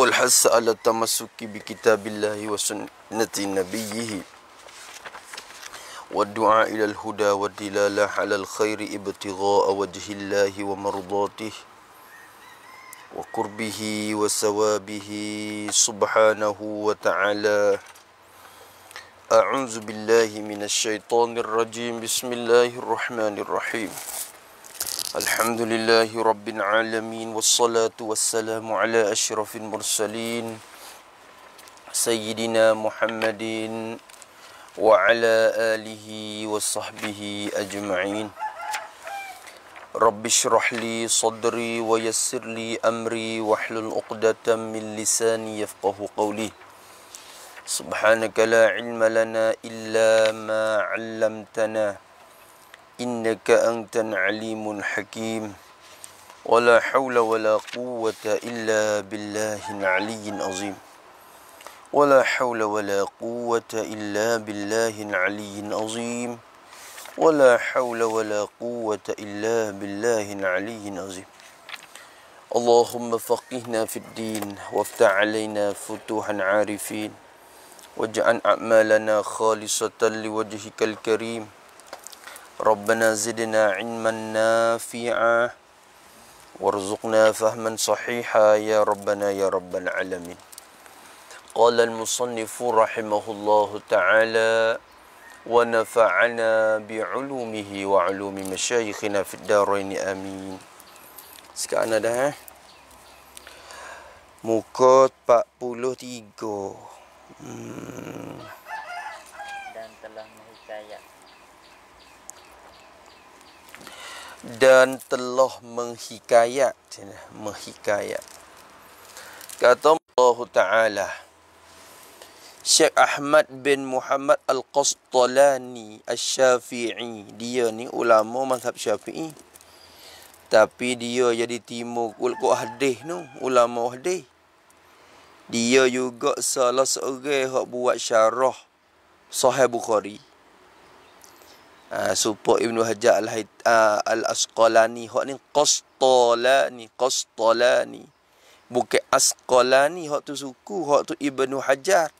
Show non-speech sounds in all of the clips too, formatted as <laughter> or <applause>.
والحث على التمسك بكتاب الله وسنة نبيه والدعاء إلى الهدى والدلالة على الخير ابتغاء وجه الله ومرضاته وقربه وسوابه سبحانه وتعالى أعوذ بالله من الشيطان الرجيم بسم الله الرحمن الرحيم الحمد لله رب العالمين والصلاة والسلام على أشرف المرسلين سيدنا محمد وعلى آله وصحبه أجمعين رب اشرح لي صدري ويسر لي أمري واحلل عقدة من لساني يفقه قولي سبحانك لا علم لنا إلا ما علمتنا إنك أنت عليم حكيم ولا حول ولا قوة إلا بالله العلي العظيم ولا حول ولا قوة إلا بالله العلي العظيم ولا حول ولا قوة إلا بالله العلي العظيم اللهم فقهنا في الدين وافتح علينا فتوحا عارفين واجعل أعمالنا خالصة لوجهك الكريم ربنا زدنا علما نافعا وارزقنا فهما صحيحا يا ربنا يا رب العالمين قال المصنف رحمه الله تعالى ونفعنا بعلومه وعلوم مشايخنا في الدارين آمين سكان ده eh 43 hmm. dan telah menghikayat menghikayat kata Allah Ta'ala Syekh Ahmad bin Muhammad Al-Qastalani Al-Syafi'i dia ni ulama mazhab Syafi'i tapi dia jadi timur ulku hadis tu ulama hadis dia juga salah seorang yang buat syarah sahih Bukhari Ah, Supo Ibnu Hajar al ah, al Asqalani hok ni Qastalani Qastalani bukan Asqalani hok tu suku hok tu Ibnu Hajar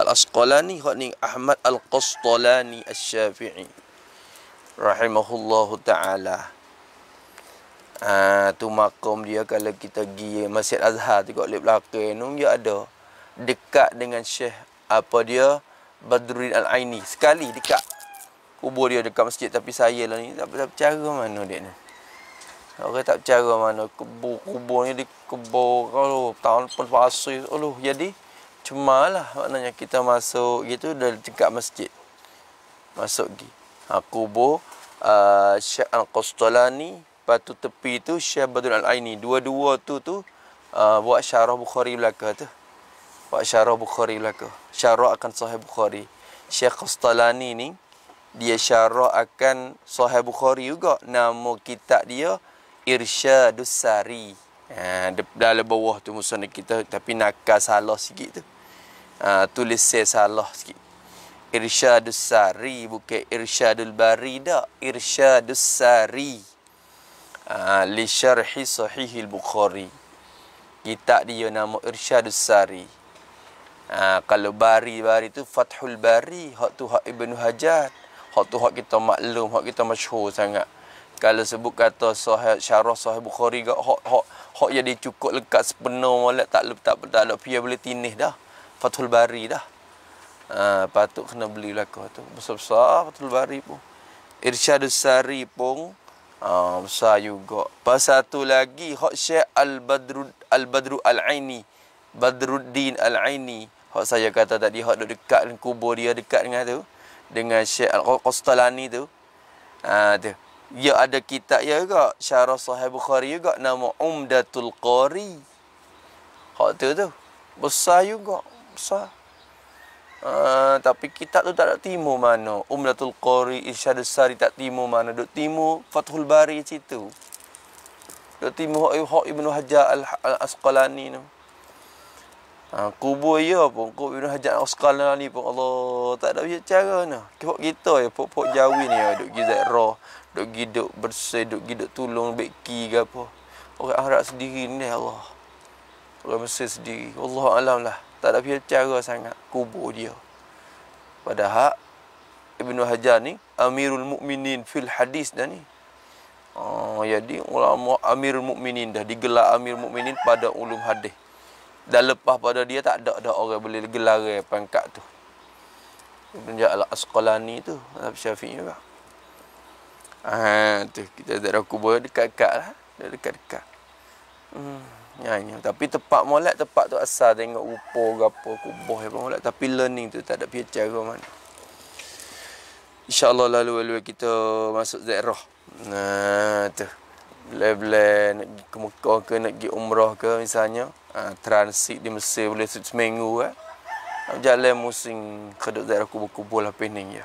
al Asqalani hok ni Ahmad al Qastalani al Shafii, rahimahullah taala ah tu makam dia kalau kita gi Masjid Azhar tu kat belakang tu dia ada dekat dengan Syekh apa dia Badruddin Al-Aini sekali dekat kubur dia dekat masjid tapi saya lah ni tak, tak percaya mana dia ni orang tak percaya mana kubur kubur ni dikubur oh, tahun pun pasir oh, jadi cemalah maknanya kita masuk gitu dari dekat masjid masuk pergi ha, kubur uh, Syekh Al-Qustalani batu tepi tu Syekh badrul Al-Aini dua-dua tu tu uh, buat syarah Bukhari belaka tu buat syarah Bukhari belaka syarah akan sahih Bukhari Syekh Qustalani ni dia syarah akan Sahih Bukhari juga nama kitab dia Irsyadus Sari ha, dalam bawah tu musnad kita tapi nakal salah sikit tu ha, tulis saya salah sikit Irsyadus Sari bukan Irsyadul Bari dak Irsyadus Sari ha, li syarhi sahihil Bukhari kitab dia nama Irsyadus Sari ha, kalau bari-bari tu Fathul Bari hak tu hak Ibnu Hajar Hak tu hak kita maklum, hak kita masyhur sangat. Kalau sebut kata sahih syarah sahih Bukhari gak hak hak hak jadi cukup lekat sepenuh molek tak tak, tak tak tak, tak, pia boleh tinih dah. Fathul Bari dah. Ah uh, patut kena beli lah tu. Besar-besar Fathul Bari pun. Irsyadus Sari pun ah uh, besar juga. Pas satu lagi hak Syekh Al-Badrud Al-Badru Al-Aini. Badruddin Al-Aini. Hak saya kata tadi hak dekat dengan kubur dia dekat dengan tu dengan Syekh Al-Qustalani tu. Ha tu. Ya ada kitab ya juga Syarah Sahih Bukhari juga nama Umdatul Qari. Hak tu tu. Besar juga, besar. Ha, tapi kitab tu tak ada timur mana. Umdatul Qari Isyad Sari tak timu mana. Dok timu Fathul Bari situ. Dok timur hak Ibnu Hajar Al-Asqalani tu. No ha, kubur ya pun kau bila hajat oskal ni pun Allah tak ada macam cara ni kipok kita ya pok-pok jawi ni ya duk gizat roh duk giduk bersih duk giduk tolong beki ke apa orang harap sendiri ni ya Allah orang mesti sendiri Allah alam lah tak ada macam cara sangat kubur dia padahal Ibnu Hajar ni Amirul Mukminin fil hadis dah ni Oh, jadi ulama Amirul Mukminin dah digelar Amirul Mukminin pada ulum hadis. Dan lepas pada dia tak ada dah orang boleh gelar pangkat tu. Ibn Jal Asqalani tu, Mazhab Syafi'i juga. Ah ha, tu kita ada kubur dekat-dekat lah. Dia dekat-dekat. Hmm. Ya, ya. Tapi tempat molat tempat tu asal tengok rupa apa kubur apa molat tapi learning tu tak ada pecah ke mana. Insya-Allah lalu-lalu kita masuk zairah. Nah, tu. Bila-bila nak pergi ke Mekah ke nak pergi umrah ke misalnya ha, transit di Mesir boleh seminggu eh. Ha. Jalan musim kedok daerah kubu-kubu lah pening ya.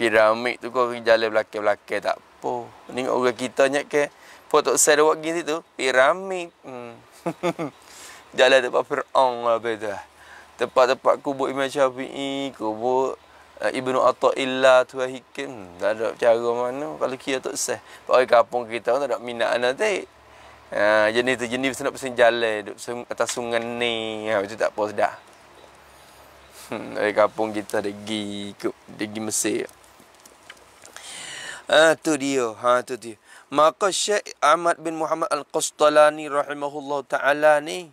Piramid tu kau jalan belakang-belakang tak apa. Ni orang kita nyak ke foto saya dekat gini tu, piramid. Hmm. <laughs> jalan tempat Fir'aun lah beda. Lah. Tempat-tempat kubur Imam Syafi'i, kubur eh, Ibnu Atta'illah tu hikim. Hmm, tak ada cara mana kalau kita tak sah. Pakai kampung kita tak ada minat anak tak. Ha, jenis tu jenis senap pesen jalan duk atas sungai ni ha itu tak apa sudah hmm, dari kampung kita degi ikut degi mesir ha tu dia ha tu dia maka syekh Ahmad bin Muhammad al-Qustalani rahimahullah taala ni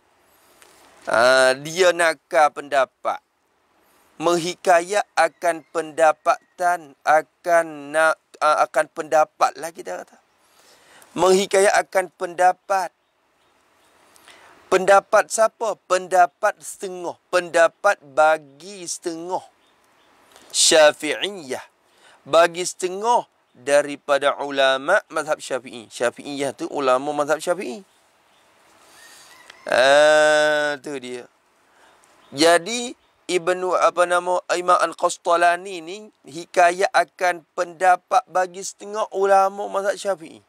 ha, dia nakal pendapat menghikayat akan pendapatan akan nak akan pendapat lagi dah kata menghikayat akan pendapat. Pendapat siapa? Pendapat setengah. Pendapat bagi setengah. Syafi'iyah. Bagi setengah daripada ulama mazhab syafi'i. Syafi'iyah tu ulama mazhab syafi'i. Ah, tu dia. Jadi Ibnu apa nama Imam Al-Qastalani ni hikayat akan pendapat bagi setengah ulama mazhab Syafi'i.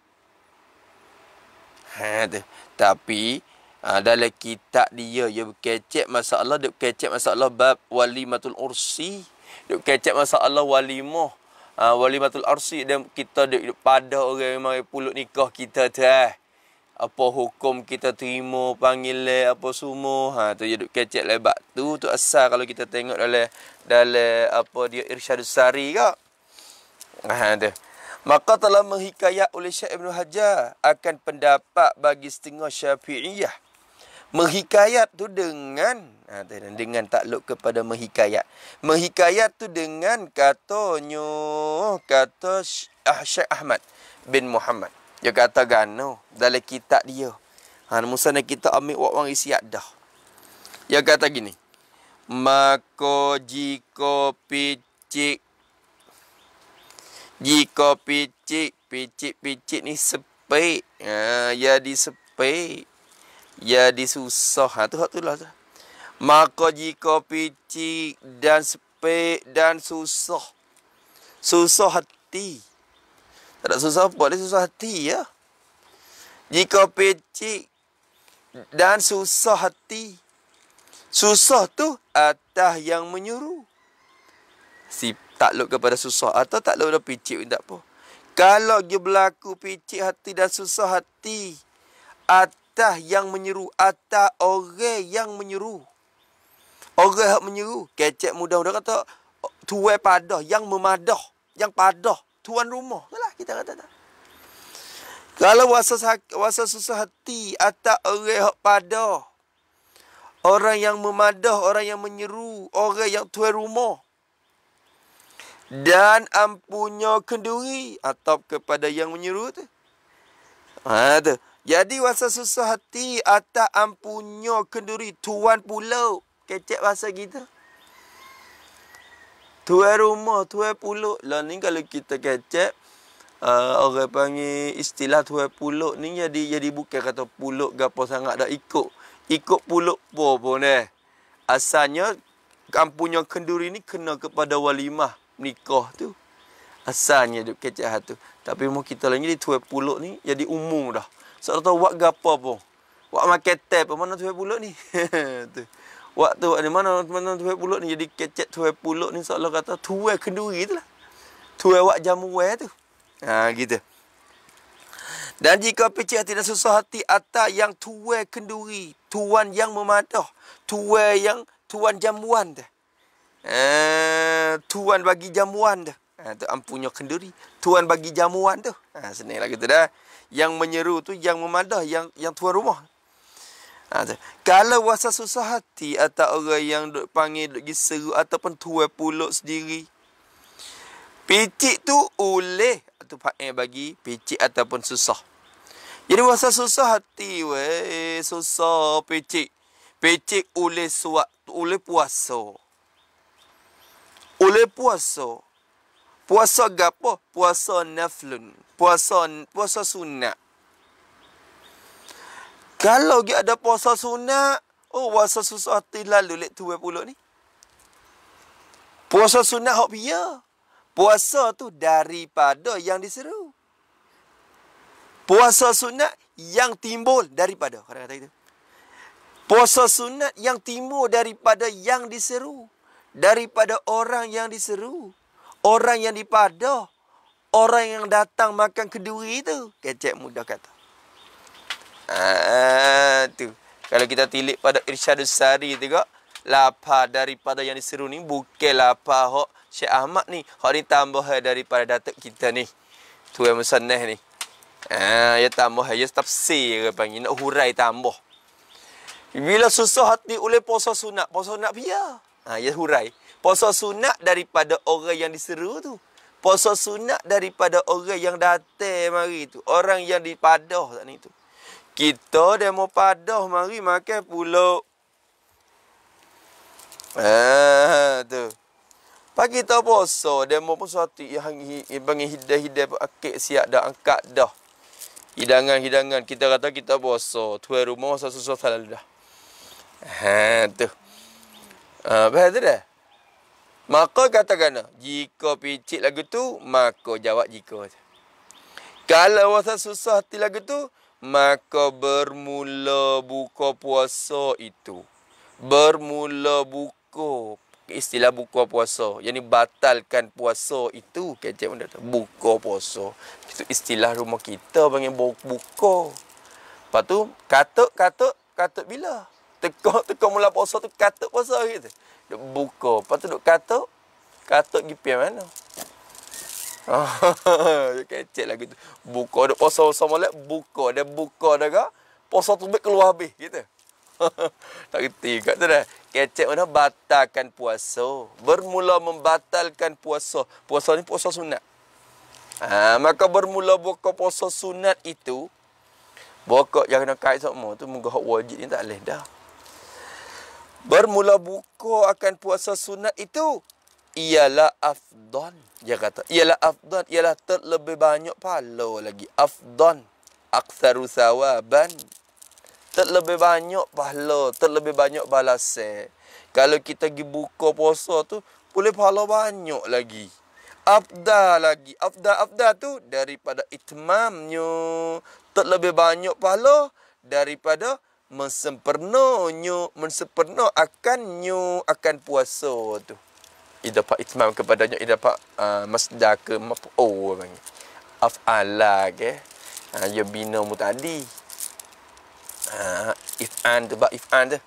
Ha tu. Tapi ah, dalam kitab dia dia berkecek masalah dia berkecek masalah bab walimatul ursi. Dia berkecek masalah walimah. Ha, walimatul arsi dan kita dia duk pada orang memang puluk nikah kita tu eh. Apa hukum kita terima panggil apa semua. Ha tu dia duk kecek lebat lah tu tu asal kalau kita tengok dalam dalam apa dia Irsyad Sari ke. Ha tu. Maka telah menghikayat oleh Syekh Ibn Hajar akan pendapat bagi setengah syafi'iyah. Menghikayat tu dengan ha, dengan takluk kepada menghikayat. Menghikayat tu dengan katanya kata ah, Syekh Ahmad bin Muhammad. Dia kata gano dalam kitab dia. Ha musa nak kita ambil wak wang isi dah. Dia kata gini. Maka jika picik jika picik, picik-picik ni sepik. Ha, di sepik. Jadi susah. Ha, tu hak tu lah. Maka jika picik dan sepik dan susah. Susah hati. Tak ada susah apa, dia susah hati ya. Jika picik dan susah hati. Susah tu atas yang menyuruh. si. Tak takluk kepada susah atau takluk kepada picik pun tak apa. Kalau dia berlaku picik hati dan susah hati atas yang menyeru atas orang yang menyeru. Orang yang menyeru, kecek muda mudah kata tuai padah yang memadah, yang padah tuan rumah. Itulah kita kata tak. Kalau wasa, wasa susah hati atas orang yang padah, orang yang memadah, orang yang menyeru, orang yang tuai rumah, dan ampunya kenduri atau kepada yang menyeru tu. Ha, tu. Jadi rasa susah hati atau ampunya kenduri tuan pulau. Kecek bahasa kita. Tuan rumah, tuan pulau. Lah ni kalau kita kecek, uh, orang panggil istilah tuan pulau ni jadi jadi bukan kata pulau gapo sangat dah ikut. Ikut pulau pun pun eh. Asalnya ampunya kenduri ni kena kepada walimah nikah tu asalnya duk kecah tu tapi mau kita lagi di tuai 20 ni jadi umum dah sebab so, tahu buat gapo pun buat market tab mana 20 ni <laughs> tu waktu ni mana mana 20 ni jadi kecah tuai 20 ni seolah kata tuai kenduri tu lah. tuai wak jamu wai tu ha gitu dan jika pecah tidak susah hati atas yang tuai kenduri tuan yang memadah tuai yang tuan jamuan tu Eh, tuan eh, bagi jamuan tu. Ha, eh, tu ampunya kenduri. Tuan bagi jamuan tu. Ha, senang lah kita dah. Yang menyeru tu, yang memadah, yang yang tuan rumah. Ha, tu. Kalau wasa susah hati atau orang yang duk panggil, duk pergi seru ataupun tua puluk sendiri. Picik tu oleh tu pak bagi picik ataupun susah. Jadi wasa susah hati weh, susah picik. Picik oleh suat, oleh puasa oleh puasa. Puasa gapo? Puasa naflun. Puasa puasa sunat. Kalau dia ada puasa sunat, oh puasa susah hati lalu lek tu pulak ni. Puasa sunat hok pia. Puasa tu daripada yang diseru. Puasa sunat yang timbul daripada. Kata kata itu. Puasa sunat yang timbul daripada yang diseru daripada orang yang diseru, orang yang dipadah, orang yang datang makan keduri tu. Kecek muda kata. Ah tu. Kalau kita tilik pada Irsyadus Sari tu kak, lapar daripada yang diseru ni bukan lapar hok Syekh Ahmad ni. Hok ni tambah daripada datuk kita ni. Tu yang musanneh ni. Ah ya tambah ya tafsir ke panggil nak hurai tambah. Bila susah hati oleh puasa sunat, puasa sunat biar. Ha, ya hurai. Puasa sunat daripada orang yang diseru tu. Puasa sunat daripada orang yang datang mari tu. Orang yang dipadah tak ni tu. Kita dia mau padah mari makan pulak. Ah ha, tu. Pagi tu puasa, dia mau pun satu yang bagi hidah-hidah akik siap dah angkat dah. Hidangan-hidangan kita kata kita puasa, tuai rumah satu-satu dah. Ha tu. Ha, faham tu dah? Maka katakan, jika picit lagu tu, maka jawab jika. Kalau wasa susah hati lagu tu, maka bermula buka puasa itu. Bermula buka istilah buka puasa. Yang ni batalkan puasa itu. Kecik pun tu. Buka puasa. Itu istilah rumah kita panggil buka. Lepas tu, katuk, katuk, katuk Bila? Tekuk tekuk mula puasa tu katuk puasa gitu. Duk buka, lepas tu duk katuk. Katuk gi pian mana? Ah, <laughs> kecil lagi tu. Buka duk puasa puasa molek, buka dia buka dah ke. Puasa tu baik keluar habis gitu. <laughs> tak reti kat tu dah. Kecil mana batalkan puasa. Bermula membatalkan puasa. Puasa ni puasa sunat. Ah, maka bermula buka puasa sunat itu Bokok yang nak kait semua tu Moga wajib ni tak boleh dah bermula buka akan puasa sunat itu ialah afdan dia kata ialah afdan ialah terlebih banyak pahala lagi afdan aktsaru thawaban terlebih banyak pahala terlebih banyak balasan kalau kita pergi buka puasa tu boleh pahala banyak lagi afda lagi afda afda tu daripada itmamnya terlebih banyak pahala daripada mensempernonyo mensempurna akan nyu akan puasa tu i dapat itmam kepadanya i dapat uh, ah, masdar ke maf'ul bang oh, af'ala lah, ke ha ya bina mu tadi ha ah, if an tu bak if an tu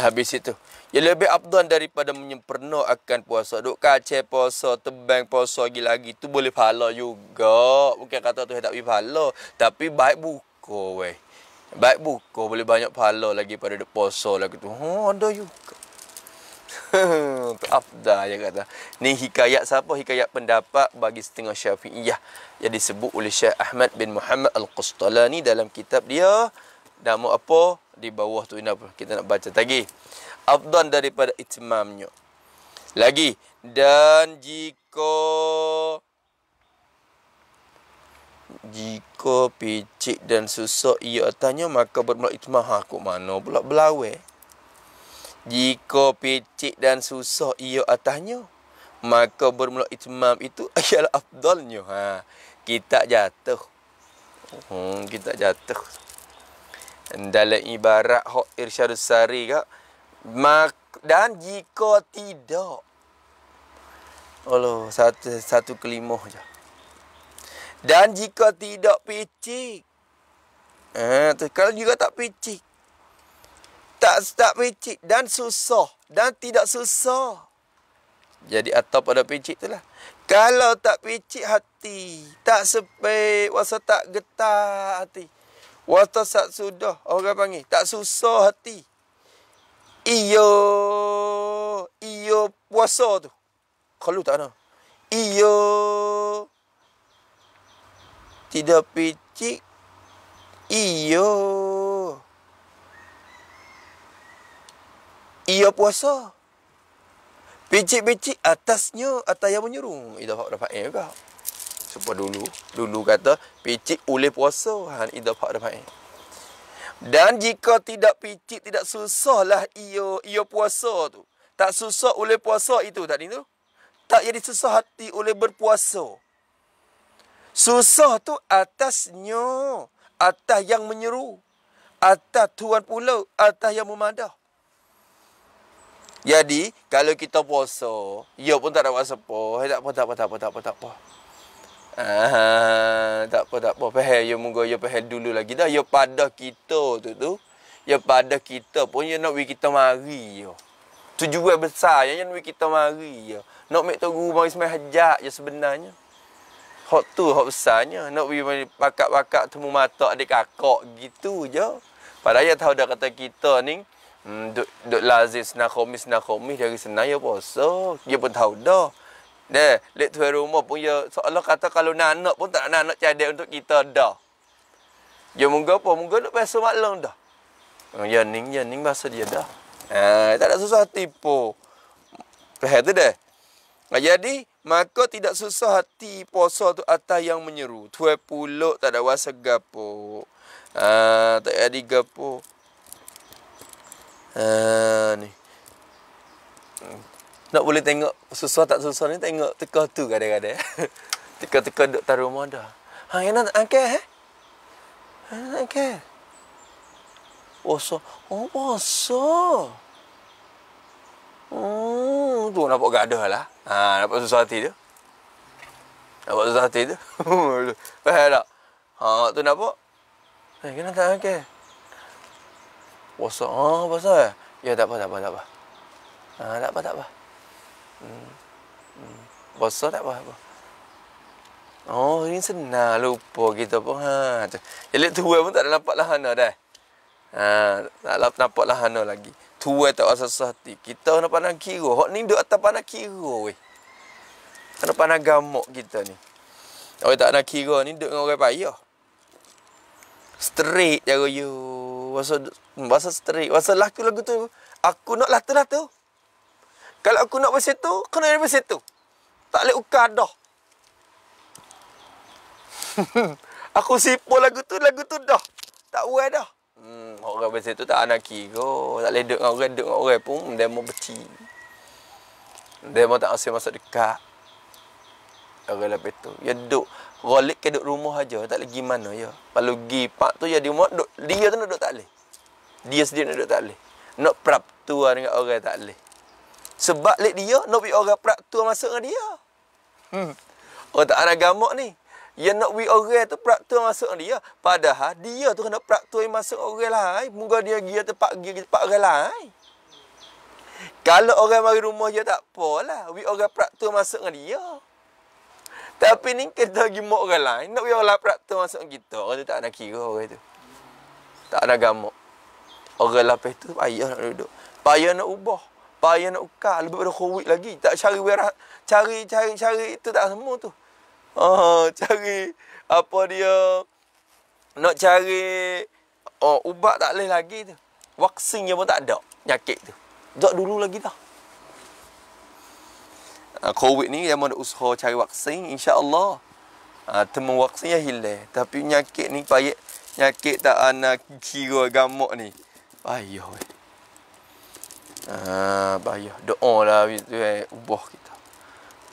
habis itu ia ya, lebih abdan daripada menyempurna akan puasa. Duk kaca puasa, tebang puasa lagi-lagi. tu boleh pahala juga. Bukan kata tu tak boleh pahala. Tapi baik buka weh. Baik buka boleh banyak pahala lagi pada the puasa lagu tu. Ha ada juga. tu abda ya kata. Ni hikayat siapa? Hikayat pendapat bagi setengah Syafi'iyah. Yang disebut oleh Syekh Ahmad bin Muhammad Al-Qustalani dalam kitab dia nama apa? Di bawah tu apa? Kita nak baca lagi. Afdan daripada itmamnya. Lagi dan jika jika picik dan susah ia atasnya maka bermula ijmah ha, kok mana pula belawe jika picik dan susah ia atasnya maka bermula itmam itu <laughs> ialah afdalnya ha kita jatuh hmm kita jatuh dalam ibarat hak irsyad sari mak dan jika tidak Allah satu satu kelimah je dan jika tidak picik. Eh, kalau juga tak picik. Tak tak picik dan susah dan tidak susah. Jadi atau pada picik itulah. Kalau tak picik hati, tak sepe wasa tak getah hati. Wasa sat sudah orang panggil, tak susah hati. Iyo, iyo puasa tu. Kalau tak ada. Iyo tidak picik iyo iyo puasa picik-picik atasnya atas yang menyuruh idafak dapat eh juga sebab dulu dulu kata picik oleh puasa han idafak dapat eh dan jika tidak picik tidak susahlah iyo iyo puasa tu tak susah oleh puasa itu tadi tu tak jadi susah hati oleh berpuasa Susah tu atasnya. Atas yang menyeru. Atas tuan Pulau, Atas yang memadah. Jadi, kalau kita puasa, ya pun tak ada puasa apa. tak apa, tak apa, tak apa, tak apa, tak apa. Ah, tak apa, tak apa. Pahal, ya munggu, ya pahal dulu lagi dah. Yo pada kita tu tu. yo pada kita pun, ya nak kita mari, ya. Tujuan besar, ya nak kita mari, yo. Nak make tu guru mari semai hajak, ya sebenarnya. Hak tu hak besarnya. Nak pergi pakak-pakak temu mata adik kakak gitu je. Padahal ayah tahu dah kata kita ni. Hmm, duk, duk lazim senang komis, senang komis dari senaya puasa. Dia pun tahu dah. Dah, lek tuai rumah pun ya. Seolah kata kalau nak anak pun tak nak anak cadik untuk kita dah. Ya munggu apa? Munggu nak bahasa maklum dah. Oh, ya ning, ya ning bahasa dia dah. Eh, tak ada susah tipu. Perhatikan dah. Jadi, Maka tidak susah hati puasa tu atas yang menyeru. Tuai puluk tak ada wasa gapo. Ah, tak ada gapo. Ah, ni. Nak boleh tengok susah tak susah ni tengok teka tu kadang-kadang. <laughs> Teka-teka duk taruh rumah dah. Ha, yang nak angke eh? Ha, angke. Puasa. Oh, puasa. Oh, Hmm, tu nampak gaduh lah. Ha, nampak susah hati tu. Nampak susah hati tu. <laughs> Faham tak? Ha, tu nampak? Eh, hey, kenapa tak nak okay. Pasal, ha, pasal eh? Ya, tak apa, tak apa, tak apa. Ha, tak apa, tak apa. Hmm. hmm. Pasal tak apa, apa. Oh, ini senang lupa kita pun. Ha, tu. tu pun tak ada nampak lah Hana dah. Ha, tak nampak lah Hana lagi tua tak rasa sehati. Kita nak pandang kira. Hak ni duduk atas pandang kira weh. Kena pandang gamuk kita ni. Orang tak nak kira ni duduk dengan orang payah. Straight cara you. Ya. Masa, hmm, masa straight. Masa laku lagu tu. Aku nak latar lah tu. Kalau aku nak bersitu, kena ada bersitu. Tak boleh ukar dah. <laughs> aku sipul lagu tu, lagu tu dah. Tak boleh dah. Hmm, orang besar tu tak anaki ke, tak leh duduk dengan orang, duduk dengan orang pun demo beci. Demo tak asyik masuk dekat. Orang lepas tu, ya duduk golik ke duduk rumah aja tak lagi gimana ya. Kalau gi pak tu ya dia mau duduk dia tu nak duduk tak leh. Dia sendiri nak duduk tak leh. Nak prap tua lah dengan orang tak leh. Sebab lek dia nak bagi orang prap tua masuk dengan dia. Hmm. Orang tak ada gamak ni yang nak wi orang tu praktor masuk dia padahal dia tu kena praktor masuk orang lain muka dia dia tempat dia tempat orang lain kalau orang mari rumah dia tak apalah wi orang praktor masuk dengan dia tapi ni kita pergi mok orang lain nak wi orang lain praktor masuk dengan kita orang tu tak ada kira orang tu tak ada gamuk orang lapis tu payah nak duduk payah nak ubah payah nak ukar lebih pada covid lagi tak cari cari cari cari itu tak semua tu Oh, cari apa dia nak cari oh, ubat tak boleh lagi tu. Vaksin pun tak ada nyakit, tu. Tak dulu lagi dah. Ah, COVID ni dia mahu usaha cari vaksin insya-Allah. Ah temu vaksin ya hilang. Tapi nyakit ni payah nyakit tak anak kira gamak ni. Payah eh. Ah payah. Doa lah tu eh ubah kita.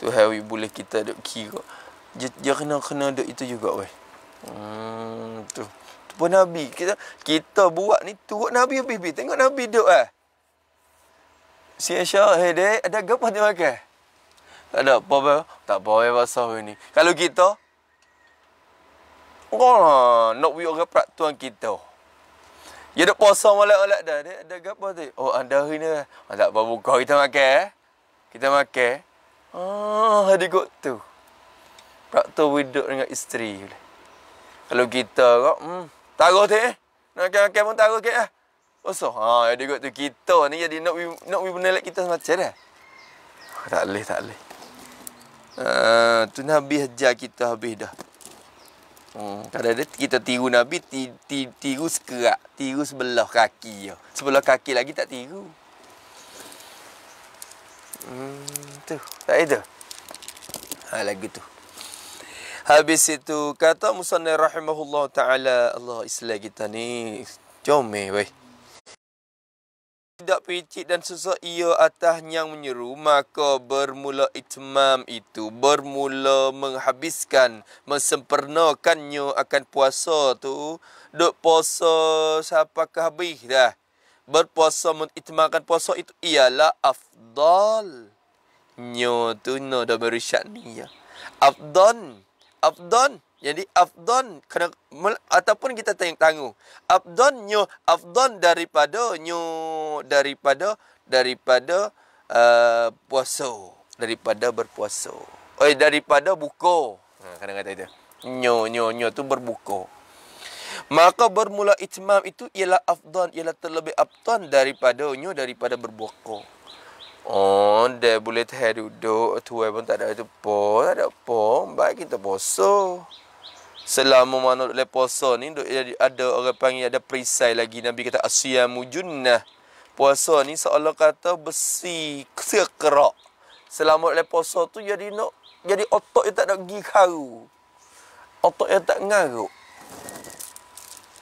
Tu hari boleh kita duk kira dia, dia kena kena ada itu juga weh. Hmm tu. Tu pun Nabi. Kita kita buat ni turut Nabi habis-habis. Tengok Nabi duduk eh. Si Aisyah, hey dek, ada gapa dia makan? Tak ada apa apa. Tak apa apa pasal ni. Kalau kita Oh, nak we orang peraturan kita. Ya dak puasa molek-molek dah. Dek, ada gapa tu? Oh, anda hari ni. Ada ah, apa buka kita makan eh? Kita makan. Ah, oh, ada got tu. Praktor widuk dengan isteri. Kalau kita kau hmm, taruh tak eh. Nak makan-makan pun taruh sikit lah. Eh. Oso, ha, jadi kot tu kita ni jadi nak nak we benelak kita semacam dah. Eh. Tak boleh, tak boleh. Uh, tu Nabi hajar kita habis dah. Hmm, kadang-kadang kita tiru Nabi, ti, ti, tiru sekerak. Tiru sebelah kaki. Ya. Sebelah kaki lagi tak tiru. Hmm, tu, tak ada. Ha, lagi tu. Habis itu kata Musanna rahimahullah taala Allah Islam kita ni comel wei. Tidak picit dan susah ia atas yang menyeru Maka bermula itmam itu Bermula menghabiskan Mesempurnakannya akan puasa tu Duk puasa siapa habis dah Berpuasa menitmakan puasa itu Ialah afdal Nyo tu no dah merusak ni ya Afdal Abdon, Jadi afdon kena ataupun kita tanya tangguh. Afdon nyu afdon daripada nyu daripada daripada uh, puasa, daripada berpuasa. Oi eh, daripada buko. Ha kena kata itu. Nyu nyu nyu tu berbuko. Maka bermula itmam itu ialah afdon ialah terlebih afdon daripada nyu daripada berbuko. Oh, dia boleh terhadap duduk. Tuan pun tak ada itu apa. Tak ada apa. Baik kita poso. Selama mana le poso ni, ada orang panggil ada perisai lagi. Nabi kata, asyamu junnah. Puasa ni seolah kata besi sekerak. Selama le poso tu, jadi no, jadi otot itu tak nak pergi otot itu tak ngaruk.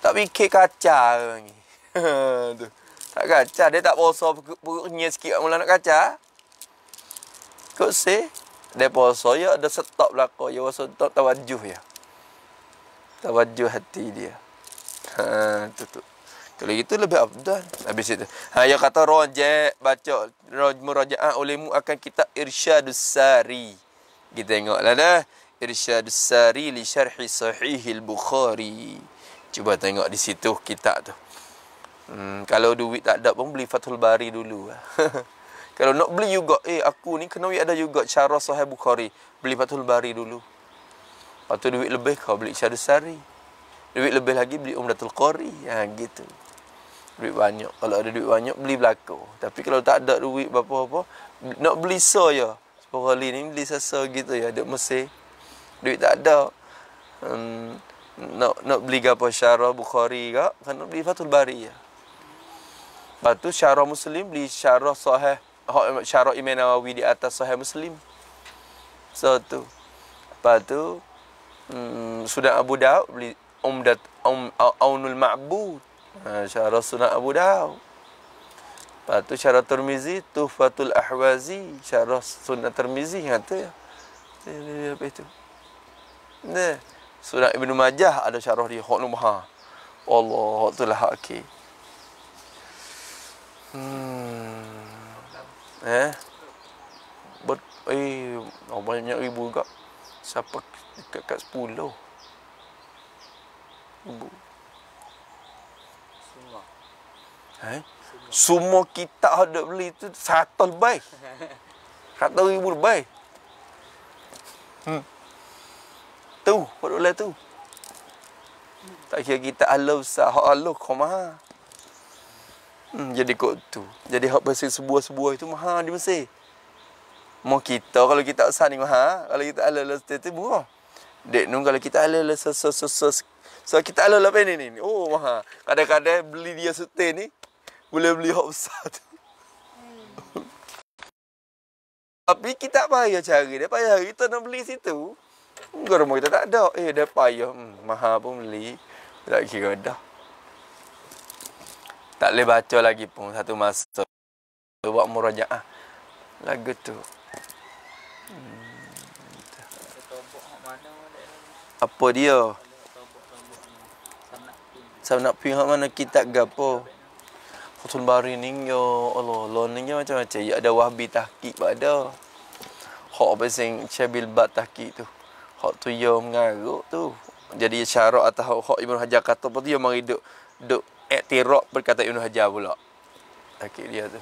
Tapi kekaca, kaca ni. <laughs> Tak kacah. Dia tak poso perutnya sikit orang lah nak kaca. Kut say. Dia poso. Ya, ada stop lah Ya, poso tak tawajuh ya. Tawajuh hati dia. Ha, tu tu. Kalau itu lebih abdul. Habis itu. Ha, ya kata rojek baca. Merojaah olehmu akan kita irsyadus sari. Kita tengok lah dah. Irsyadus sari li syarhi sahihil Bukhari. Cuba tengok di situ kitab tu. Hmm, kalau duit tak ada pun beli Fathul Bari dulu. <laughs> kalau nak beli juga, eh aku ni kena ada juga cara Sahih Bukhari. Beli Fathul Bari dulu. Lepas tu duit lebih kau beli Syahdus Sari. Duit lebih lagi beli Umdatul Qari. ya ha, gitu. Duit banyak. Kalau ada duit banyak, beli belako. Tapi kalau tak ada duit apa-apa, nak beli so ya. Sepuluh ni beli sesa gitu ya. Duit mesin. Duit tak ada. Hmm, nak nak beli gapo syara bukhari ke kan nak beli fatul bari ya Lepas tu syarah Muslim beli syarah sahih syarah Imam Nawawi di atas sahih Muslim. So tu. Lepas tu hmm, Sunan Abu Daud beli Umdat um, Aunul Ma'bud. Ha, syarah Sunan Abu Daud. Lepas tu syarah Tirmizi Tuhfatul Ahwazi, syarah Sunnah Tirmizi yang ha, tu ya. Apa itu? Ne. Sunan Ibnu Majah ada syarah di Hukum Ha. Allah, itulah hakik. Hmm. Eh. Ber eh, oh, banyak ribu juga. Siapa dekat kat 10. Ibu. Semua. Eh? Semua kita ada beli tu satu lebih. Satu ribu lebih. Hmm. Tu, pada oleh tu. Tak kira kita alu sah, alu Kau mah. Hmm, jadi kot tu. Jadi hak pasal sebuah-sebuah itu mahal di Mesir. Mau kita kalau kita sah ni mahal. Kalau kita ala lah setiap murah. Dek nun kalau kita ala lah sesuai so, so, so, so, kita ala lah ini ni. Oh mahal. Kadang-kadang beli dia setiap ni. Boleh beli hak besar tu. <laughs> Tapi kita payah cari. Dia payah kita nak beli situ. Kalau rumah kita tak ada. Eh dia payah. Hmm, mahal pun beli. Tak kira dah tak boleh baca lagi pun satu masa tu buat murajaah lagu tu hmm. apa dia sama nak pergi mana kita gapo Fathul Bari ni ya Allah Lonin ni macam-macam Ya ada wahbi tahkik pada Hak apa yang Cabil bat tahkik tu Hak tu ya mengaruk tu Jadi syarat atau hak Ibn Hajar kata Lepas tu ya mari duk Duk Iktirak berkata Ibn Hajar pula Takik dia tu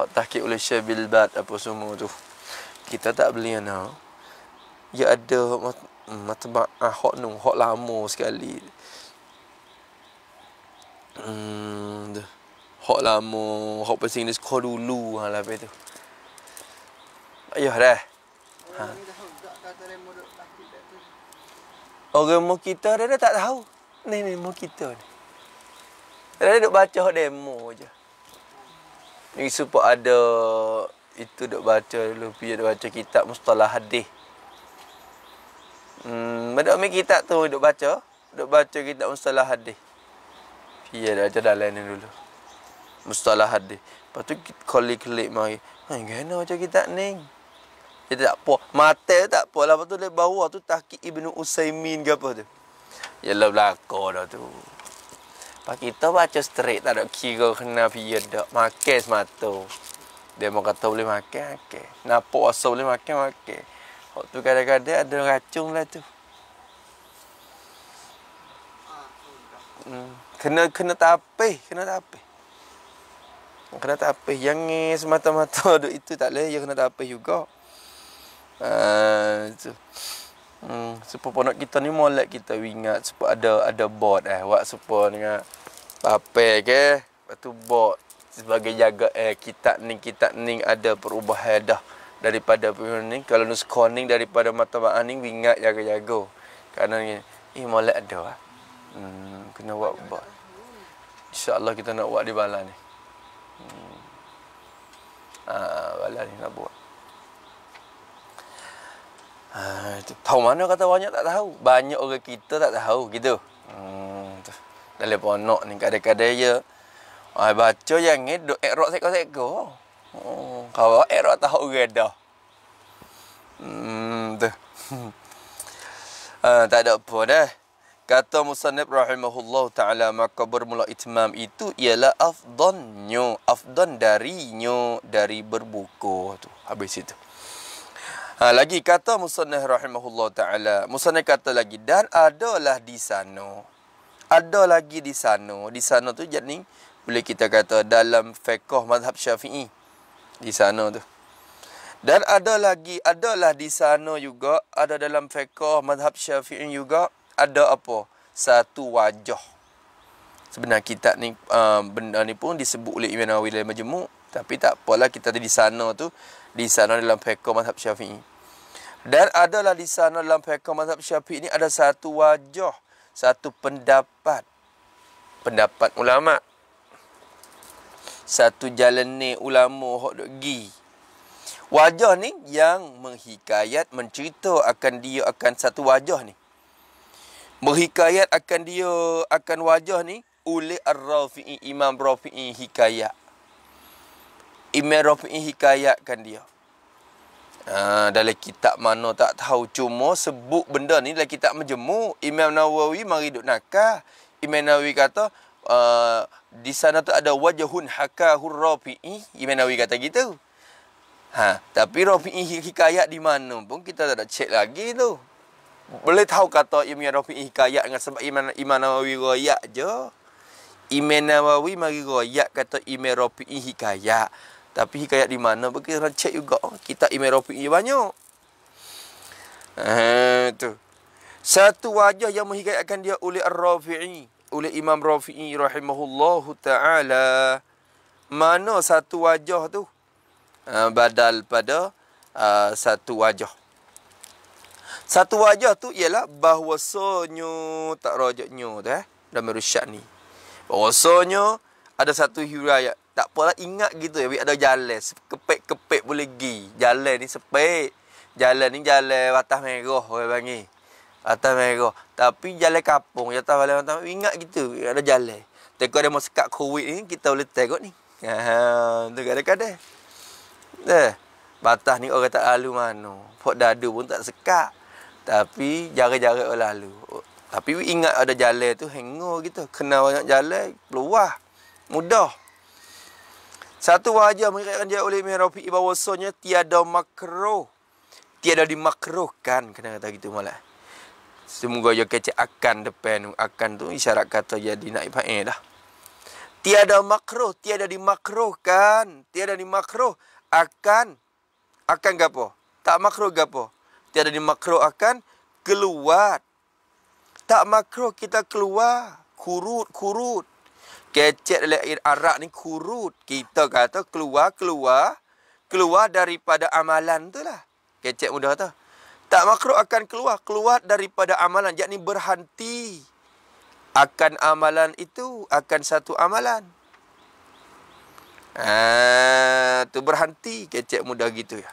Hak takik oleh Syekh Bilbat apa semua tu Kita tak beli anak Ya ada Matabak ah, hak nu Hak lama sekali Hmm tu. Hak lama Hak pasing dia sekolah dulu ha, lah, tu Ayuh ya, dah ha. Orang mau kita dah, dah tak tahu Ni ni mau kita ni Rana duk baca demo je. Ni support ada itu duk baca dulu pian duk baca kitab mustalah hadis. Hmm, medok mi kita tu duk baca, duk baca kitab mustalah hadis. Pian baca dah lain dulu. Mustalah hadis. Lepas tu klik-klik mari. Ha, gana baca kitab ni. Dia tak apa. Mata tak apa. Lah. Lepas tu dia bawa tu takik Ibn Usaimin ke apa tu. Yalah belakang dah tu. Pak kita baca straight tak ada kira kena via dak makan semata. Dia mau kata boleh makan, okey. Napa rasa boleh makan, makan. Hak tu kadang-kadang ada racun lah tu. Hmm. Kena kena tapi, kena tapi. Kena tapi yang ni semata-mata <laughs> itu tak leh, ya kena tapi juga. Ah, uh, tu. So. Hmm, supo ponok kita ni molek kita ingat supo ada ada bot eh. Wak supo ingat pape ke? Patu bot sebagai jaga eh kita ni kita ni ada perubahan dah daripada ni kalau nus koning daripada mata ba aning ingat jaga-jaga. Karena ni eh molek ada ah. Hmm, kena buat bot. Insya-Allah kita nak buat di balai ni. Hmm. Ah, balai ni nak buat. Ha, tahu mana kata banyak tak tahu. Banyak orang kita tak tahu gitu. Hmm, tu. Dalam ponok ni kadang-kadang ya. Ha, baca yang ni duk erok seko-seko. Hmm, kau erok tahu orang dah. Hmm, tu. ha, <laughs> tak ada apa dah. Kata Musannib rahimahullah ta'ala maka bermula itmam itu ialah afdannya. Afdan darinya dari berbuku tu. Habis itu. Ha, lagi kata Musanah rahimahullah ta'ala. Musanah kata lagi. Dan adalah di sana. Ada lagi di sana. Di sana tu jadi boleh kita kata dalam fiqh madhab syafi'i. Di sana tu. Dan ada lagi, adalah di sana juga, ada dalam fiqh madhab syafi'i juga, ada apa? Satu wajah. Sebenarnya kita ni, um, benda ni pun disebut oleh Imam Nawawi dalam Tapi tak apalah kita ada di sana tu, di sana dalam fiqh madhab syafi'i. Dan adalah di sana dalam fiqah mazhab Syafi'i ini ada satu wajah, satu pendapat. Pendapat ulama. Satu jalan ni ulama hok dok gi. Wajah ni yang menghikayat, mencerita akan dia akan satu wajah ni. Menghikayat akan dia akan wajah ni oleh Ar-Rafi'i Imam Rafi'i hikayat. Imam Rafi'i hikayatkan dia. Uh, dalam kitab mana tak tahu cuma sebut benda ni dalam kitab menjemuk Imam Nawawi mari duk nakah Imam Nawawi kata uh, di sana tu ada wajahun hakahur rafi'i Imam Nawawi kata gitu ha tapi rafi'i hikayat di mana pun kita tak ada check lagi tu boleh tahu kata Imam Rafi'i hikayat dengan sebab Imam, Imam Nawawi royak je Imam Nawawi mari royak kata Imam Rafi'i hikayat tapi kayak di mana pergi rancak juga. Kita email Rafiq ni banyak. Eh tu. Satu wajah yang menghikayatkan dia oleh Ar-Rafi'i, oleh Imam Rafi'i rahimahullahu taala. Mana satu wajah tu? Eh, badal pada uh, satu wajah. Satu wajah tu ialah bahwasanya tak rajaknya tu eh dalam rusyak ni. Bahwasanya ada satu hikayat tak apalah ingat gitu ya ada jalan kepek-kepek boleh gi. Jalan ni sepek. Jalan ni jalan batas merah orang panggil. Atas merah. Tapi jalan kapung, ya tak boleh orang ingat gitu ada jalan. Tengok ada masa kat COVID ni kita boleh tengok ni. <laughs> Ha tu kadang-kadang. Eh, batas ni orang tak lalu mana, Pok dadu pun tak sekat. Tapi jarak-jarak lalu. Tapi ingat ada jalan tu hengo gitu. Kenal banyak jalan, luah. Mudah. Satu wajah mengikatkan dia oleh mirafi bahawasanya tiada makruh. Tiada dimakruhkan kena kata gitu malah. Semoga dia kecek akan depan akan tu isyarat kata jadi naik fa'il dah. Tiada makruh, tiada dimakruhkan, tiada dimakruh akan akan gapo? Tak makruh gapo? Tiada dimakruh akan keluar. Tak makruh kita keluar kurut-kurut. Gadget lahir arak ni kurut. Kita kata keluar, keluar. Keluar daripada amalan tu lah. Gadget mudah tu. Tak makruh akan keluar. Keluar daripada amalan. Yakni berhenti. Akan amalan itu. Akan satu amalan. Ah, tu berhenti. Gadget mudah gitu ya.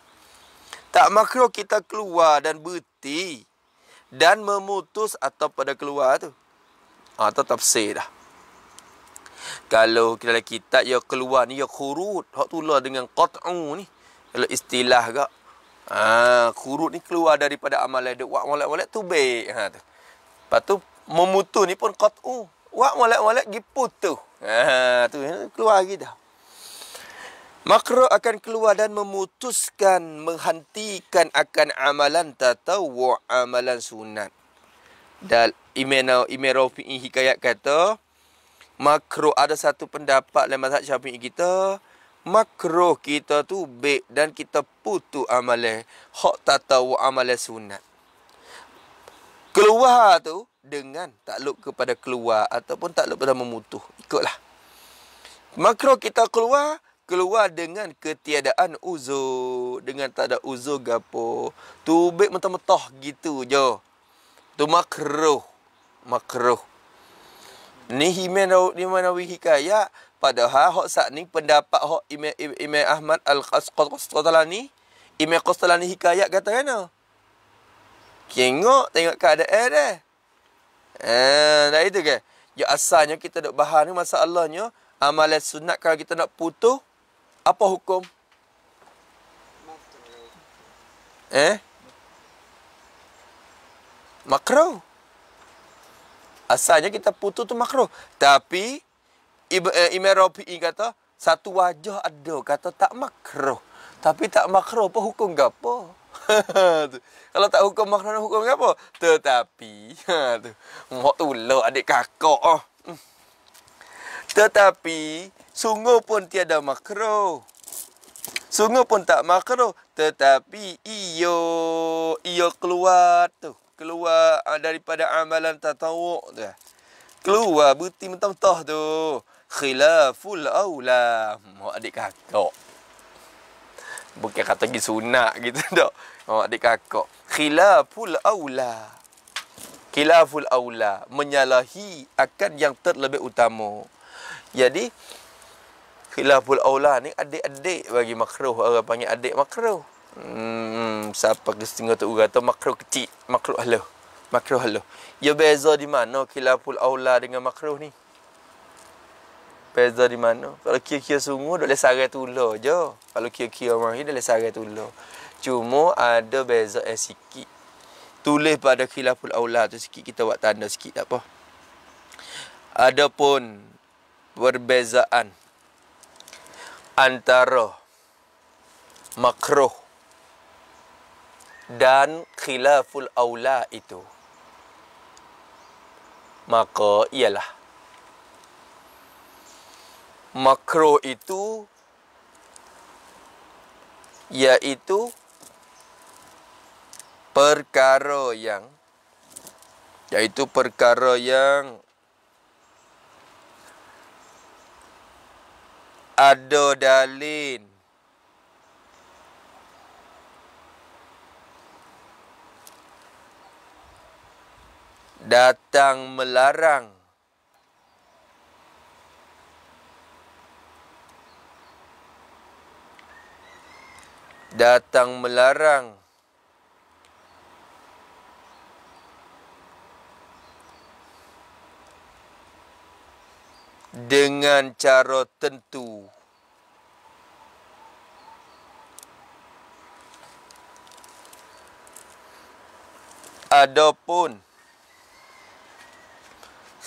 Tak makruh kita keluar dan berhenti. Dan memutus atau pada keluar tu. Atau ah, tafsir dah. Kalau kita dalam kitab ia ya keluar ni yang khurut. Hak tulah dengan qat'u ni. Kalau istilah gak. Ha kurut ni keluar daripada amal dak wak walak walak tu baik. Ha tu. Lepas tu memutu ni pun qat'u. Wak walak walak gi putu. Ha tu ha, keluar gitu. Makro akan keluar dan memutuskan, menghentikan akan amalan tatawu amalan sunat. Dal Imenau Imerofi hikayat kata, makro ada satu pendapat dalam mazhab Syafi'i kita makro kita tu baik dan kita putu amalan hak tak tahu amalan sunat keluar tu dengan takluk kepada keluar ataupun takluk pada memutuh ikutlah makro kita keluar keluar dengan ketiadaan uzur dengan tak ada uzur gapo tu baik mentah-mentah gitu je tu makro makro ni himen ro ni mana wi hikaya padahal hok sak ni pendapat hok imam ime Ahmad al Qasqalani imam Qasqalani hikaya kata kena kengok tengok keadaan dia eh dah itu ke Ya asalnya kita dok bahan ni masalahnya amalan sunat kalau kita nak putus apa hukum? Eh? Makruh. Asalnya kita putu tu makruh. Tapi eh, Imam Rafi kata satu wajah ada kata tak makruh. Tapi tak makruh apa hukum gapo? <laughs> Kalau tak hukum makruh hukum gapo? Tetapi <laughs> ha tu. Mak tulah adik kakak ah. Tetapi sungguh pun tiada makruh. Sungguh pun tak makruh. Tetapi iyo iyo keluar tu keluar ah, daripada amalan tatawuk tu. Eh. Keluar berhenti mentah-mentah tu. Khilaful aula. Mak hmm, adik kakak. Bukan kata pergi sunat gitu <laughs> tak. Mak adik kakak. Khilaful aula. Khilaful aula. Menyalahi akan yang terlebih utama. Jadi, khilaful aula ni adik-adik bagi makruh. Orang panggil adik makruh. Hmm siapa ke setengah tu atau makruh kecil, makruh lah halus. Lah. Makruh lah halus. Ya beza di mana kilaful aula dengan makruh ni? Beza di mana? Kalau kia-kia sungguh, dah boleh sarai tulah je. Kalau kia-kia orang ni, dah boleh sarai tulah. Cuma ada beza eh sikit. Tulis pada kilaful aula tu sikit, kita buat tanda sikit, tak apa. Adapun perbezaan antara makruh dan khilaful aula itu maka ialah makro itu iaitu perkara yang iaitu perkara yang ada dalil datang melarang datang melarang dengan cara tentu Adapun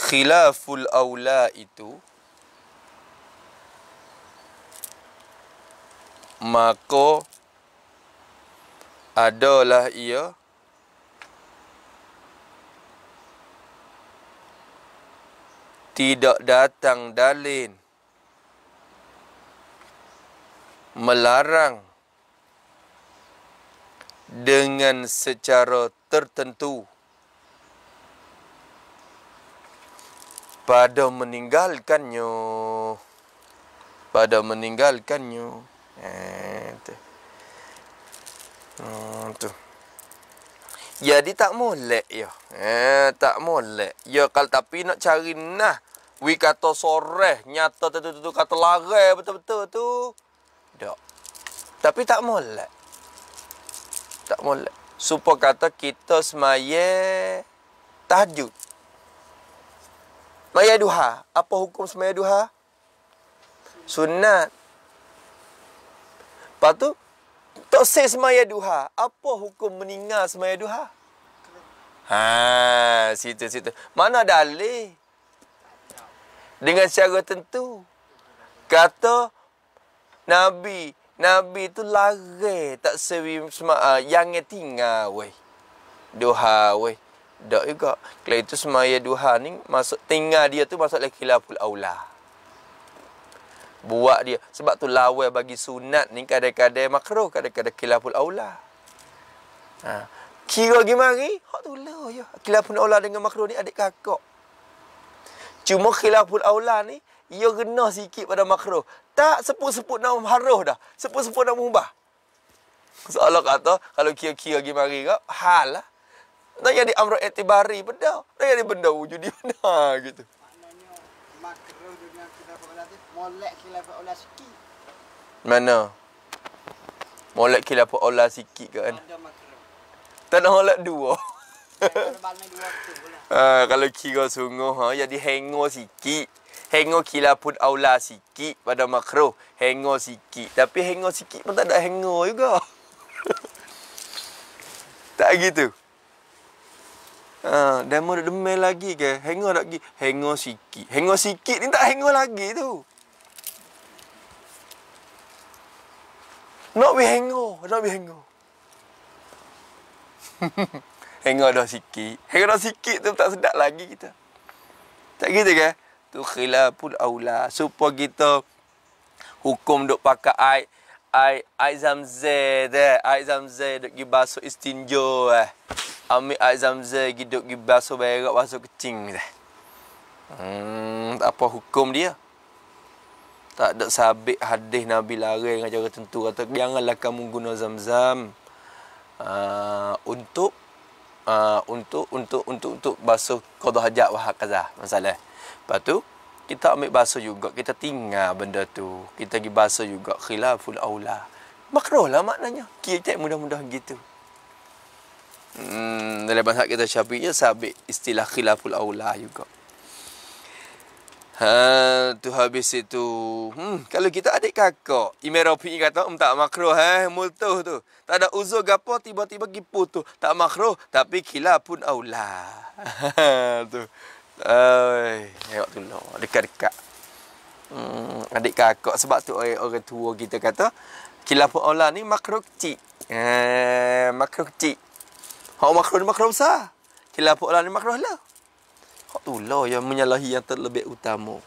khilaful aula itu maka adalah ia tidak datang dalil melarang dengan secara tertentu pada meninggalkannya pada meninggalkannya eh hmm, tu jadi tak molek ya eh tak molek ya kalau tapi nak cari nah wi kata sore nyata tu tu, tu kata larai betul-betul tu dak tapi tak molek tak molek supaya kata kita semaya tahajud Semayang duha. Apa hukum semayang duha? Sunat. Lepas tu, tak say semayang duha. Apa hukum meninggal semayang duha? Ha, situ, situ. Mana dalih? Dengan secara tentu. Kata Nabi. Nabi tu lari tak sewi semayang. Ah, uh, yang tinggal, weh. Duha, weh. Tak juga. Kalau itu semaya duha ni, masuk tinggal dia tu masuk lagi khilaful aula. Buat dia. Sebab tu lawai bagi sunat ni kadang-kadang makruh, kadang-kadang khilaful aula. Ha. Kira gimari, hak tu lah ya. Khilaful aula dengan makruh ni adik kakak. Cuma khilaful aula ni, ia renah sikit pada makruh. Tak sebut-sebut nak haruh dah. Sebut-sebut nak mubah. Soalnya kata, kalau kira-kira gimari kak, hal lah. Tak jadi di etibari benda. tak jadi benda wujud di benda. gitu. Maknanya molek kilafat olah Mana? Molek kilafat olah sikit ke kan? Tanda makro. Tanda dua. ha, <laughs> kalau kira sungguh, ha, jadi hengor sikit. Hengor kila pun aula sikit pada makro. Hengor sikit. Tapi hengor sikit pun tak ada hengor juga. <laughs> tak gitu. Ha, demo dah demel lagi ke? Hengor tak pergi? Hengor sikit. Hengor sikit ni tak hengor lagi tu. Nak be hengor. Nak be hengor. hengor dah sikit. Hengor dah sikit tu tak sedap lagi kita. Tak gitu ke? Tu khilapul aula. Supo kita hukum dok pakai air. Air, air zamzeh dah. Air zamzeh duk pergi basuh istinjo eh ambil air zamzam giduk gi basuh berak basuh kencing dah. Hmm, apa hukum dia? Tak ada sabit hadis Nabi lari dengan cara tentu kata janganlah kamu guna zamzam uh, untuk uh, untuk untuk untuk untuk basuh kodoh hajat wa hakaza masalah. Lepas tu kita ambil basuh juga kita tinggal benda tu. Kita pergi basuh juga khilaful aula. Makruh lah maknanya. kira mudah-mudahan gitu hmm, dalam mazhab kita Syafi'i sabit istilah khilaful aula juga. Ha tu habis itu. Hmm kalau kita adik kakak, Imerofi kata um, tak makruh eh multuh tu. Tak ada uzur gapo tiba-tiba pergi tu. Tak makruh tapi pun aula. <laughs> tu. Oi, ayo tu no. Dekat-dekat. Hmm adik kakak sebab tu orang, orang tua kita kata khilaful aula ni makruh kecil. Eh makruh kecil. Hak makruh ni makruh besar. Kila pula ni makruh lah. Hak tu lah yang menyalahi yang terlebih utama.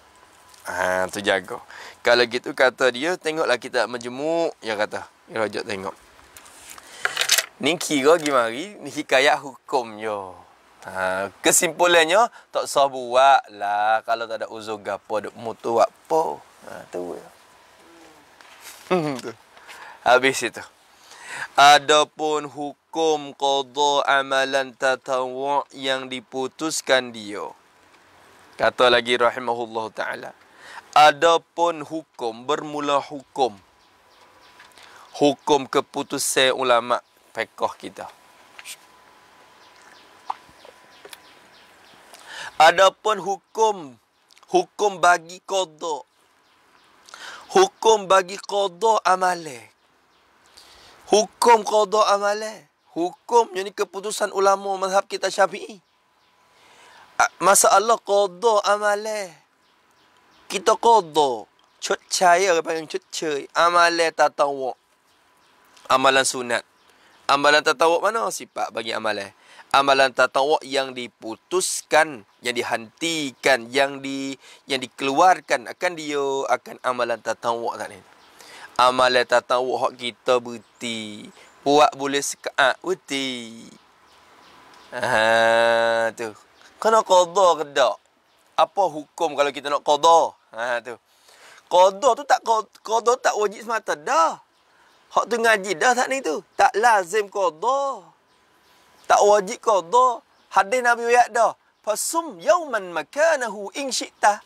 Ah ha, tu jaga. Kalau gitu kata dia, tengoklah kita menjemuk. Ya kata. Ya rajak tengok. Ni kira gimari, ni hikayat hukum yo. Ha, kesimpulannya, tak sah buat lah. Kalau tak ada uzur gapa, duk mutu apa. Ha, tu ya. <laughs> Habis itu. Adapun hukum hukum qadha amalan tatawwu yang diputuskan dia. Kata lagi rahimahullah taala. Adapun hukum bermula hukum hukum keputusan ulama fiqh kita. Adapun hukum hukum bagi qadha hukum bagi qadha amale hukum qadha amale hukumnya ni keputusan ulama mazhab kita syafi'i. Masalah qadha amale. Kita qadha. Cucaya orang panggil cucaya. Amale tatawak. Amalan sunat. Amalan tatawak mana sifat bagi amale? Amalan tatawak yang diputuskan, yang dihentikan, yang di yang dikeluarkan akan dia akan amalan tatawak tak ni. Amalan tatawak kita berhenti. Buat boleh sekaat ah, uti. Ha tu. Kau nak qada ke tak? Apa hukum kalau kita nak qada? Ha ah, tu. Qada tu tak qada tak wajib semata dah. Hak tu ngaji dah saat ni tu. Tak lazim qada. Tak wajib qada. Hadis Nabi ayat dah. Fasum yauman makanahu in syi'ta.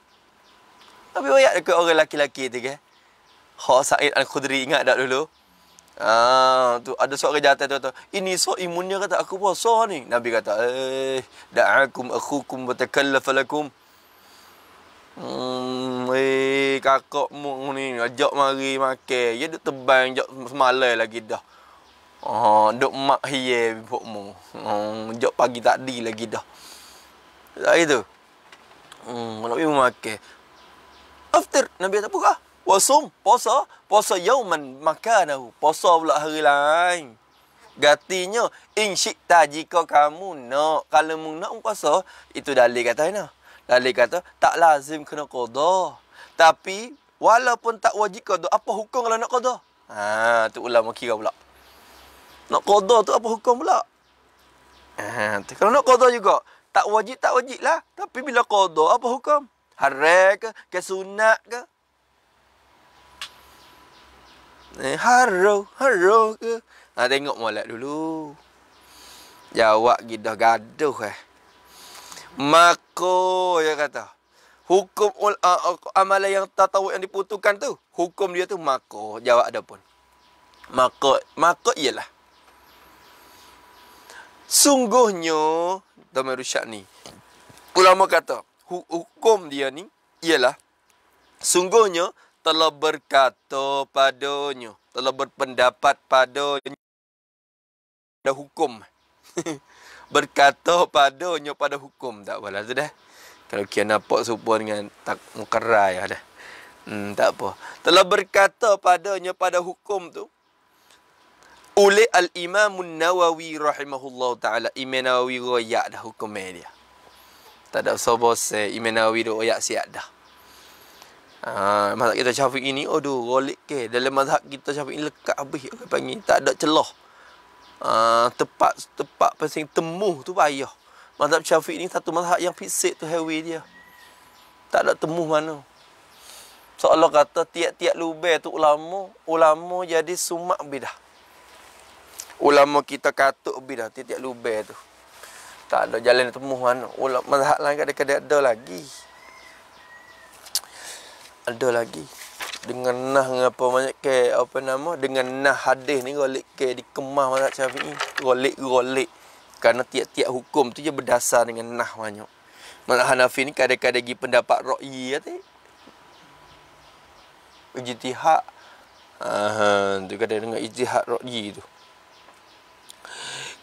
Nabi ayat dekat orang lelaki-lelaki tu ke. Hak Said Al-Khudri ingat tak dulu? Ah, tu ada seorang jatuh tu, tu. Ini so imunnya kata aku puasa ni. Nabi kata, "Eh, da'akum akhukum wa takallaf lakum." Hmm, eh, kakak kakakmu ni ajak mari makan. Ya duk tebang jak semalam lagi dah. oh duk mak hiye bibukmu. Hmm, jak pagi tadi lagi dah. Tak itu. Hmm, nak makan. After Nabi kata, "Buka." Wasum puasa, puasa yauman makanahu. Puasa pula hari lain. Gatinya in syikta jika kamu nak kalau mung nak puasa, itu dalil kata ina. Dalil kata tak lazim kena qada. Tapi walaupun tak wajib qada, apa hukum kalau nak qada? Ha, tu ulama kira pula. Nak qada tu apa hukum pula? Ha, kalau nak qada juga, tak wajib tak wajib lah. Tapi bila qada apa hukum? Haram ke, ke ke? Eh, haro, haro ke? Ha, tengok molek dulu. Jawab gidah gaduh eh. Mako, dia kata. Hukum ul, uh, amalan yang tak tahu yang diputuskan tu. Hukum dia tu mako. Jawab ada pun. Mako, mako ialah. Sungguhnya, Tuan Rusyak ni. Ulama kata, hukum dia ni ialah. Sungguhnya, telah berkata padanya telah berpendapat padanya pada hukum <laughs> berkata padanya pada hukum tak apalah sudah kalau kian nampak serupa dengan tak mukarrai ada ya hmm, tak apa telah berkata padanya pada hukum tu oleh al-imam nawawi rahimahullahu taala imam nawawi royak dah hukum dia tak ada sebab se imam nawawi royak siap dah Ha, mazhab kita syafiq ini, aduh, rolik ke. Dalam mazhab kita syafiq ini lekat habis. Okay, panggil. Tak ada celah. Ha, tepat, tepat pasang temuh tu payah. Mazhab syafiq ini satu mazhab yang fisik tu heavy dia. Tak ada temu mana. So Allah kata tiap-tiap lubeh tu ulama, ulama jadi sumak bidah. Ulama kita katuk bidah tiap-tiap lubeh tu. Tak ada jalan temu mana. Ulama mazhab lain kadang-kadang ada lagi ada lagi dengan nah apa banyak ke apa nama dengan nah hadis ni golik ke di dikemah mazhab Syafi'i golik golik kerana tiap-tiap hukum tu je berdasar dengan nah banyak mana Hanafi ni kadang-kadang gi pendapat ra'yi ate ijtihad ah tu kadang dengan ijtihad ra'yi tu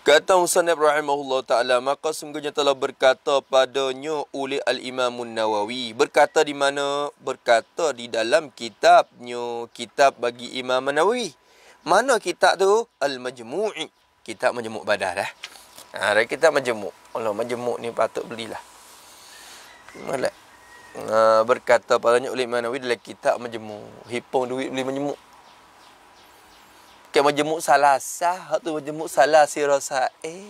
Kata Musanib rahimahullah ta'ala, maka sungguhnya telah berkata padanya oleh Al-Imam Nawawi. Berkata di mana? Berkata di dalam kitabnya, kitab bagi Imam Nawawi. Mana kitab tu? Al-Majmu'i. Kitab Majmu' Badar lah. Eh? Ha, kitab Majmu'. Allah Majmu' ni patut belilah. Malak. Ha, berkata padanya oleh Imam Nawawi dalam kitab Majmu'. Hipung duit beli Majmu'. Kau jemuk salah sah, hak tu menjemuk salah si rasa eh.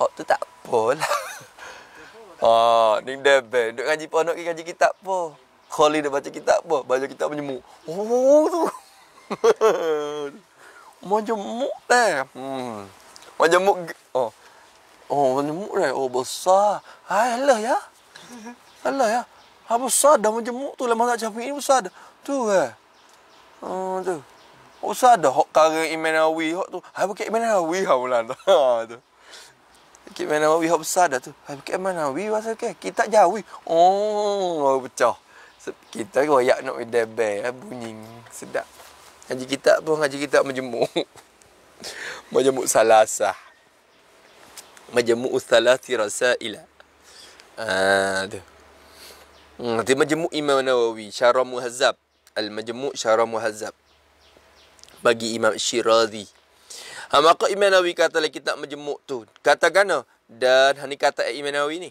Hak tu tak apalah. <laughs> Oh, ning debe, duk ngaji pon, ke ngaji kitab apa? Kholi dah baca kitab apa? Baca kitab menjemuk. Oh tu. <laughs> menjemuk eh. Hmm. Menjemuk oh. Oh, menjemuk eh. Oh, besar. Hai, lah ya. Alah ya. Apa ah, besar dah menjemuk tu lama tak capai ini besar dah. Tu eh. Oh, tu. Usah ada hok kara Iman Awi hok tu. Hai bukit Iman Awi ha lah mula tu. <laughs> Ha tu. Bukit Iman Awi hok besar dah tu. Hai bukit Iman Awi rasa ke kita jauh. Oh, oh pecah. Kita royak nak no, debe ha, bunyi sedap. Haji kita pun haji kita menjemuk. <laughs> menjemuk salasa. Menjemuk ustalati rasaila. Ha tu. Hmm, dia majmu' Imam Nawawi, Syarah Muhazzab. Al-Majmu' Syarah Muhazzab bagi Imam Syirazi. Ha, maka Imam Nawawi kata lagi kitab menjemuk tu. Kata gana? Oh, dan ini ha, kata Imam Nawawi ni.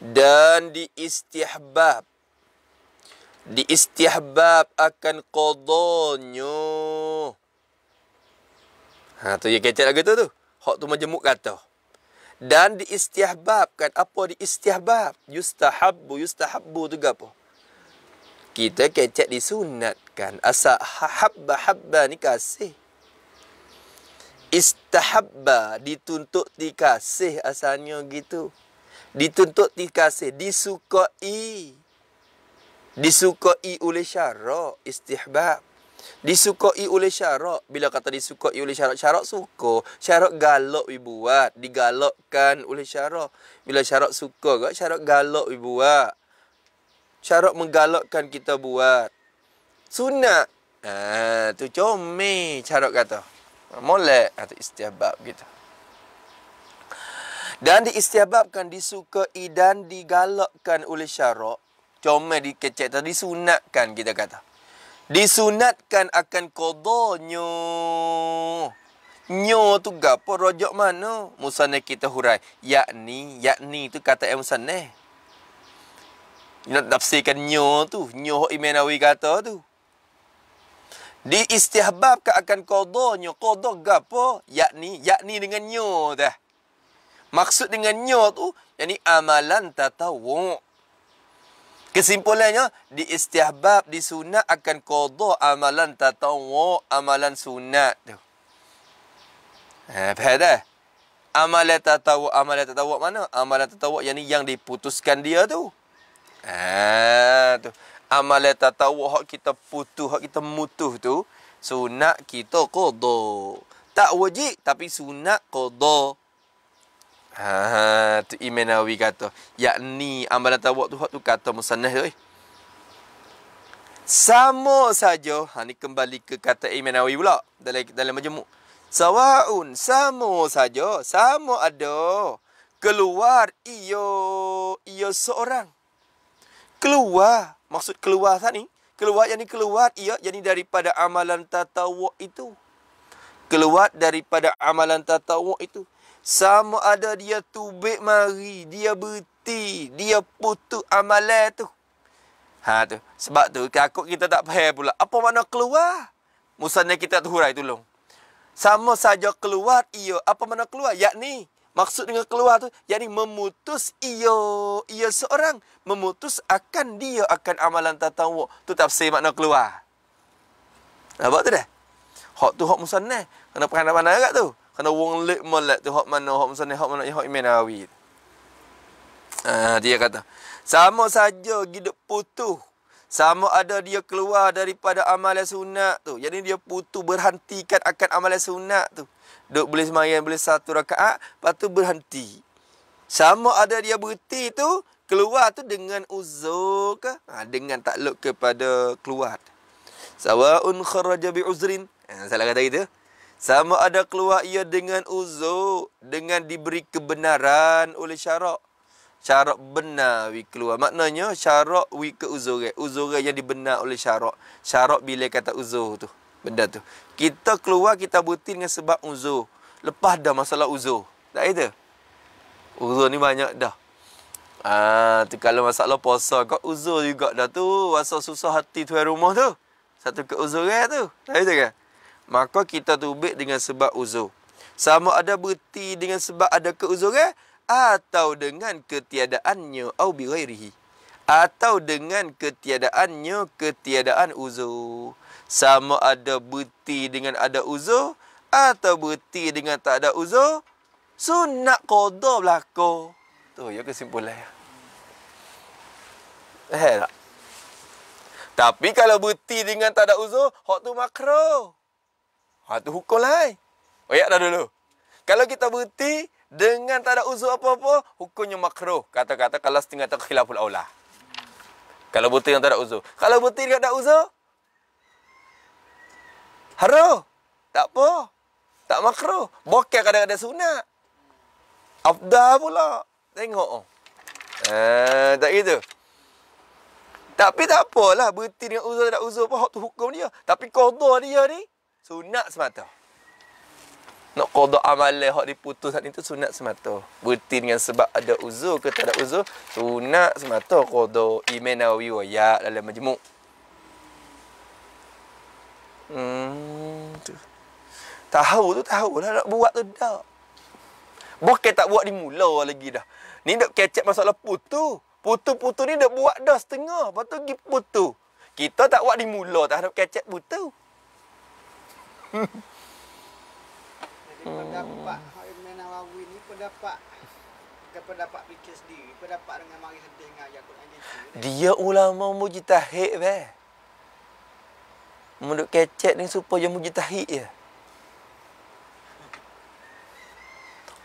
Dan diistihbab. Diistihbab akan qadonyo. Ha, tu dia kata lagi tu tu. Hak tu menjemuk kata. Dan diistihbabkan. Apa diistihbab? Yustahabu. Yustahabu tu apa? kita kecek disunatkan asa habba habba ni kasih istahabba dituntut dikasih asalnya gitu dituntut dikasih disukai disukai oleh syarak istihbab disukai oleh syarak bila kata disukai oleh syarak syarak suka syarak galak dibuat digalakkan oleh syarak bila syarak suka ke syarak galak dibuat syarat menggalakkan kita buat sunat ha, tu cuma kata molek atau ha, istiabab kita dan diistiababkan disukai dan digalakkan oleh syarak cuma dikecek tadi sunatkan kita kata disunatkan akan qadanya nyo tu gapo rojak mana musanne kita hurai yakni yakni tu kata yang musanne You nak tafsirkan nyo tu. Nyo hok Imam kata tu. Di istihbab ke akan kodohnya. Kodoh gapo? Yakni, yakni dengan nyo dah. Maksud dengan nyo tu, yakni amalan tatawu. Kesimpulannya, di istihbab, di sunat akan kodoh amalan tatawu, amalan sunat tu. Eh, ha, dah? Amalan tatawu, amalan tatawu mana? Amalan tatawu yakni yang diputuskan dia tu. Ah tu. Amal tatawu hak kita putu, hak kita mutuh tu sunat kita qada. Tak wajib tapi sunat qada. Ha ah, tu imanawi kata, yakni amalan tatawu tu hak tu kata musannah tu. Eh. Sama saja. Ha ni kembali ke kata imanawi Nawawi pula dalam dalam majmu. Sawaun sama saja, sama ada keluar iyo iyo seorang keluar maksud keluar saat ni keluar jadi keluar ia jadi daripada amalan tatawuk itu keluar daripada amalan tatawuk itu sama ada dia tubik mari dia berhenti dia putu amalan tu ha tu sebab tu takut kita tak payah pula apa makna keluar musanya kita tu hurai tolong sama saja keluar ia apa makna keluar yakni Maksud dengan keluar tu, jadi memutus ia, ia seorang. Memutus akan dia akan amalan tatawuk. Tu tafsir makna keluar. Nampak tu dah? Hak tu hak musanah. Kena perkara agak tu? Kena wong lek melek tu hak mana, hak musanah, hak mana, hak iman awi. Ha, dia kata, sama saja gidup putuh. Sama ada dia keluar daripada amalan sunat tu. Jadi dia putuh berhentikan akan amalan sunat tu. Duk boleh semayang boleh satu rakaat. Lepas tu berhenti. Sama ada dia berhenti tu. Keluar tu dengan uzur ke? Ha, dengan takluk kepada keluar. Sawa'un kharaja bi'uzrin. Ha, salah kata itu. Sama ada keluar ia dengan uzur. Dengan diberi kebenaran oleh syarak. Syarak benar wi keluar. Maknanya syarak wi ke uzur. Uzur yang dibenar oleh syarak. Syarak bila kata uzur tu. Benda tu. Kita keluar kita butin dengan sebab uzur. Lepas dah masalah uzur. Tak ada. Uzur ni banyak dah. Ah, tu kalau masalah puasa kau uzur juga dah tu. Rasa susah hati tuan rumah tu. Satu ke keuzuran tu. Tak ada kan? Maka kita tubik dengan sebab uzur. Sama ada berhenti dengan sebab ada keuzuran atau dengan ketiadaannya au atau dengan ketiadaannya ketiadaan uzur sama ada bukti dengan ada uzur atau bukti dengan tak ada uzur sunat qada berlaku tu ya kesimpulannya eh tak? tapi kalau bukti dengan tak ada uzur hak tu makro hak tu hukum lain oh ya dah dulu kalau kita bukti dengan tak ada uzur apa-apa hukumnya makro kata-kata kalau setengah tak khilaful aula kalau bukti yang tak ada uzur kalau bukti dengan tak ada uzur Haro. Tak apa. Tak makro. Bokeh kadang-kadang sunat. Abdah pula. Tengok. Eh, tak gitu. Tapi tak apalah. Berhenti dengan uzur tak uzur pun. Hak tu hukum dia. Tapi kodoh dia ni. Sunat semata. Nak kodoh amalai hak diputus saat ni tu sunat semata. Berhenti dengan sebab ada uzur ke tak ada uzur. Sunat semata kodoh. Iman awi wayak dalam majmuk. Hmm, tu. Tahu tu tahu lah nak buat tu dah. Bukan tak buat di mula lagi dah. Ni dok kecek masalah putu. Putu-putu ni dah buat dah setengah. Lepas tu pergi putu. Kita tak buat di mula tak nak kecek putu. Jadi pendapat Khairul Nawawi ni pendapat ke pendapat fikir sendiri. Pendapat dengan Mari Hedih dengan Yakut Dia ulama mujtahid weh. Menduk kecek ni supaya mujtahid je.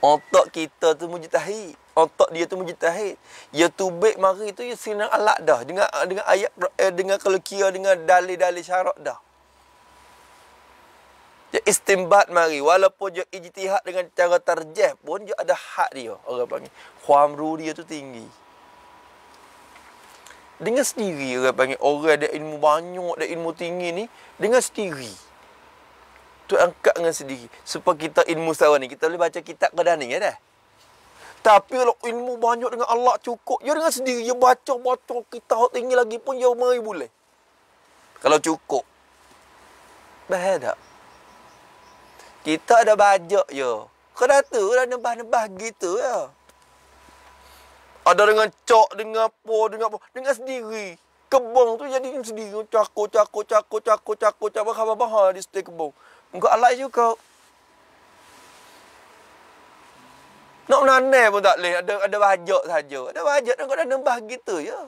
Otak kita tu mujtahid. Otak dia tu mujtahid. Ya tubik mari tu ya sinang alat dah. Dengan dengan ayat eh, dengan kalau kira dengan dalil-dalil syarak dah. Dia istimbat mari. Walaupun dia ijtihad dengan cara tarjah pun dia ada hak dia. Orang panggil. Khuamru dia tu tinggi dengan sendiri orang panggil orang ada ilmu banyak ada ilmu tinggi ni dengan sendiri tu angkat dengan sendiri supaya kita ilmu sawan ni kita boleh baca kitab kedah ni ya dah tapi kalau ilmu banyak dengan Allah cukup ya dengan sendiri ya baca baca kita tinggi lagi pun ya mai boleh kalau cukup bah kita ada bajak ya kerana tu dah nebah-nebah gitu ya. Ada dengan cok, dengan apa, dengan apa. Dengan sendiri. Kebong tu jadi sendiri. Cakut, cakut, cakut, cakut, cakut, cakut. Khabar bahar di stay kebong. Engkau alai juga. Nak menanai pun tak boleh. Ada, ada bajak saja. Ada bajak dan kau dah nembah gitu ya.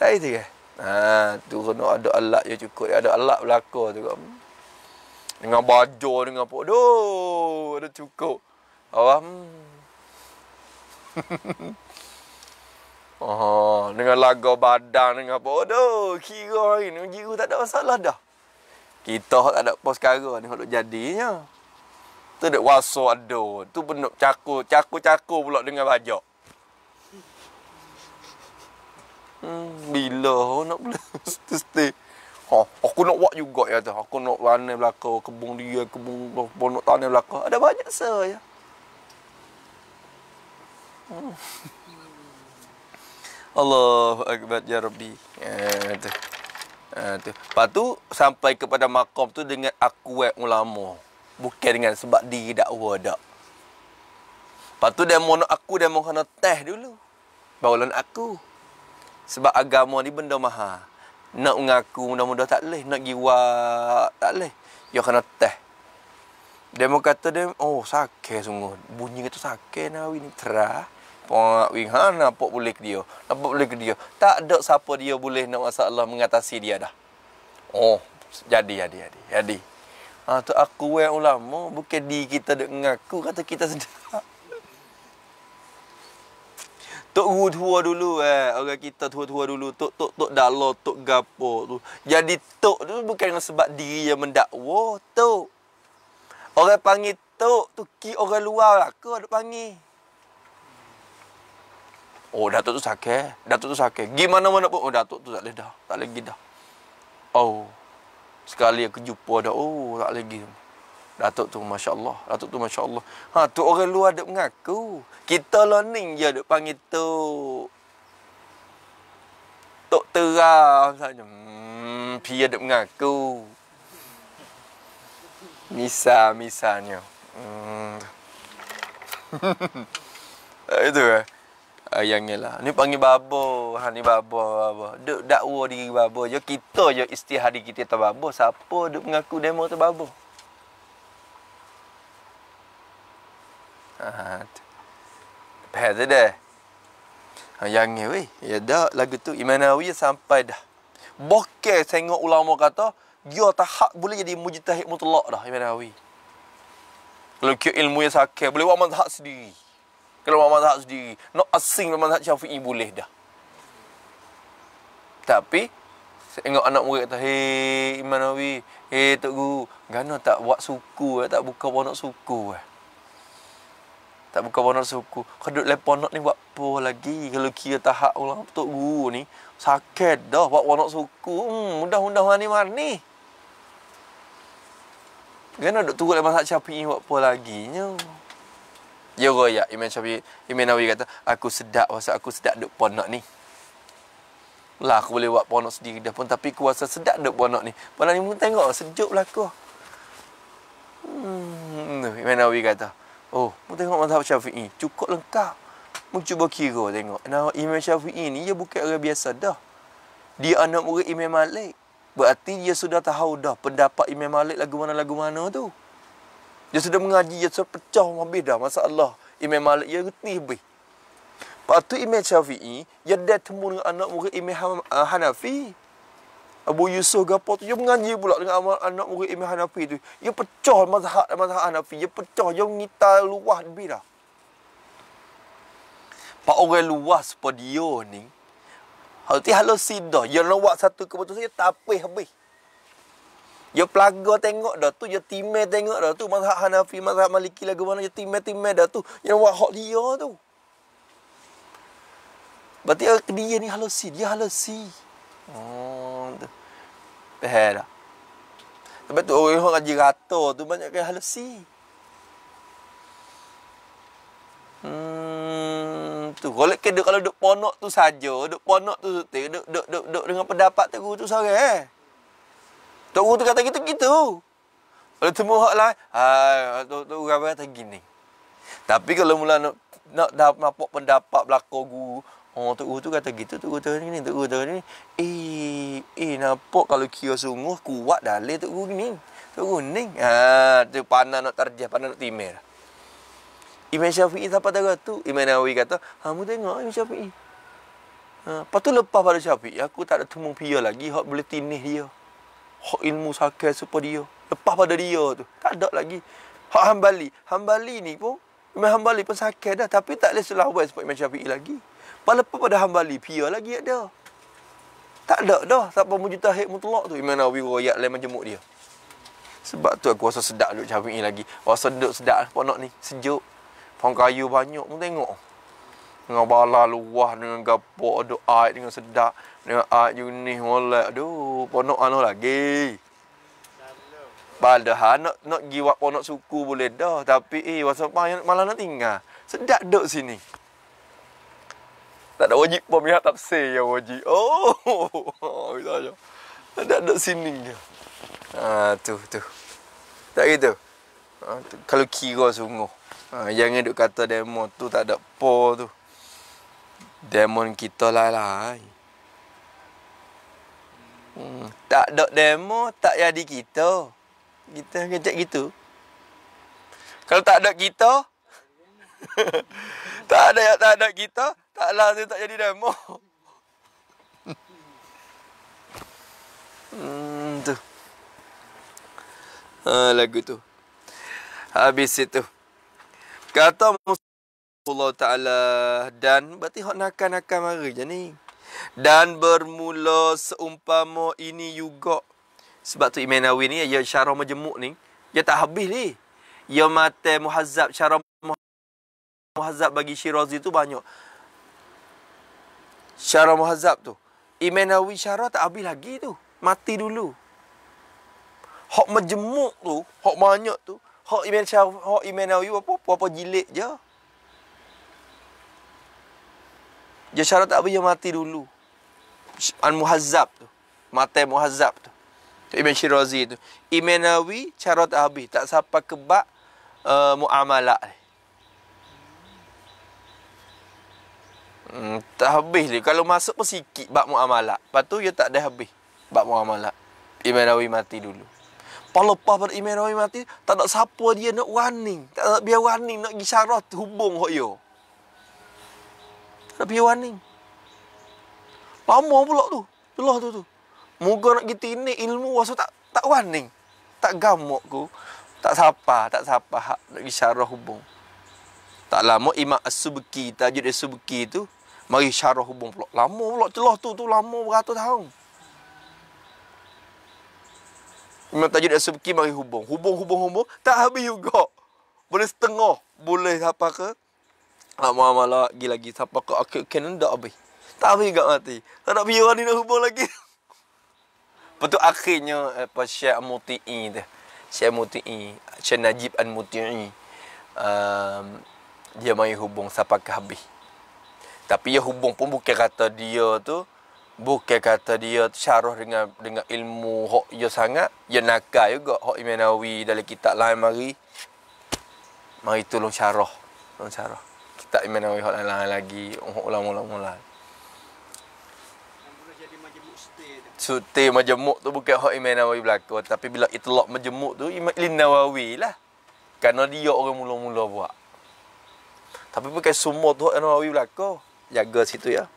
Tak itu ke? Haa, tu kena ada alat je cukup. Ada alat belakang tu kan. Dengan baju, dengan apa. Aduh, ada cukup. Awam. oh, dengan lagu badan dengan apa doh, kira hari ni jiru tak ada masalah dah. Kita tak ada pos sekarang ni hendak jadinya. Tu dak waso ado, tu benuk cakur, cakur-cakur pula dengan bajak. Hmm, bila nak boleh stay Ha, aku nak buat juga ya tu. Aku nak warna belakang kebun dia, kebun pun nak belakang. Ada banyak saya. So, Allah akbar ya Rabbi. Ya tu. Ha, tu. Patu sampai kepada makam tu dengan akuat ulama. Bukan dengan sebab diri dakwa dak. Lepas tu dia mau aku dia mau kena teh dulu. Baru nak aku. Sebab agama ni benda maha. Nak mengaku mudah-mudah tak boleh. Nak jiwa tak boleh. Dia kena teh. Dia mau kata dia, oh sakit sungguh. Bunyi itu sakit nawi hari ni. Terah. Pak Wihan apa boleh ke dia? Apa boleh ke dia? Tak ada siapa dia boleh nak masalah mengatasi dia dah. Oh, jadi jadi jadi. Jadi. Ha tu aku yang ulama bukan di kita dek mengaku kata kita sedar. <laughs> Tok tua dulu eh, orang kita tua-tua dulu tok tok tok dalo tok gapo tu. Jadi tok tu bukan sebab diri yang mendakwa tok. Orang panggil tok tu ki orang luar aku lah, ke ada panggil. Oh, Datuk tu sakit. Eh? Datuk tu sakit. Gimana mana pun. Oh, Datuk tu tak boleh dah. Tak lagi dah. Oh. Sekali aku jumpa dah. Oh, tak lagi. Datuk tu, Masya Allah. Datuk tu, Masya Allah. Ha, tu orang luar ada mengaku. Kita lah ni je ada panggil tu. Tok terang. Misalnya, hmm, dia ada mengaku. Misal, misalnya. Hmm. <laughs> itu eh ayangnya ah, lah. Ni panggil babo. Ha ni babo babo. dak dakwa diri babo je. Kita je istihadi kita tu babo. Siapa duk mengaku demo tu babo? Ha. Ah, Pada deh. Ayang ah, ni weh. Ya dak lagu tu Imanawi sampai dah. Bokeh tengok ulama kata dia tak hak boleh jadi mujtahid mutlak dah Imanawi. Kalau ilmu yang sakit boleh buat mazhab sendiri. Kalau Keluar mazhab sendiri. Not asing mazhab syafi'i boleh dah. Tapi, saya tengok anak murid kata, Hei, Imam Nawawi. Hei, Tok Guru. Gana tak buat suku, eh? tak buka warna suku. Eh? Tak buka warna suku. Kedut leponok ni buat apa lagi? Kalau kira tahap ulang Tok Guru ni, sakit dah buat warna suku. Hmm, mudah-mudah mani-mani. Lah Gana duk turut lepas syafi'i buat apa lagi? Nyo. Dia ya royak Imam Syafi'i Imam Nawawi kata Aku sedap Pasal aku sedap duk ponok ni Lah aku boleh buat ponok sendiri dah pun Tapi aku rasa sedap duk ponok ni Ponok ni pun tengok Sejuk lah aku hmm, Imam Nawawi kata Oh Pun tengok mazhab Syafi'i Cukup lengkap Pun cuba kira tengok Nah Imam Syafi'i ni Dia bukan orang biasa dah Dia anak murid Imam Malik Berarti dia sudah tahu dah Pendapat Imam Malik lagu mana-lagu mana tu dia sudah mengaji, dia sudah pecah habis dah masalah. Imam Malik, dia reti habis. Lepas tu Imam Syafi'i, dia dah temu dengan anak murid Imam eh, Hanafi. Abu Yusuf Gapur tu, dia mengaji pula dengan anak murid Imam Hanafi tu. Dia pecah mazhab mazhab Hanafi. Dia pecah, dia mengitar luas lebih dah. Pak orang luas seperti dia ni, Hati halus sidah. Dia nak buat satu keputusan, dia tapih habis. Ya pelaga tengok dah tu, ya timah tengok dah tu. Mazhab Hanafi, mazhab Maliki lagu mana, ya timah-timah dah tu. Yang buat hak dia tu. Berarti dia ni halusi, dia halusi. Hmm, oh, tu. Pahal lah. Sebab tu orang-orang kaji rata tu banyak kaya halusi. Hmm, tu kalau kena kalau duk ponok tu saja, duk ponok tu tu duk duk duk dengan pendapat tu tu sore eh. Tok Guru tu kata gitu gitu. Kalau temu hak lain, hai tok tok guru kata gini. Tapi kalau mula nak nak dapat pendapat belako guru, oh tok guru tu kata gitu, tok guru ni, tok guru ni. Eh, eh nampak kalau kira sungguh kuat dalil tok guru ni. Tok guru ni. Ha, tu panah nak terjah, panah nak timir. Imam Syafi'i siapa tahu tu? Imam Nawawi kata, "Kamu ha, tengok Imam Syafi'i." Ha, lepas tu lepas pada Syafi'i, aku tak ada temu pia lagi hak boleh tinih dia. Ya hak ilmu sakai supaya dia lepas pada dia tu tak ada lagi hak hambali hambali ni pun memang Hambali pun sakit dah tapi tak boleh selah buat sebab Imam Syafi'i lagi Lepas pada Hambali pia lagi ada tak ada dah siapa mujtahid mutlak tu Imam nabi royak lain menjemuk dia sebab tu aku rasa sedap duduk Syafi'i lagi rasa duduk sedap apa lah nak ni sejuk pohon kayu banyak pun tengok dengan bala luah dengan gapok ada air dengan sedap dengan ya, ayat unis molek. Aduh, ponok anu lagi. Padahal nak nak gi wak ponok suku boleh dah, tapi eh masa pai malah nak tinggal. Sedap duk sini. Tak ada wajib pun mihak tafsir yang wajib. Oh, kita aja. Ada ada sini ke? Ha, tu tu. Tak gitu. Ha, tu, kalau kira sungguh. Ha, jangan duk kata demo tu tak ada po tu. Demon kita lah lah. Hmm. Tak ada demo, tak jadi kita. Kita kecek gitu. Kalau tak ada kita, <laughs> tak ada yang tak ada kita, tak lazim tak jadi demo. <laughs> hmm, tu. Ha, lagu tu. Habis itu. Kata Allah Ta'ala dan berarti hok nakan akan mara je ni. Dan bermula seumpama ini juga. Sebab tu Imam Nawawi ni, ya syarah majemuk ni, ya tak habis ni. Ya mata muhazab, syarah muhazab bagi Syirazi tu banyak. Syarah muhazab tu. Imam Nawawi syarah tak habis lagi tu. Mati dulu. Hak majemuk tu, hak banyak tu, hak Imam Nawawi apa-apa jilid je. Dia syarat Abu yang mati dulu. An Muhazzab tu. Mata Muhazzab tu. tu Ibn Shirazi tu. Ibn Awi syarat Abu tak siapa kebak uh, muamalah ni. Hmm, tak habis dia. Kalau masuk pun sikit bab muamalah. Lepas tu dia tak ada habis bab muamalah. Ibn Awi mati dulu. Pas lepas pada Imam Nawawi mati, tak ada siapa dia nak warning. Tak ada biar warning nak pergi hubung terhubung dengan Dah pergi warning. Lama pula tu. Celah tu tu. Moga nak kita ini ilmu rasa tak tak warning. Tak gamuk ku. Tak sapa, tak sapa hak nak isyarah hubung. Tak lama imam as-subki, tajud as-subki tu. Mari syarah hubung pula. Lama pula celah tu tu lama beratus tahun. Imam tajud as-subki mari hubung. Hubung, hubung, hubung. Tak habis juga. Boleh setengah. Boleh apa ke? Tak mahu amal lagi lagi. Siapa kau aku kena tak habis. Tak habis kat mati. Tak nak pergi ni nak hubung lagi. Betul <laughs> tu akhirnya. Apa eh, Syekh Muti'i tu. Syekh Muti'i. Syekh Najib An Muti'i. Um, dia main hubung siapa ke habis. Tapi dia hubung pun bukan kata dia tu. Bukan kata dia tu syarah dengan dengan ilmu hok dia sangat. Dia nakal juga. Hok Imanawi dalam kitab lain mari. Mari tolong syarah. Tolong syarah kita iman dengan orang lain lagi ulama-ulama oh, Sute lah. majemuk tu bukan hak Imam Nawawi berlaku tapi bila itlak majemuk tu Imam Ibn Nawawi lah. Karena dia orang mula-mula buat. Tapi bukan semua tu hak Nawawi berlaku. Jaga situ ya.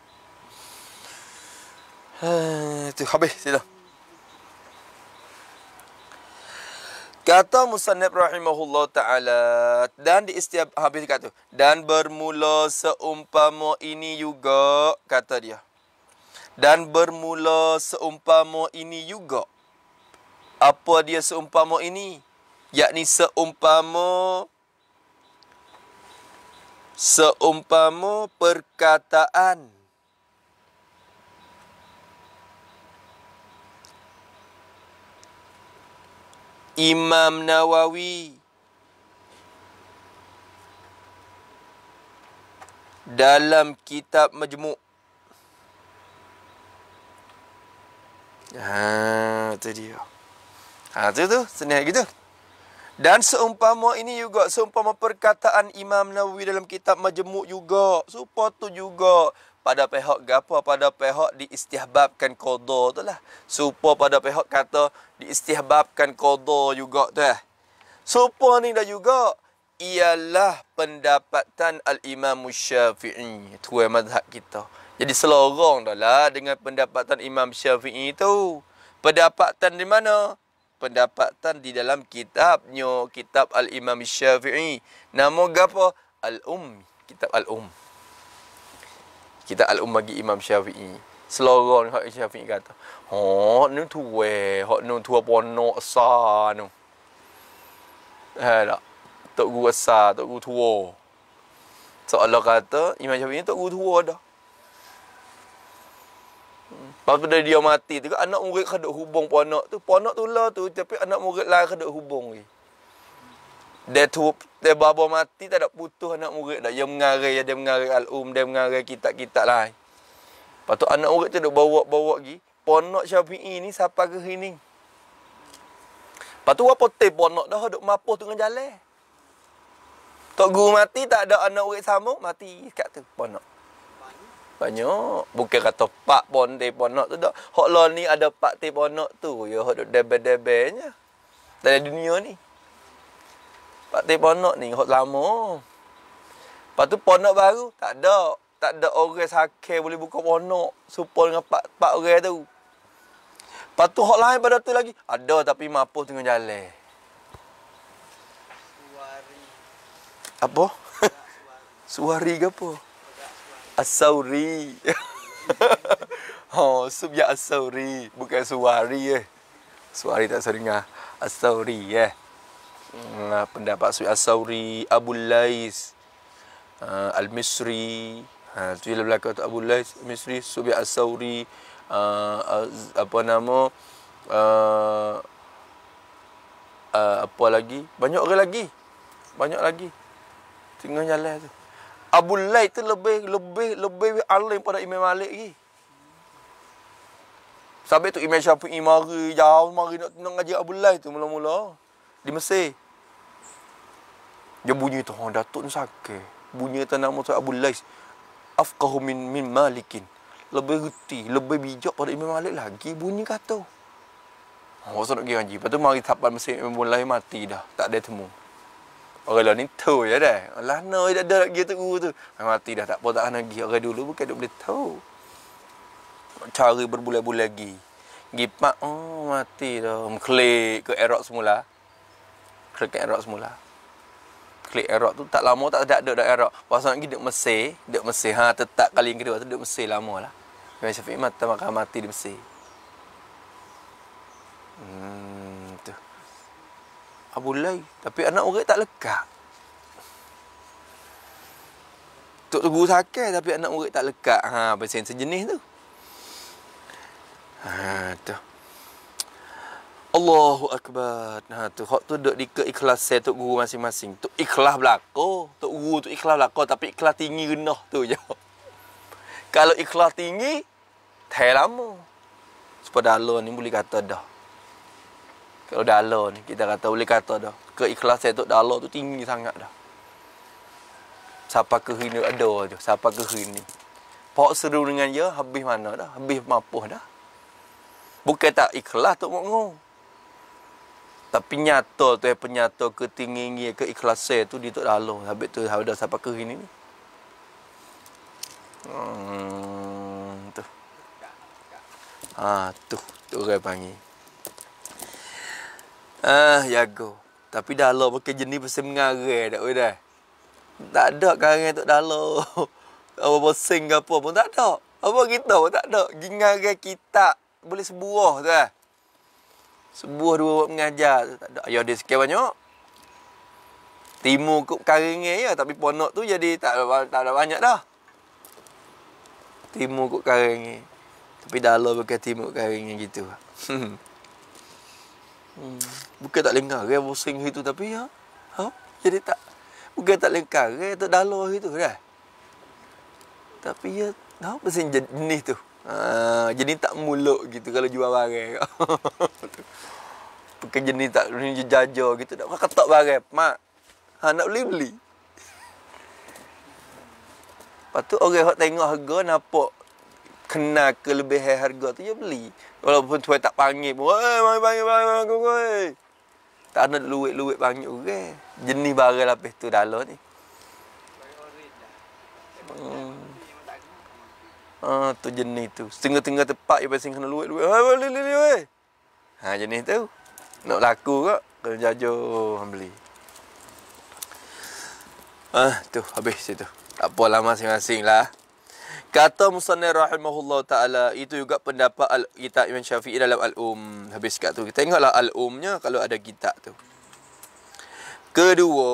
Ha, <sighs> tu habis situ. Kata Musannib rahimahullah ta'ala dan di istiab habis kata Dan bermula seumpama ini juga kata dia. Dan bermula seumpama ini juga. Apa dia seumpama ini? Yakni seumpama seumpama perkataan Imam Nawawi dalam kitab Majmu' Ha tu dia. Ha tu tu senang gitu. Dan seumpama ini juga seumpama perkataan Imam Nawawi dalam kitab Majmu' juga, serupa tu juga pada pihak gapo pada pihak diistihbabkan qada tu lah supo pada pihak kata diistihbabkan qada juga tu eh supo ni dah juga ialah pendapatan al-imam syafi'i tu mazhab kita jadi selorong dah lah dengan pendapatan imam syafi'i tu pendapatan di mana pendapatan di dalam kitabnya kitab al-imam syafi'i nama gapo al-ummi kitab al-ummi kita al umagi imam syafi'i selorong hak syafi'i kata ha oh, ni tu we hak nu tu apo no sa nu ha la tok gu asa tok gu tuo so Allah kata imam syafi'i tok gu tuo dah Lepas dia mati tu, anak murid kena hubung ponok tu. Ponok tu lah tu, tapi anak murid lain kena hubung ni dia tu dia babo mati tak ada putus anak murid dah. Dia mengarai, dia mengarai al-um, dia mengarai kitab-kitab lah. Eh. Lepas tu anak murid tu dok bawa-bawa lagi. Ponok Syafi'i ni siapa ke sini. Lepas tu apa teh ponok dah duk mapuh tengah jalan. Tok guru mati tak ada anak murid sama mati kat tu ponok. Banyak. Bukan kata pak pon teh ponok tu dah. Hak lah ni ada pak teh ponok tu. Ya hak duk debel-debelnya. Dalam dunia ni. Pakti ponok ni hot lama. Lepas tu ponok baru tak ada. Tak ada orang sakit boleh buka ponok supol dengan pak pak orang tu. Lepas tu hot lain pada tu lagi. Ada tapi mampus tengok jalan. Suari. Apa? <laughs> suari ke apa? Asauri. <laughs> oh, subjek asauri bukan suari eh. Suari tak sering ah. Asauri eh pendapat Sufi Asauri, Abu Lais, uh, Al Misri, ha, tu yang lah belakang tu Abu Lais, Misri, Sufi Asauri, uh, apa nama, uh, uh, apa lagi, banyak orang lagi, banyak lagi, tengah jalan tu. Abu Lait tu lebih lebih lebih alim pada Imam Malik lagi. Sampai tu Imam Syafi'i mari jauh mari nak tunang ngaji Abu Lait tu mula-mula di Mesir. Dia bunyi tu, oh, Datuk ni sakit. Bunyi tu nama tu Abu Lais. Afqahu min, min malikin. Lebih reti, lebih bijak pada Imam Malik lagi bunyi kata. Oh, saya nak pergi haji. Lepas tu, mari tapan mesin Imam Malik mati dah. Tak ada temu. Orang lain ni tahu je ya, dah. Alah, no, dia dah nak pergi tu. tu. mati dah, tak apa, tak nak pergi. Orang dulu bukan dia boleh tahu. Cari berbulan-bulan lagi. Gipak, oh, mati dah. Klik ke Erok semula. Klik ke Erok semula klik erok tu tak lama tak ada dak dak Iraq. Pasal lagi dak Mesir, dak Mesir ha tetap kali yang kedua tu dak Mesir lamalah. Imam Syafi'i mati makan mati di Mesir. Hmm tu. Abu Lai tapi anak orang tak lekat. Tok tu guru sakit tapi anak orang tak lekat. Ha pasal sejenis tu. Ha tu. Allahu akbar. Nah ha, tu hok tu duk di saya tok guru masing-masing. Tok ikhlas belako, tok guru tu ikhlas belako tapi ikhlas tinggi renah tu je. <laughs> Kalau ikhlas tinggi thai lama. Sebab dalo ni boleh kata dah. Kalau dalo ni kita kata boleh kata dah. Keikhlasan tok dalo tu tinggi sangat dah. Siapa ke hina ada tu, siapa ke hina. Pak seru dengan dia habis mana dah? Habis mampus dah. Bukan tak ikhlas tok mengu. Tapi nyata tu eh, penyata ke tinggi-tinggi ke ikhlas tu dia tak lalu. Habis tu habis dah sampai ke sini ni. Hmm, tu. Ha, tu. Tu orang panggil. Ah, jago. Tapi dah lalu pakai jenis pasal mengarai tak boleh dah. Tak ada karang tak dalo. <laughs> Apa bosing ke apa pun tak ada. Apa kita pun tak ada. Gingarai kita boleh sebuah tu eh. Sebuah dua orang mengajar. Tak ada. Ya, dia sekian banyak. Timur kot karingai ya. Tapi ponok tu jadi tak ada, tak ada banyak dah. Timur kot karingai. Tapi dalam bukan timur karingai gitu. <laughs> hmm. Bukan tak lengkar. Ya, bosing itu tapi ya. Ha? Jadi tak. Bukan tak lengkar. Ya, tak dalam itu dah. Lah kan? Tapi ya. Tahu mesin jenis tu. Ah, jadi tak muluk gitu kalau jual barang. Pekerja <laughs> jenis tak ni jaja gitu. Tak ketok barang. Mak. Ha nak beli beli. Lepas tu orang hok tengok harga nampak kena ke lebih harga tu dia ya beli. Walaupun tuai tak panggil pun, "Oi, mai panggil bang, bang, bang, Tak ada luit-luit banyak orang. Okay. Jenis barang lapis tu dalam ni. Hmm. Ha tu jenis tu. Tengah-tengah tepat dia pasal kena luit-luit. Ha boleh boleh weh. Ha jenis tu. Nak laku ke kena jajuh hang beli. Ha tu habis situ. Tak apalah masing-masing lah. Kata Musanna rahimahullah ta'ala Itu juga pendapat al kitab Imam Syafi'i dalam Al-Um Habis kat tu Kita tengoklah Al-Umnya Kalau ada kitab tu Kedua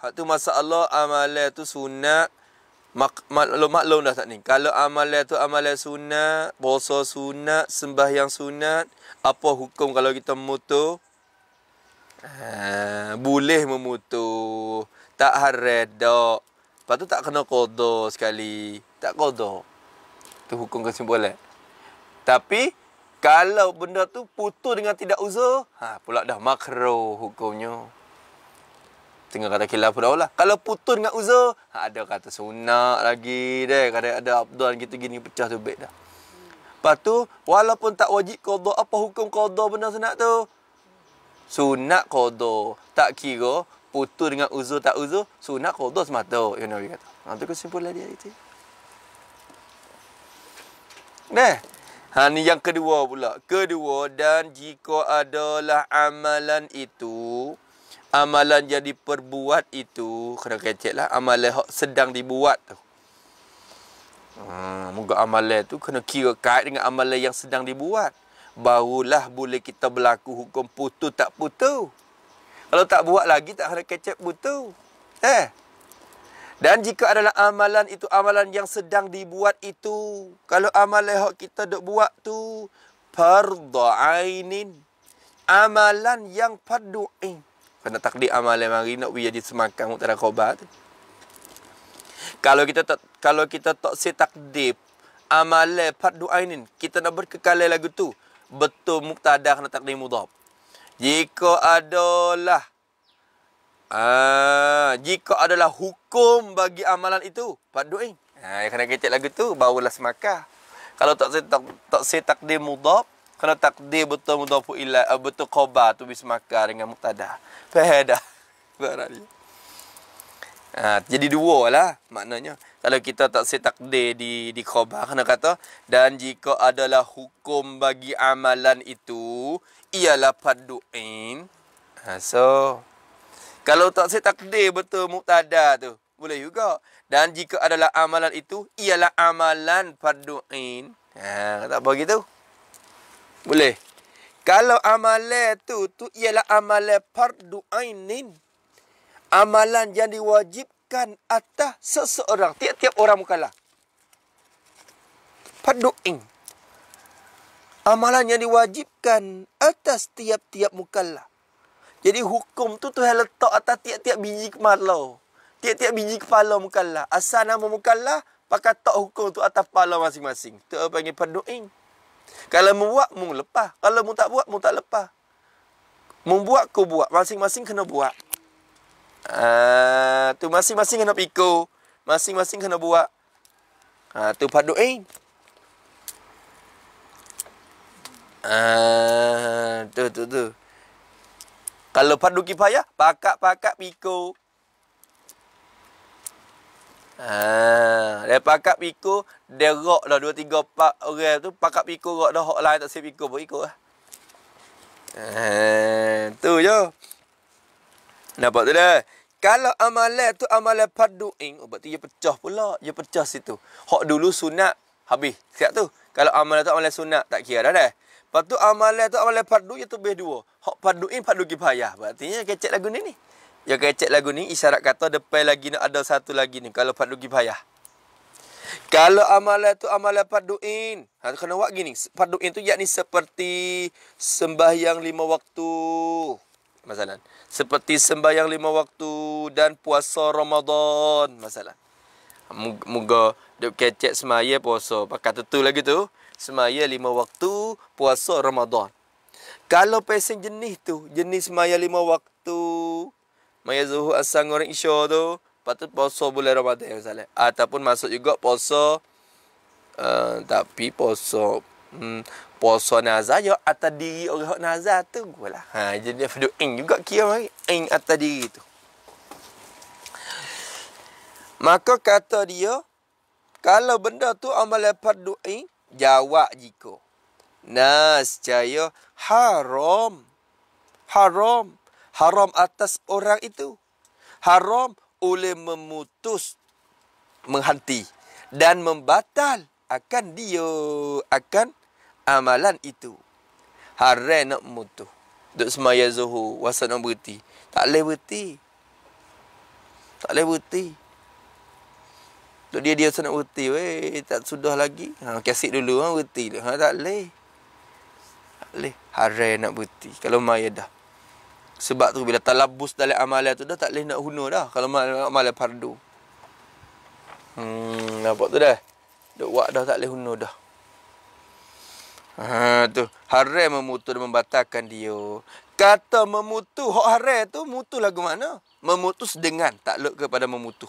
Hak tu masalah amalan tu sunat maklum dah tak ni kalau amalan tu amalan sunat puasa sunat sembahyang sunat apa hukum kalau kita memutuh ha, boleh memutu, tak haram dak lepas tu tak kena qada sekali tak qada tu hukum kesimpulan tapi kalau benda tu putus dengan tidak uzur ha pula dah makro hukumnya tengah kata khilaf dah lah. Kalau putus dengan uzur, ha, ada kata sunat lagi deh. Kada ada abdul gitu gini pecah tu baik dah. Lepas tu, walaupun tak wajib qada, apa hukum qada benda sunat tu? Sunat qada. Tak kira putus dengan uzur tak uzur, sunat qada semata. Ya Nabi kata. Ha tu kesimpulan dia itu. Nah, Ha ni yang kedua pula. Kedua dan jika adalah amalan itu amalan yang diperbuat itu kena kecek lah amalan yang sedang dibuat tu hmm, moga amalan tu kena kira kait dengan amalan yang sedang dibuat barulah boleh kita berlaku hukum putu tak putu kalau tak buat lagi tak kena kecek putu eh dan jika adalah amalan itu amalan yang sedang dibuat itu kalau amalan yang kita dok buat tu perdoainin amalan yang perduin. Kena takdir amal yang mari nak wujud semakan untuk ada khobat. Kalau kita tak kalau kita tak si takdir amal part doa ini kita nak berkekal lagi tu betul muktada kena takdir mudhaf. Jika adalah ah jika adalah hukum bagi amalan itu part doa ini. Ha, kena kecek lagu tu barulah semakan. Kalau tak si tak, tak si takdir mudhaf kerana takdir betul mudhafu ila eh, betul qaba tu bis makar dengan muqtada fahada berarti ha, jadi dua lah maknanya kalau kita tak set takdir di di qaba kena kata dan jika adalah hukum bagi amalan itu ialah padu'in ha, so kalau tak set takdir betul muqtada tu boleh juga dan jika adalah amalan itu ialah amalan padu'in ha, tak begitu boleh. Kalau amale tu tu ialah amale fardu ainin. Amalan yang diwajibkan atas seseorang. Tiap-tiap orang mukalah. Fardu ain. Amalan yang diwajibkan atas tiap-tiap mukalah. Jadi hukum tu Tuhan letak atas tiap-tiap biji kepala. Tiap-tiap biji kepala mukalah. Asal nama mukalah, pakai tak hukum tu atas kepala masing-masing. Tu apa panggil perdoing. Kalau membuat, mung lepas. Kalau mung tak buat, mung tak lepas. Mung buat, ku buat. Masing-masing kena buat. Uh, tu masing-masing kena piko. Masing-masing kena buat. Uh, tu padu eh. Uh, tu, tu, tu. Kalau padu kipaya, pakak-pakak piko. Ha, dia pakat piko, dia rok dah dua tiga pak, orang okay, tu pakat piko rok dah hok lain tak sip piko pun ikut lah. Ha, tu je. Nampak tu dah. Kalau amalan tu amalan padu'ing, oh, berarti dia pecah pula. Dia pecah situ. Hok dulu sunat, habis. Siap tu. Kalau amalan tu amalan sunat, tak kira dah dah. Lepas tu amalan tu amalan padu, itu tu dua. Hok padu'ing, padu payah. Berarti kecek lagu ni ni. Yang kecek lagu ni isyarat kata depan lagi ni ada satu lagi ni kalau padu gi bahaya. Kalau amalan tu amalan paduin. Ha kena buat gini. Paduin tu yakni seperti sembahyang lima waktu. Masalah. Seperti sembahyang lima waktu dan puasa Ramadan. Masalah. Moga duk kecek semaya puasa. Pakat tu lagi tu. Semaya lima waktu puasa Ramadan. Kalau pesen jenis tu. Jenis semaya lima waktu. Maya zuhur asal orang isya tu patut poso bulan Ramadan misalnya ataupun masuk juga poso uh, tapi poso hmm, poso nazar yo ya, atas diri orang nazar tu gua lah. ha jadi dia ing juga kira mari ing atas diri tu maka kata dia kalau benda tu amal lepas doa jawab jika nas jaya haram haram haram atas orang itu haram oleh memutus menghenti dan membatal akan dia akan amalan itu haram nak mutu duk semaya zuhur wasan nak berhenti tak boleh berhenti tak boleh berhenti duk dia dia sana berhenti weh tak sudah lagi ha kasih dulu ha berhenti ha tak boleh tak boleh haram nak berhenti kalau maya dah sebab tu bila talabus dalam amalan tu dah tak boleh nak hunuh dah kalau amalan, amalan fardu. Hmm, nampak tu dah. Dok wak dah tak boleh hunuh dah. Ha tu, haram memutus dan membatalkan dia. Kata memutu hak haram tu mutu lagu mana? Memutus dengan tak takluk kepada memutu.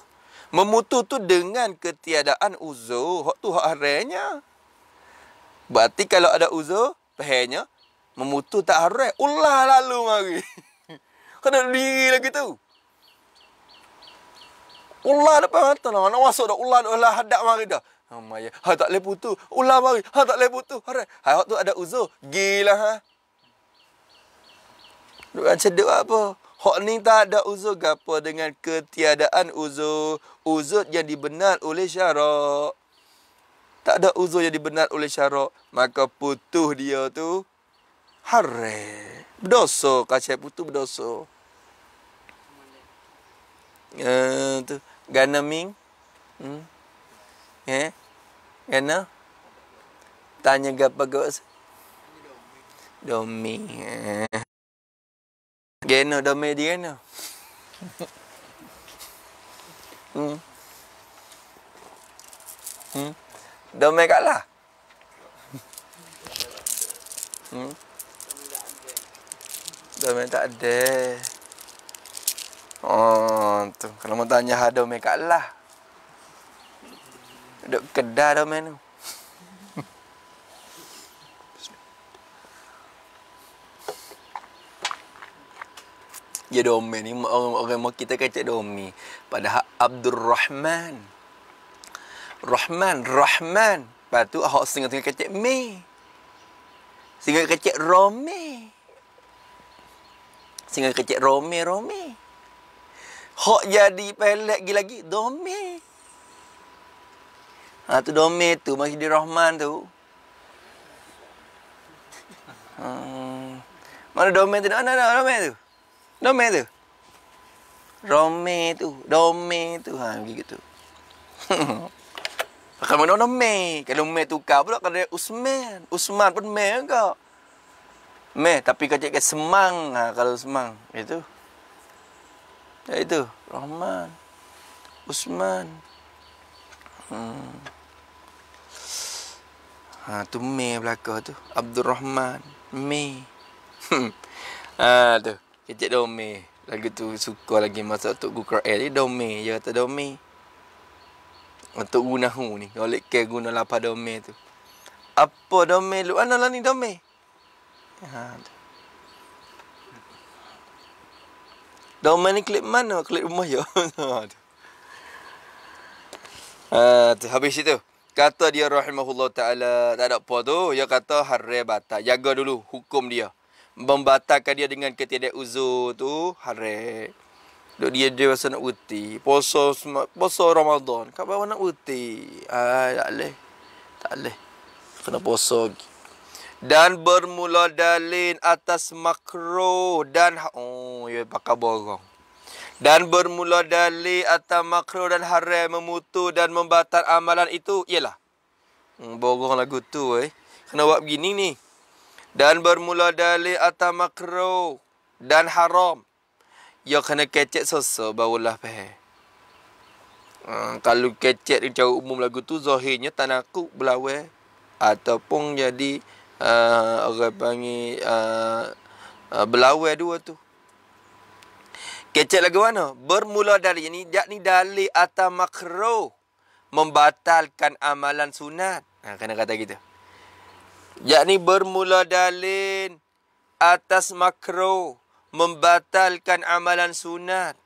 Memutu tu dengan ketiadaan uzur, hak tu hak haramnya. Berarti kalau ada uzur, pehnya memutu tak haram. Ulah lalu mari. <laughs> Tak ada diri lagi tu. Ular depan kan, mata lah. Nak masuk dah. Ular dah hadap mari dah. Oh my Ha tak boleh putu. Ular mari. Ha tak boleh putu. Harap. Hai hak tu ada uzur. Gila ha. Duk kan cedek apa? Hak ni tak ada uzur ke dengan ketiadaan uzur. Uzur yang dibenar oleh syarak. Tak ada uzur yang dibenar oleh syarak. Maka putuh dia tu. Harap. Berdosa. Kacau putuh berdosa uh, tu Gana Ming hmm. eh Gana tanya gapa kau Domi eh. Gana Domi di Gana <laughs> hmm. hmm. Domi kat lah hmm. Domi tak ada Oh, tu. Kalau mau tanya ada main kat lah. Duduk kedah dah main tu. <laughs> Ya domen ni orang-orang mau kita kata domi. Padahal Abdul Rahman. Rahman, Rahman. Lepas tu ahok tengah-tengah kacik me. Singa kacik Romi. Singa kacik Romi, Romi. Romi. Hak jadi pelek lagi-lagi. Domi. Ha, tu domi tu. Mahidi Rahman tu. Hmm. Mana domi tu? Mana no, no, domi tu? Domi tu? Romi tu. Domi tu. Ha, begitu. <laughs> Kalau mana domi? Kalau domi tu kau pula. Kalau Usman. Usman pun meh kau, meh tapi kau cakap semang. Ha, kalau semang. Itu. Ya itu, Rahman Usman hmm. Ha tu Mei belakang tu Abdul Rahman Mei hmm. Ha tu Kecik dah Mei Lagu tu suka lagi masa Tok Gukar L Dia dah Mei Dia kata dah Mei oh, Tok Gunahu ni Kalau ke guna lapar dah tu Apa dah lu Luana lah ni dah Mei Ha tu Daun mana klip mana? Klip rumah ya. <laughs> Ah, habis itu. Kata dia rahimahullah taala tak ada apa tu. Dia kata harre bata. Jaga dulu hukum dia. Membatalkan dia dengan ketiadaan uzur tu harre. Dok dia dia rasa nak uti. Puasa puasa Ramadan. kau bawa nak uti. Ah, tak leh. Tak leh. Kena puasa dan bermula dalil atas makro dan ha- oh ya pakai borong dan bermula dalil atas makro dan haram memutu dan membatal amalan itu ialah hmm, borong lagu tu eh kena buat begini ni dan bermula dalil atas makro dan haram ya kena kecek sesa barulah pe hmm, kalau kecek di cara umum lagu tu zahirnya tanah aku belawe ataupun jadi uh, orang panggil uh, ah, uh, ah, belawai dua tu. Kecek lagi mana? Bermula dari ini, yakni dalil atau makruh membatalkan amalan sunat. Ha, kena kata kita. Yakni bermula dalil atas makruh membatalkan amalan sunat.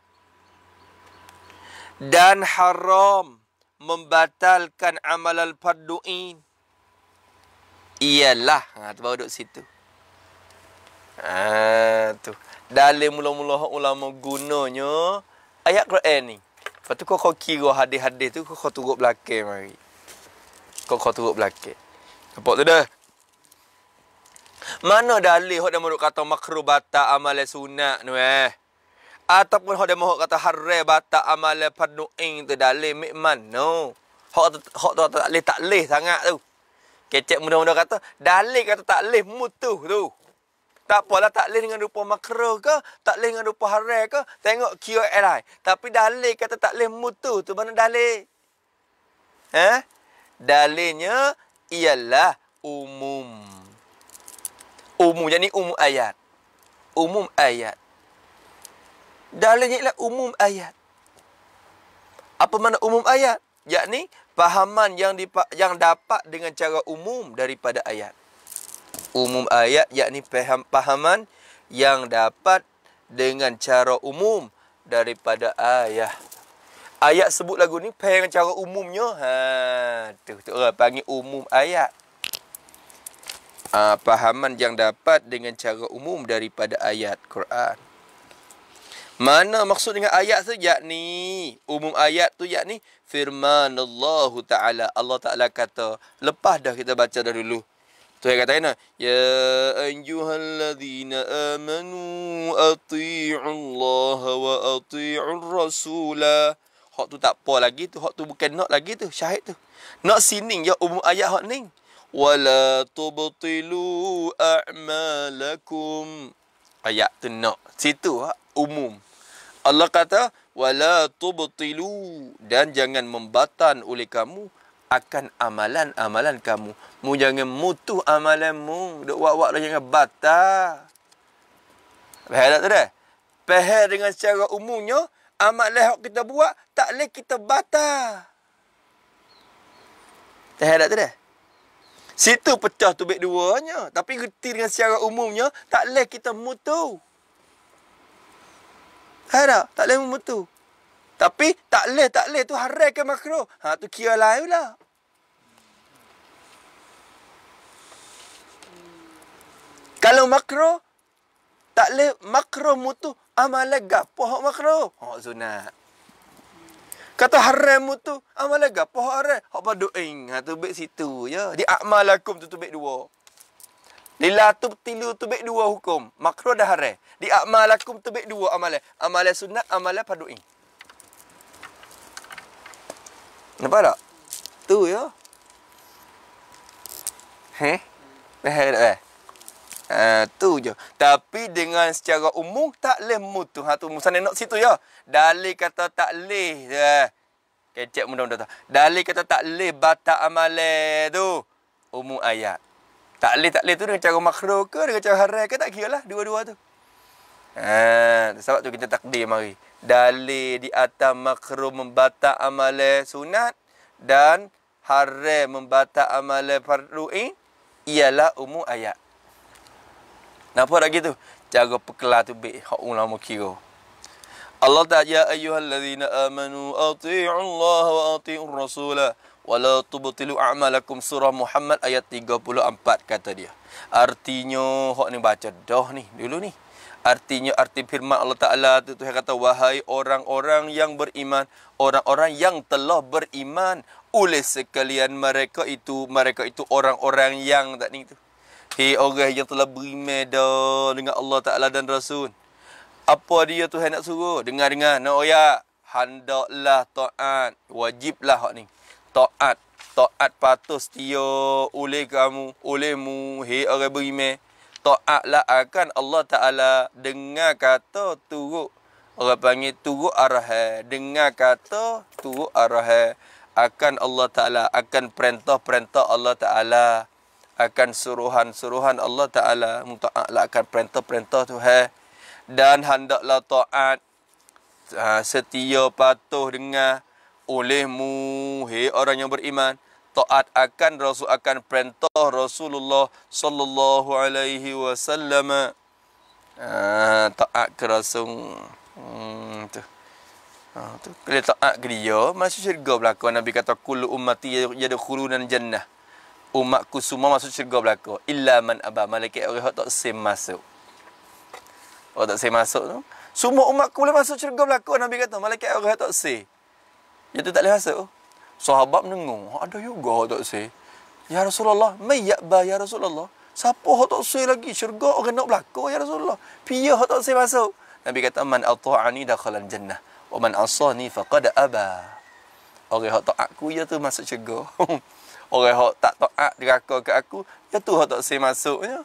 Dan haram membatalkan amalan fardu'in. Iyalah, ha tu baru duduk situ ha tu dalil mula-mula ulama gunanya ayat Quran ni Lepas tu kau, kau kira hadis-hadis tu kau, kau turut belakang mari kau kau turut belakang nampak tu dah mana dalih hok dah mahu kata makrubata amal sunat tu eh ataupun hok dah mahu kata harre bata amal padnu ing tu dalih mik mano hok hok tu tak leh tak leh sangat tu Kecek muda-muda kata, dalih kata tak leh mutuh tu. Tak apalah tak leh dengan rupa makro ke, tak leh dengan rupa harai ke, tengok QLI. Tapi dalih kata tak leh mutuh tu mana dalih? Eh? Dalihnya ialah umum. Umum, jadi umum ayat. Umum ayat. Dalihnya ialah umum ayat. Apa mana umum ayat? Yakni pahaman yang yang dapat dengan cara umum daripada ayat. Umum ayat yakni paham pahaman yang dapat dengan cara umum daripada ayat. Ayat sebut lagu ni paham dengan cara umumnya. Ha tu tu orang panggil umum ayat. Ah pahaman yang dapat dengan cara umum daripada ayat Quran. Mana maksud dengan ayat tu yakni umum ayat tu yakni firman Allah Taala. Allah Taala kata lepas dah kita baca dah dulu. Tu yang kata ni. Ya ayyuhallazina amanu ati'u Allah wa ati'u Rasul. Hak tu tak apa lagi tu, hak tu bukan nak lagi tu, syahid tu. Nak sining ya umum ayat hak ni. Wala tubtilu a'malakum. Ayat tu nak. Situ hak umum. Allah kata, wala tubtilu dan jangan membatan oleh kamu akan amalan-amalan kamu. Mu jangan mutuh amalanmu. Dok wak-wak dah jangan batal. Faham tak tadi? Faham dengan secara umumnya, amal lehok kita buat, tak boleh kita batal. ada tak tadi? Situ pecah tu baik duanya. Tapi reti dengan secara umumnya, tak boleh kita mutuh. Hai tak? Tak boleh memutu. Tapi tak boleh, tak boleh. Tu haram ke makro? Ha, tu kira lain pula. Kalau makro, tak boleh makro mutu amalah gapo hok makro? Hok oh, sunat. Kata haram mutu amalah gapo hok haram? Hok padu ing. Ha, tu situ ya. Di akmal tu tu tu dua. Lila tu tilu tu bek dua hukum. Makruh dah haram. Di amalakum tu bek dua amalan. Amalan sunat, amalan padu'i. Nampak tak? Tu ya. He? Eh, eh, eh. Ha, tu je. Tapi dengan secara umum tak leh mutu. Ha tu musan nak situ ya. Dalil kata tak leh. Eh. Kecek mudah-mudah. Dalil kata tak leh batak amalan tu. Umum ayat. Taklif taklif tu dengan cara makhruh ke dengan cara haram ke tak kiralah dua-dua tu. Ha, sebab tu kita takdir mari. Dali di atas makhruh membata amal sunat dan haram membata amal fardu'i ialah umu ayat. Napa dah gitu? Cara pekelah tu baik hak ulama kira. Allah Ta'ala ya ayyuhallazina amanu atii'u Allah wa atii'ur rasulah wala tubtilu a'malakum surah Muhammad ayat 34 kata dia. Artinya hok ni baca dah ni dulu ni. Artinya arti firman Allah Taala tu Tuhan kata wahai orang-orang yang beriman, orang-orang yang telah beriman oleh sekalian mereka itu, mereka itu orang-orang yang tak ni tu. Hei orang yang telah beriman dah dengan Allah Taala dan Rasul. Apa dia Tuhan nak suruh? Dengar-dengar. Nak oya. Handaklah ta'at. Wajiblah hak ni taat. Taat patuh setia oleh kamu, olehmu, hei orang beriman. Taatlah akan Allah Ta'ala dengar kata turut. Orang panggil turut arahai. Eh. Dengar kata turut arahai. Eh. Akan Allah Ta'ala, akan perintah-perintah Allah Ta'ala. Akan suruhan-suruhan Allah Ta'ala. Muta'atlah akan perintah-perintah tu Tuhan. Eh. Dan hendaklah taat. Ha, setia patuh dengar olehmu hai orang yang beriman taat akan rasul akan perintah Rasulullah sallallahu alaihi wasallam ah taat ke rasul hmm tu ha tu kalau taat ke dia masuk syurga belaka nabi kata kul ummati yadkhulunan jannah umatku semua masuk syurga belaka illa man aba malaikat orang tak sem masuk orang oh, tak sem masuk tu semua umatku boleh masuk syurga belaka nabi kata malaikat orang tak sem dia tu tak boleh rasa. Oh, sahabat mendengung. Ada juga tak say. Ya Rasulullah. Mayak ya Rasulullah. Siapa hak tak say lagi? Syurga orang nak belakang ya Rasulullah. Pia hak tak say masuk. Nabi kata. Man ato'ani dakhalan jannah. Wa man asani faqad aba. Orang hak tak aku ya tu masuk syurga. <laughs> orang hak tak tak diraka ke aku. Ya tu hak tak say masuknya.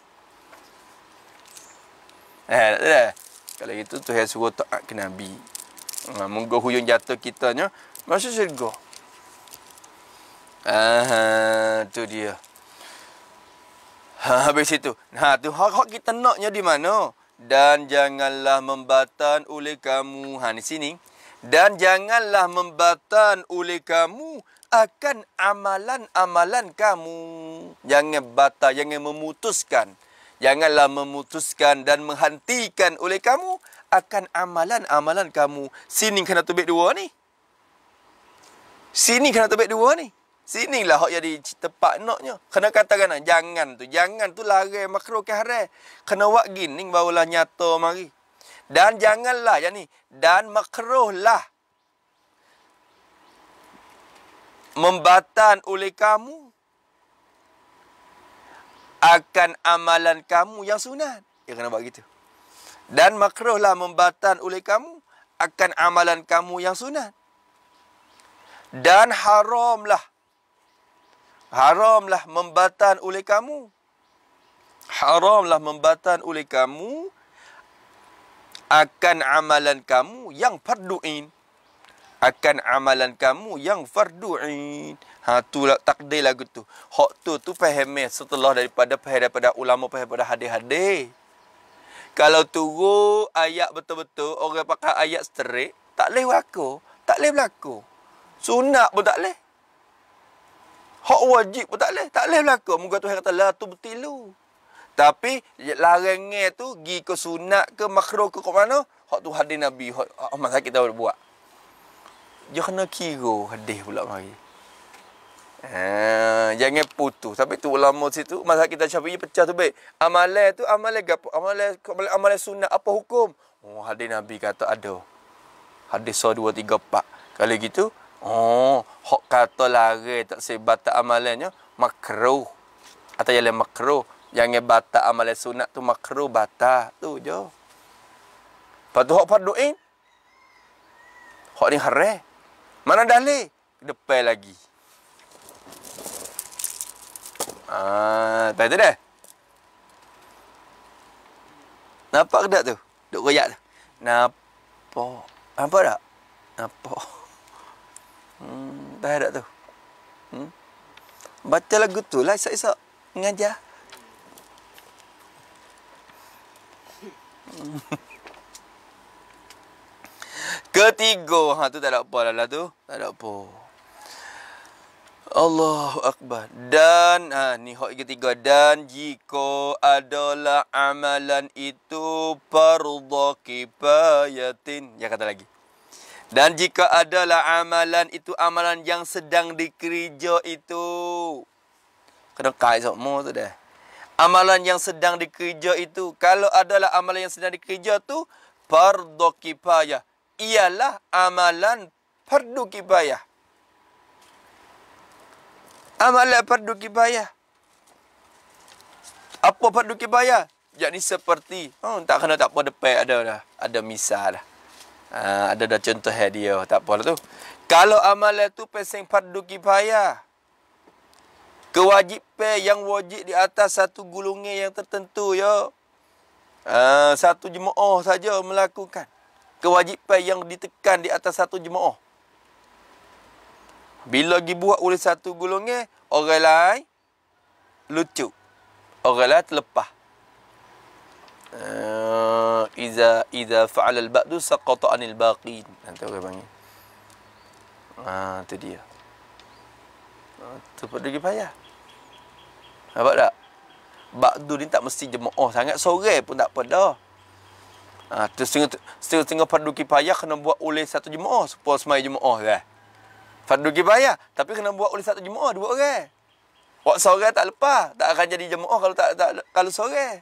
Eh, tak Kalau itu tu yang suruh tak ke Nabi. Ha, ah, Munggu hujung jatuh kitanya. Masa syurga. Aha, tu dia. Ha, habis itu. Ha, tu hak-hak kita naknya di mana? Dan janganlah membatan oleh kamu. Ha, di sini. Dan janganlah membatan oleh kamu akan amalan-amalan kamu. Jangan bata, jangan memutuskan. Janganlah memutuskan dan menghentikan oleh kamu akan amalan-amalan kamu. Sini kena tubik dua ni. Sini kena tebek dua ni. lah. hak jadi tempat naknya. Kena katakan kena. Lah, jangan tu. Jangan tu lari makro ke haram. Kena buat gini barulah nyata mari. Dan janganlah yang ni. Dan makrohlah. Membatan oleh kamu. Akan amalan kamu yang sunat. Ya kena buat gitu. Dan makrohlah membatan oleh kamu. Akan amalan kamu yang sunat dan haramlah haramlah membatan oleh kamu haramlah membatan oleh kamu akan amalan kamu yang fardu'in akan amalan kamu yang fardu'in ha tu lah takdir lagu tu hak tu tu faham setelah daripada faham daripada ulama faham daripada hadis-hadis kalau turun ayat betul-betul orang pakai ayat straight tak leh aku tak leh berlaku Sunat pun tak boleh. Hak wajib pun tak boleh. Tak boleh berlaku. Muka Tuhan kata, lah tu betilu. Tapi, larangnya tu, pergi ke sunat ke makhluk ke ke mana, hak tu hadir Nabi, hak, hak Ahmad Sakit tahu dia buat. Dia kena kira hadir pula mari. Ha, jangan putus. Tapi tu ulama situ, masa kita syafi'i pecah tu baik. Amalai tu, amalai gapo, amalai, amalai sunat, apa hukum? Oh, hadir Nabi kata ada. Hadir 1, dua tiga pak Kalau gitu, Oh, hok kata lari tak sebab tak amalannya makruh. Atau yang makruh, yang bata amalan sunat tu makruh bata tu jo, Patu hok paduin. Hok ni hare. Mana dali, Depan lagi. Ah, ha, tadi dah. Nampak tak tu? Duk koyak tu. Nampak. Nampak tak? Nampak. Hmm, tahu tak tu? Hmm? Baca lagu tu lah esok-esok. Mengajar. <laughs> Ketiga. Ha, tu tak ada apa lah, lah, tu. Tak ada apa. Allahu Akbar. Dan ha, ni hak ketiga. Dan jika adalah amalan itu perdo kipayatin. Ya kata lagi. Dan jika adalah amalan itu amalan yang sedang dikerja itu. Kena kai sokmo tu dah. Amalan yang sedang dikerja itu. Kalau adalah amalan yang sedang dikerja tu. Fardu kipayah. Ialah amalan fardu kipayah. Amalan fardu kipayah. Apa fardu kipayah? Jadi seperti. Oh, tak kena tak apa depan ada lah, Ada misal lah. Ah, ada dah contoh dia. Tak apalah tu. Kalau amalan tu pesing padu kifayah. Kewajipan yang wajib di atas satu gulungan yang tertentu ya. Ha, satu jemaah saja melakukan. Kewajipan yang ditekan di atas satu jemaah. Bila dibuat oleh satu gulungan, orang lain lucu. Orang lain terlepas. Eh, iza iza fa'al al ba'du saqata anil baqin nanti orang panggil ha tu dia ha tu lagi payah nampak tak ba'du ni tak mesti jemaah sangat sore pun tak apa Ah, ha tu setengah setengah fardu kifayah kena buat oleh satu jemaah supaya semai jemaah lah fardu kifayah tapi kena buat oleh satu jemaah dua orang Waktu sore tak lepas. Tak akan jadi jemaah kalau tak, tak kalau sore.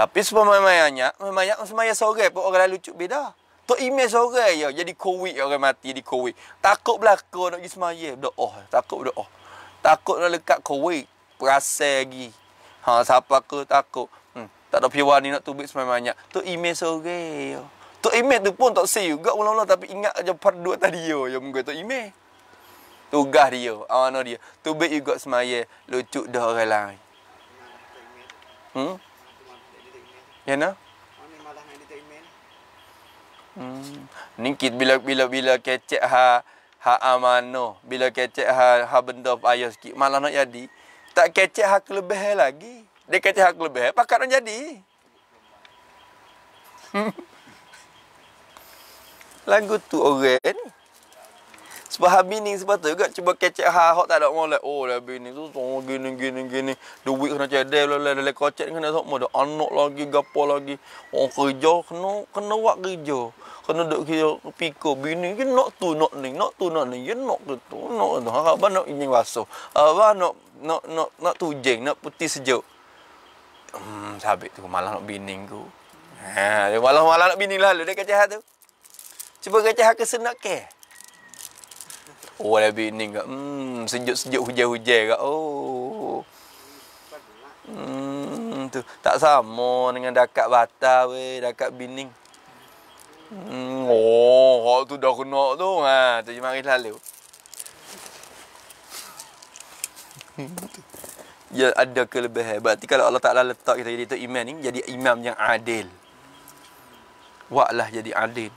Tapi semayanya, semayanya semaya sore pun orang lalu cuk beda. Tok email sore ya jadi covid orang mati di covid. Takut belaka nak pergi semaya. oh, takut oh, Takut nak lekat covid, perasa lagi. Ha siapa ke takut. Hmm, tak ada piwani nak tubik semayanya. Tok email sore ya. Tok email tu pun tak say juga ulang-ulang tapi ingat aja part 2 tadi yo yang mengguna tok email. Tugas dia, awak dia. Tubik juga semaya, lucu dah orang lain. Hmm? Yana? Mana malah nak entertainment. Hmm. Ningkit bila bila bila kecek ha ha amano, bila kecek ha ha benda payah sikit malah nak jadi. Tak kecek ha kelebih lagi. Dia kecek ha kelebih pakat nak jadi. <laughs> Lagu tu orang ni sebab hal bini sebab tu juga cuba kecek ha hok tak ada mau like oh dah bini tu semua gini gini gini duit kena cedek la la la kocek kena sok mau dah anak lagi gapo lagi orang kerja kena kena buat kerja kena duk kira piko bini ni nak tu nak ni nak tu nak ni ye ya, nak tu tu nak tu apa nak ini waso apa nak nak nak nak tu jeng nak putih sejuk hmm sabik tu malah nak bini ku ha malah malah nak bini lah. dia kecek tu cuba kecek ke kesenak ke Oh Nabi ni ke hmm, Sejuk-sejuk hujan-hujan ke Oh hmm, tu. Tak sama dengan dakat bata weh Dakat bining hmm, Oh Hak tu dah kena tu ha, Tak cuman hari lalu <laughs> Ya ada kelebihan Berarti kalau Allah Ta'ala letak kita jadi tu iman ni Jadi imam yang adil Wa'lah jadi adil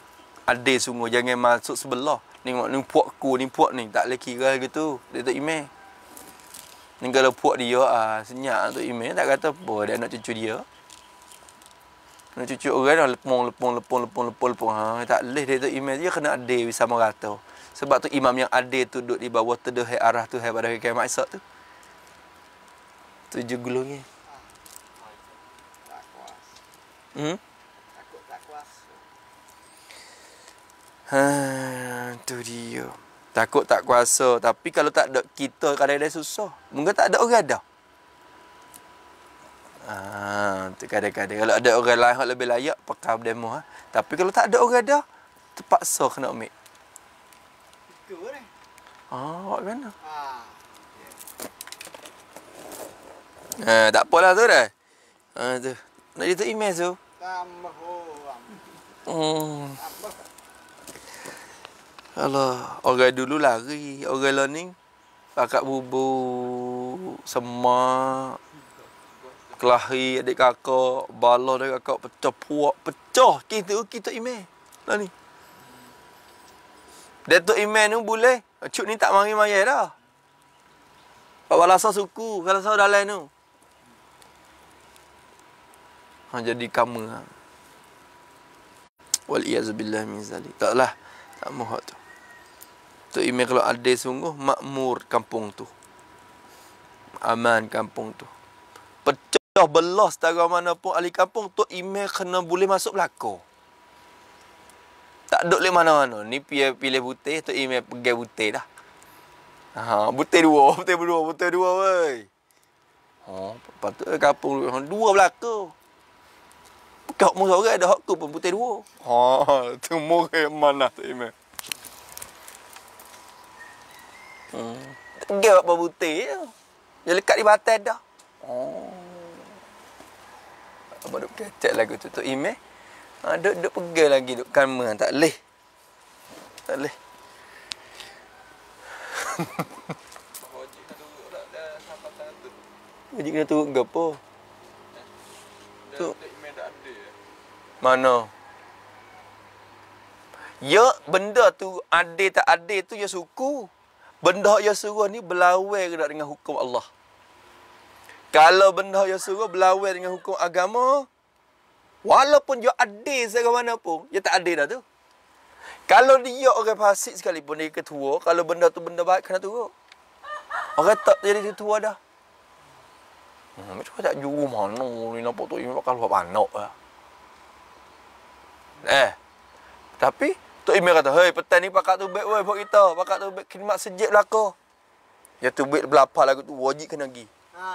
Adil sungguh jangan masuk sebelah. Tengok ni puak ku ni puak ni tak leh kira gitu. tu. Dia tak email. Ni kalau puak dia ah senyap tu email tak kata apa dia nak cucu dia. Nak cucu orang dah lepung lepung lepung lepung lepung lepung ha tak leh dia tu email dia kena adil sama rata. Sebab tu imam yang adil tu duduk di bawah tedah arah tu hai pada hai kiamat tu. Tujuh gulungnya. Hmm? Ha, tu dia. Takut tak kuasa. Tapi kalau tak ada kita, kadang-kadang susah. Mungkin tak ada orang ada. Ha, tu kadang-kadang. Kalau ada orang lain yang lebih layak, pekal berdemo. Ha? Tapi kalau tak ada orang ada, terpaksa kena ambil. Itu ni. Oh, buat mana? Ha, yeah. Kan? Ya. ha, tak tu dah. Ha, tu. Nak jatuh email tu? Tambah orang. Hmm. Alah, orang dulu lari, orang lah ni Pakat bubuk, semak Kelahi adik kakak, balah adik kakak pecah puak, pecah kita kita imeh. Lah ni. tu Iman ni boleh. Cuk ni tak mari mayat dah. Pak Balasa suku. Balasa dah lain tu. Ha, jadi kamu. Ha. Wal'iyazubillah min zali. Taklah. Tak mohon tu. Tu Imin kalau ada sungguh makmur kampung tu. Aman kampung tu. Pecah belah setara mana pun ahli kampung tu Imin kena boleh masuk belako. Tak duduk boleh mana-mana. Ni pilih, pilih butir, tu Imin pegang butir dah. Ha, butir dua, butir <laughs> dua, butir dua wey. Ha, patut kampung ha, dua belako. Kau mau seorang ada hak tu pun butir dua. Ha, <laughs> tu murah mana tu Imin. Hmm. Dia apa buti je. Dia lekat di batas dah. Oh. Abang duk kecek lagu tu tu ime, eh. Ha, duk duk pegang lagi duk kamera tak leh. Tak leh. Wajib <laughs> kena turut ke apa? Tu. Mana? Ya, benda tu ada tak ada tu ya suku benda yang suruh ni berlawan ke dengan hukum Allah? Kalau benda yang suruh berlawan dengan hukum agama, walaupun dia adil segala mana pun, dia tak adil dah tu. Kalau dia orang fasik sekalipun dia ketua, kalau benda tu benda baik kena turun. Orang tak jadi ketua dah. Hmm, macam tak juru mana ni nampak tu ni kalau panak lah. Eh. Tapi Tok Imel kata, hei petan ni pakat tu baik buat kita. Pakat tu baik khidmat sejik belaka. Ya tu baik belapa lagu tu, wajib kena pergi. Ha,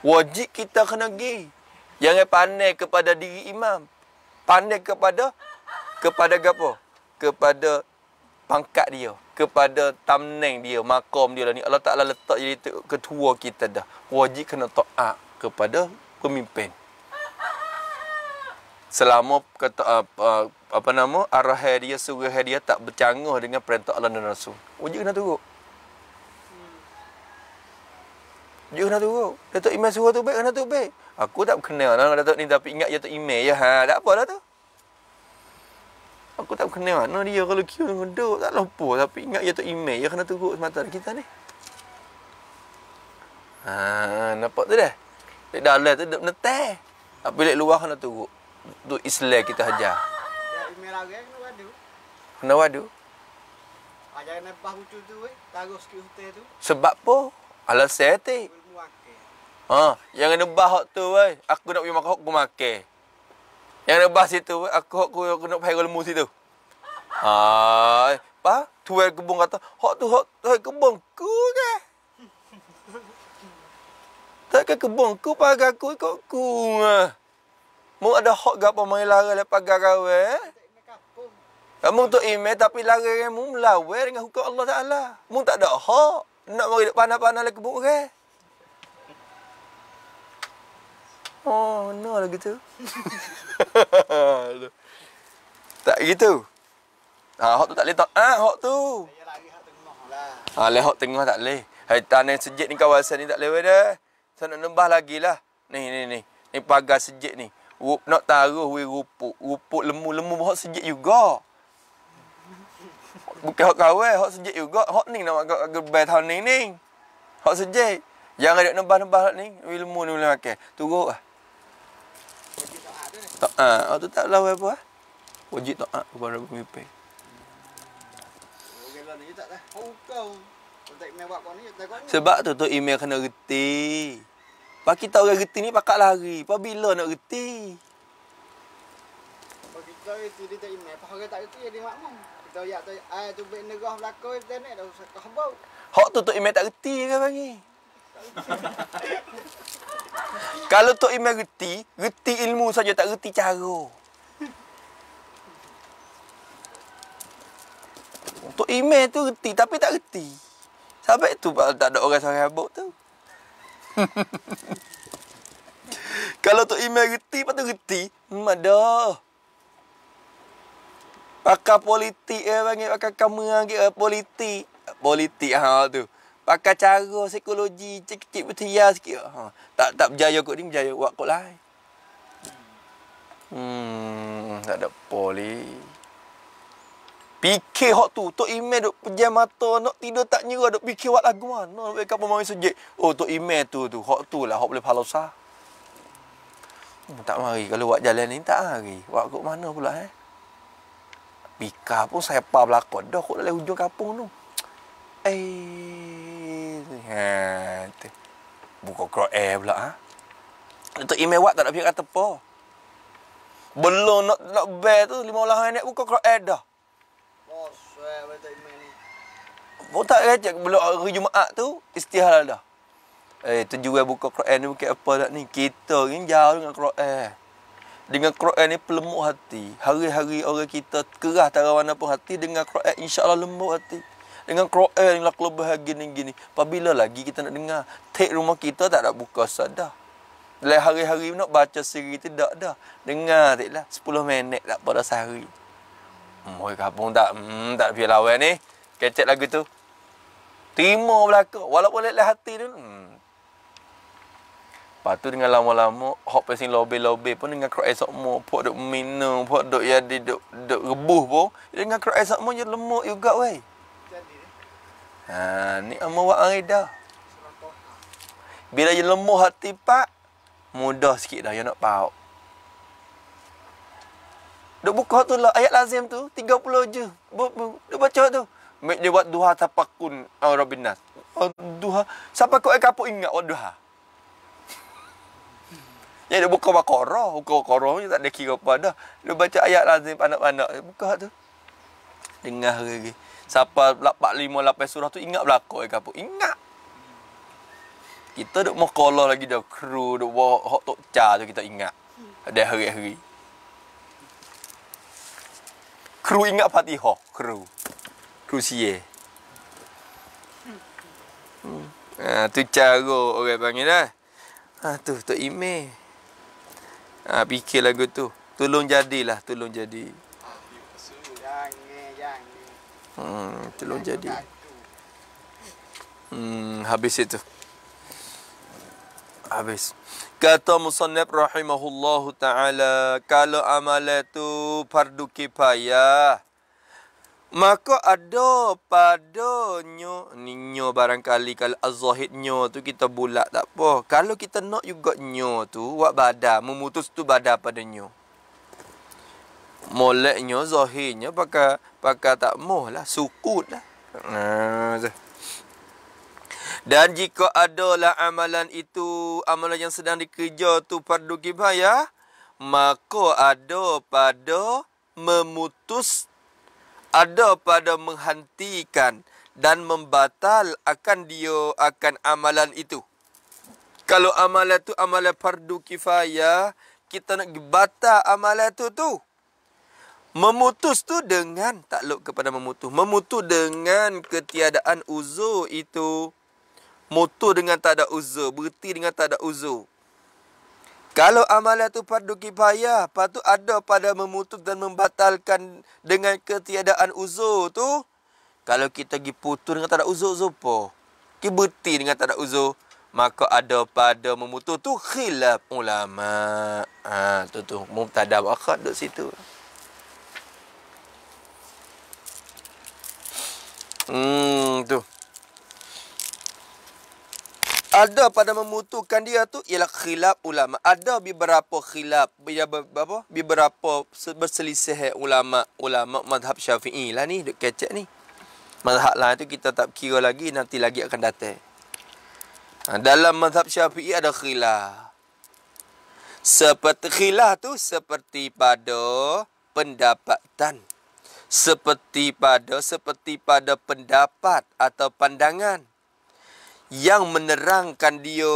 wajib kita kena pergi. Jangan pandai kepada diri imam. Pandai kepada, kepada apa? Kepada pangkat dia. Kepada tamneng dia, makam dia lah ni. Allah Ta'ala letak jadi ketua kita dah. Wajib kena ta'ak kepada pemimpin selama kata uh, uh, apa nama arah dia suruh dia tak bercanggah dengan perintah Allah dan Rasul. Wajib kena turun. Dia kena turun. Datuk Iman suruh tu baik, kena tu baik. Aku tak kenal lah Datuk ni tapi ingat Datuk Iman ya. Ha, tak apa lah tu. Aku tak kenal mana lah dia kalau kira duduk Tak lupa tapi ingat Datuk Iman ya kena turun semata kita ni. Ha, nampak tu dah? Dek dalam tu dek menetek. Apa dek luar kena turun untuk Islam kita hajar. Dari merah gue kena wadu. Kena wadu. Ajar kena pah ucu tu, taruh sikit hutan tu. Sebab apa? Alasan hati. Ha, yang ada bah hok tu wei, aku nak pergi makan hok makan. Yang ada bah situ wei, aku hok aku nak pergi lemu situ. Ah, ha, pa, tuai air kebun kata, hok tu hok tu air kebun ku ke? <laughs> Tak ke kebun ku pagi aku ikut ku. Ha. Mu ada hak gapo mai lara lepas garawe? Eh? Kamu tu ime tapi lara ke mu melawe dengan hukum Allah Taala. Mu tak ada hak nak mari panah-panah le kebun ke? Oh, no lah gitu. <laughs> tak gitu. Ah, hak tu tak leh tak. Ah, hak tu. Ha, leh hak tengah tak leh. Hai tanah sejuk ni kawasan ni tak leh dah. Saya nak nembah lagi lah. Ni, ni, ni. Ni pagar sejuk ni. Rup, nak taruh We rupuk. Rupuk lemu-lemu hok sejik juga. Bukan hok kawe, hok sejik juga. Hok ni nak agak gerbai tahun ni ni. Hok sejik. Jangan ada nebah-nebah hok ni. Weh lemu ni boleh makan. Turuk lah. Tak ah, oh, tu tak lawa apa? Ah. Wajib tak ah, kepada tak, lah. oh, kau. Tak buat kau ni, Sebab tu tu email kena reti. Pakai tahu orang reti ni pakak lari. Apa bila nak reti? Bagi kau itu dia tak imej. Apa orang tak reti jadi makmum. Kita ya ah, tu ai tu bek negah belako internet dah usah kau Hok tu tu imej tak reti ke bagi? <laughs> Kalau tu imej reti, reti ilmu saja tak reti cara. Tu imej tu reti tapi tak reti. sampai tu tak ada orang sangat habuk tu. <laughs> Kalau tu Imel reti, patut reti. Mak hmm, dah. Pakar politik eh, panggil. Pakar kamera ah, panggil eh, politik. Politik, ha, tu. Pakar cara psikologi, cik-cik bertia sikit. Ha. Tak tak berjaya kot ni, berjaya buat kot lain. Hmm, tak ada politik fikir hak tu tok email duk pejam mata nak tidur tak nyerah duk fikir wat lagu mana nak wake up mau sujud oh tok email tu tu hak tu lah hak boleh pahala sah hmm, tak mari kalau wat jalan ni tak hari wat kok mana pula eh Bika pun saya pa belakok dah kok dalam hujung kampung tu. Eh, ha, buka kro air pula ah. Ha? Untuk email wat tak nak fikir kata apa. Belum nak nak bear tu 15 minit buka kro air dah. Kau tak kata belok hari Jumaat tu istihalah dah. Eh tu tujuan buka Quran ni bukan apa nak ni. Kita ni jauh dengan Quran. Dengan Quran ni pelemuk hati. Hari-hari orang kita kerah tak mana pun hati dengan Quran insya-Allah lembut hati. Dengan Quran yang lah kelebih gini gini. Apabila lagi kita nak dengar tek rumah kita tak ada buka sadah. Lain hari-hari nak baca siri tidak dah. Dengar tak lah. 10 minit tak pada sehari. Mui kapung tak mm, tak pergi lawan ni. Kecek lagu tu. Terima belaka. Walaupun lelah hati tu. Hmm. Lepas dengan lama-lama. Hop pasing lobe-lobe pun. Dengan kerak esok mu. Puk duk minum. Puk duk ya di duk, duk rebuh pun. Dengan kerak esok mu je lemuk juga wey. Ha, ni amu wak arida. Bila jadi lemuh hati pak. Mudah sikit dah. Ya nak pau. Dia buka tu lah ayat lazim tu 30 je. Dia baca tu. Mek dia buat duha tapakun oh, ah, Robinas. Oh, duha. Siapa kau kapo ingat buat duha? <laughs> Ya dia buka bakara, buka bakara ni tak ada kira apa dah. Dia baca ayat lazim anak-anak buka tu. Dengar lagi. Siapa lima 8 surah tu ingat belakok eh kapo. Ingat. Kita duk mau lagi dah kru duk bawa hot tu kita ingat. Ada hari-hari. Kru ingat Fatihah, kru. Kru siye. Hmm. Ha, tu cara orang panggil lah. Ha, tu, Tok Ime. Ha, fikir lagu tu. Tolong jadilah, tolong jadi. Hmm, tolong jadi. Hmm, habis itu. Habis. Kata musannif rahimahullah ta'ala, kalau amal itu fardu kifayah, maka ada padanya, ni nyo barangkali, kalau azahid nyo tu kita bulat tak apa. Kalau kita nak juga nyo tu, wak bada, memutus tu bada pada nyo. Moleknya, zahirnya, pakai pakai tak moh lah, sukut lah. Nah, ha, hmm. Dan jika adalah amalan itu, amalan yang sedang dikerja tu pardu kibayah, maka ada pada memutus, ada pada menghentikan dan membatal akan dia akan amalan itu. Kalau amalan itu amalan pardu kifayah, kita nak gebata amalan itu tu. Memutus tu dengan tak takluk kepada memutus. Memutus dengan ketiadaan uzur itu. Mutu dengan tak ada uzur. Berhenti dengan tak ada uzur. Kalau amalan itu padu kipaya, patut ada pada memutus dan membatalkan dengan ketiadaan uzur tu. Kalau kita pergi putus dengan tak ada uzur, uzur apa? Kita berhenti dengan tak ada uzur. Maka ada pada memutus tu khilaf ulama. Ha, tu tu. Mumtadab akhad duduk situ. Hmm, tu ada pada memutuskan dia tu ialah khilaf ulama. Ada beberapa khilaf, ya, beberapa, beberapa berselisih ulama, ulama madhab syafi'i lah ni, duk kecek ni. Madhab lah tu kita tak kira lagi, nanti lagi akan datang. Ha, dalam madhab syafi'i ada khilaf. Seperti khilaf tu seperti pada pendapatan. Seperti pada, seperti pada pendapat atau pandangan yang menerangkan dia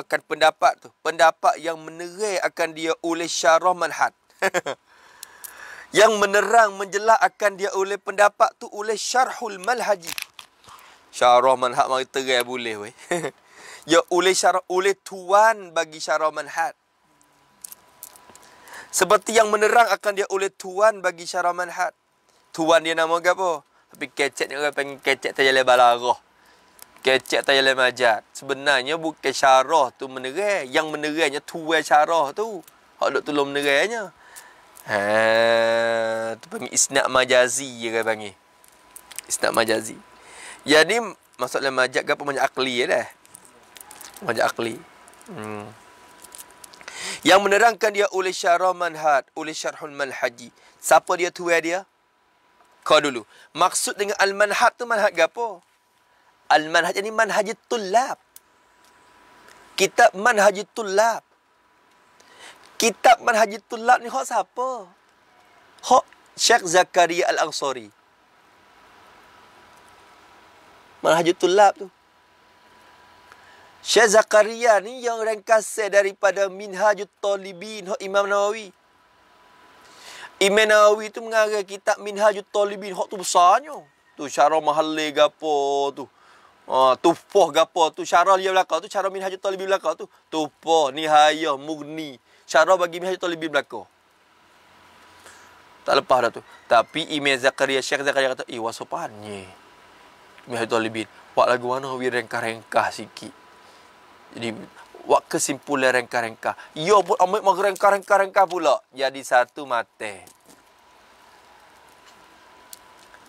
akan pendapat tu. Pendapat yang menerai akan dia oleh syarah manhat. <laughs> yang menerang menjelak akan dia oleh pendapat tu oleh syarhul malhaji. Syarah manhat mari terai boleh weh. <laughs> ya oleh syarah oleh tuan bagi syarah manhat. Seperti yang menerang akan dia oleh tuan bagi syarah manhat. Tuan dia nama apa? Tapi kecek ni orang panggil kecek terjalan balarah kecek tayar lem ajat. Sebenarnya bukan syarah tu menerai. Yang menerainya tuwe syarah tu. Hak duk tolong menerainya. Ha, tu panggil isnak majazi je kan panggil. Isnak majazi. Jadi masuk lem ajat ke apa banyak akli je dah. Banyak akli. Hmm. Yang menerangkan dia oleh syarah manhad. Oleh syarhul manhaji. Siapa dia tuwe dia? Kau dulu. Maksud dengan al-manhad tu manhad ke apa? Al-Manhaj ini Manhaj Tullab. Kitab Manhaj Tullab. Kitab Manhaj Tullab ni hak siapa? Hak Syekh Zakaria Al-Ansari. Manhaj Tullab tu. Syekh Zakaria ni yang rengkasa daripada Minhaj Talibin hak Imam Nawawi. Imam Nawawi tu mengarang kitab Minhaj Talibin hak tu besarnya. Tu syarah mahalli gapo tu. Oh, ah, tupoh gapo tu cara dia belakang tu cara minhaj talibi belakang tu. tupoh. nihayah mugni. Cara bagi minhaj talibi belakang. Tak lepas dah tu. Tapi Imam Zakaria Syekh Zakaria kata, "Eh, wasopannya." Minhaj talibi. Wak lagu mana wi rengkah-rengkah sikit. Jadi wak kesimpulan rengkah-rengkah. Yo pun ambil mak rengkah-rengkah-rengkah pula. Jadi satu mate.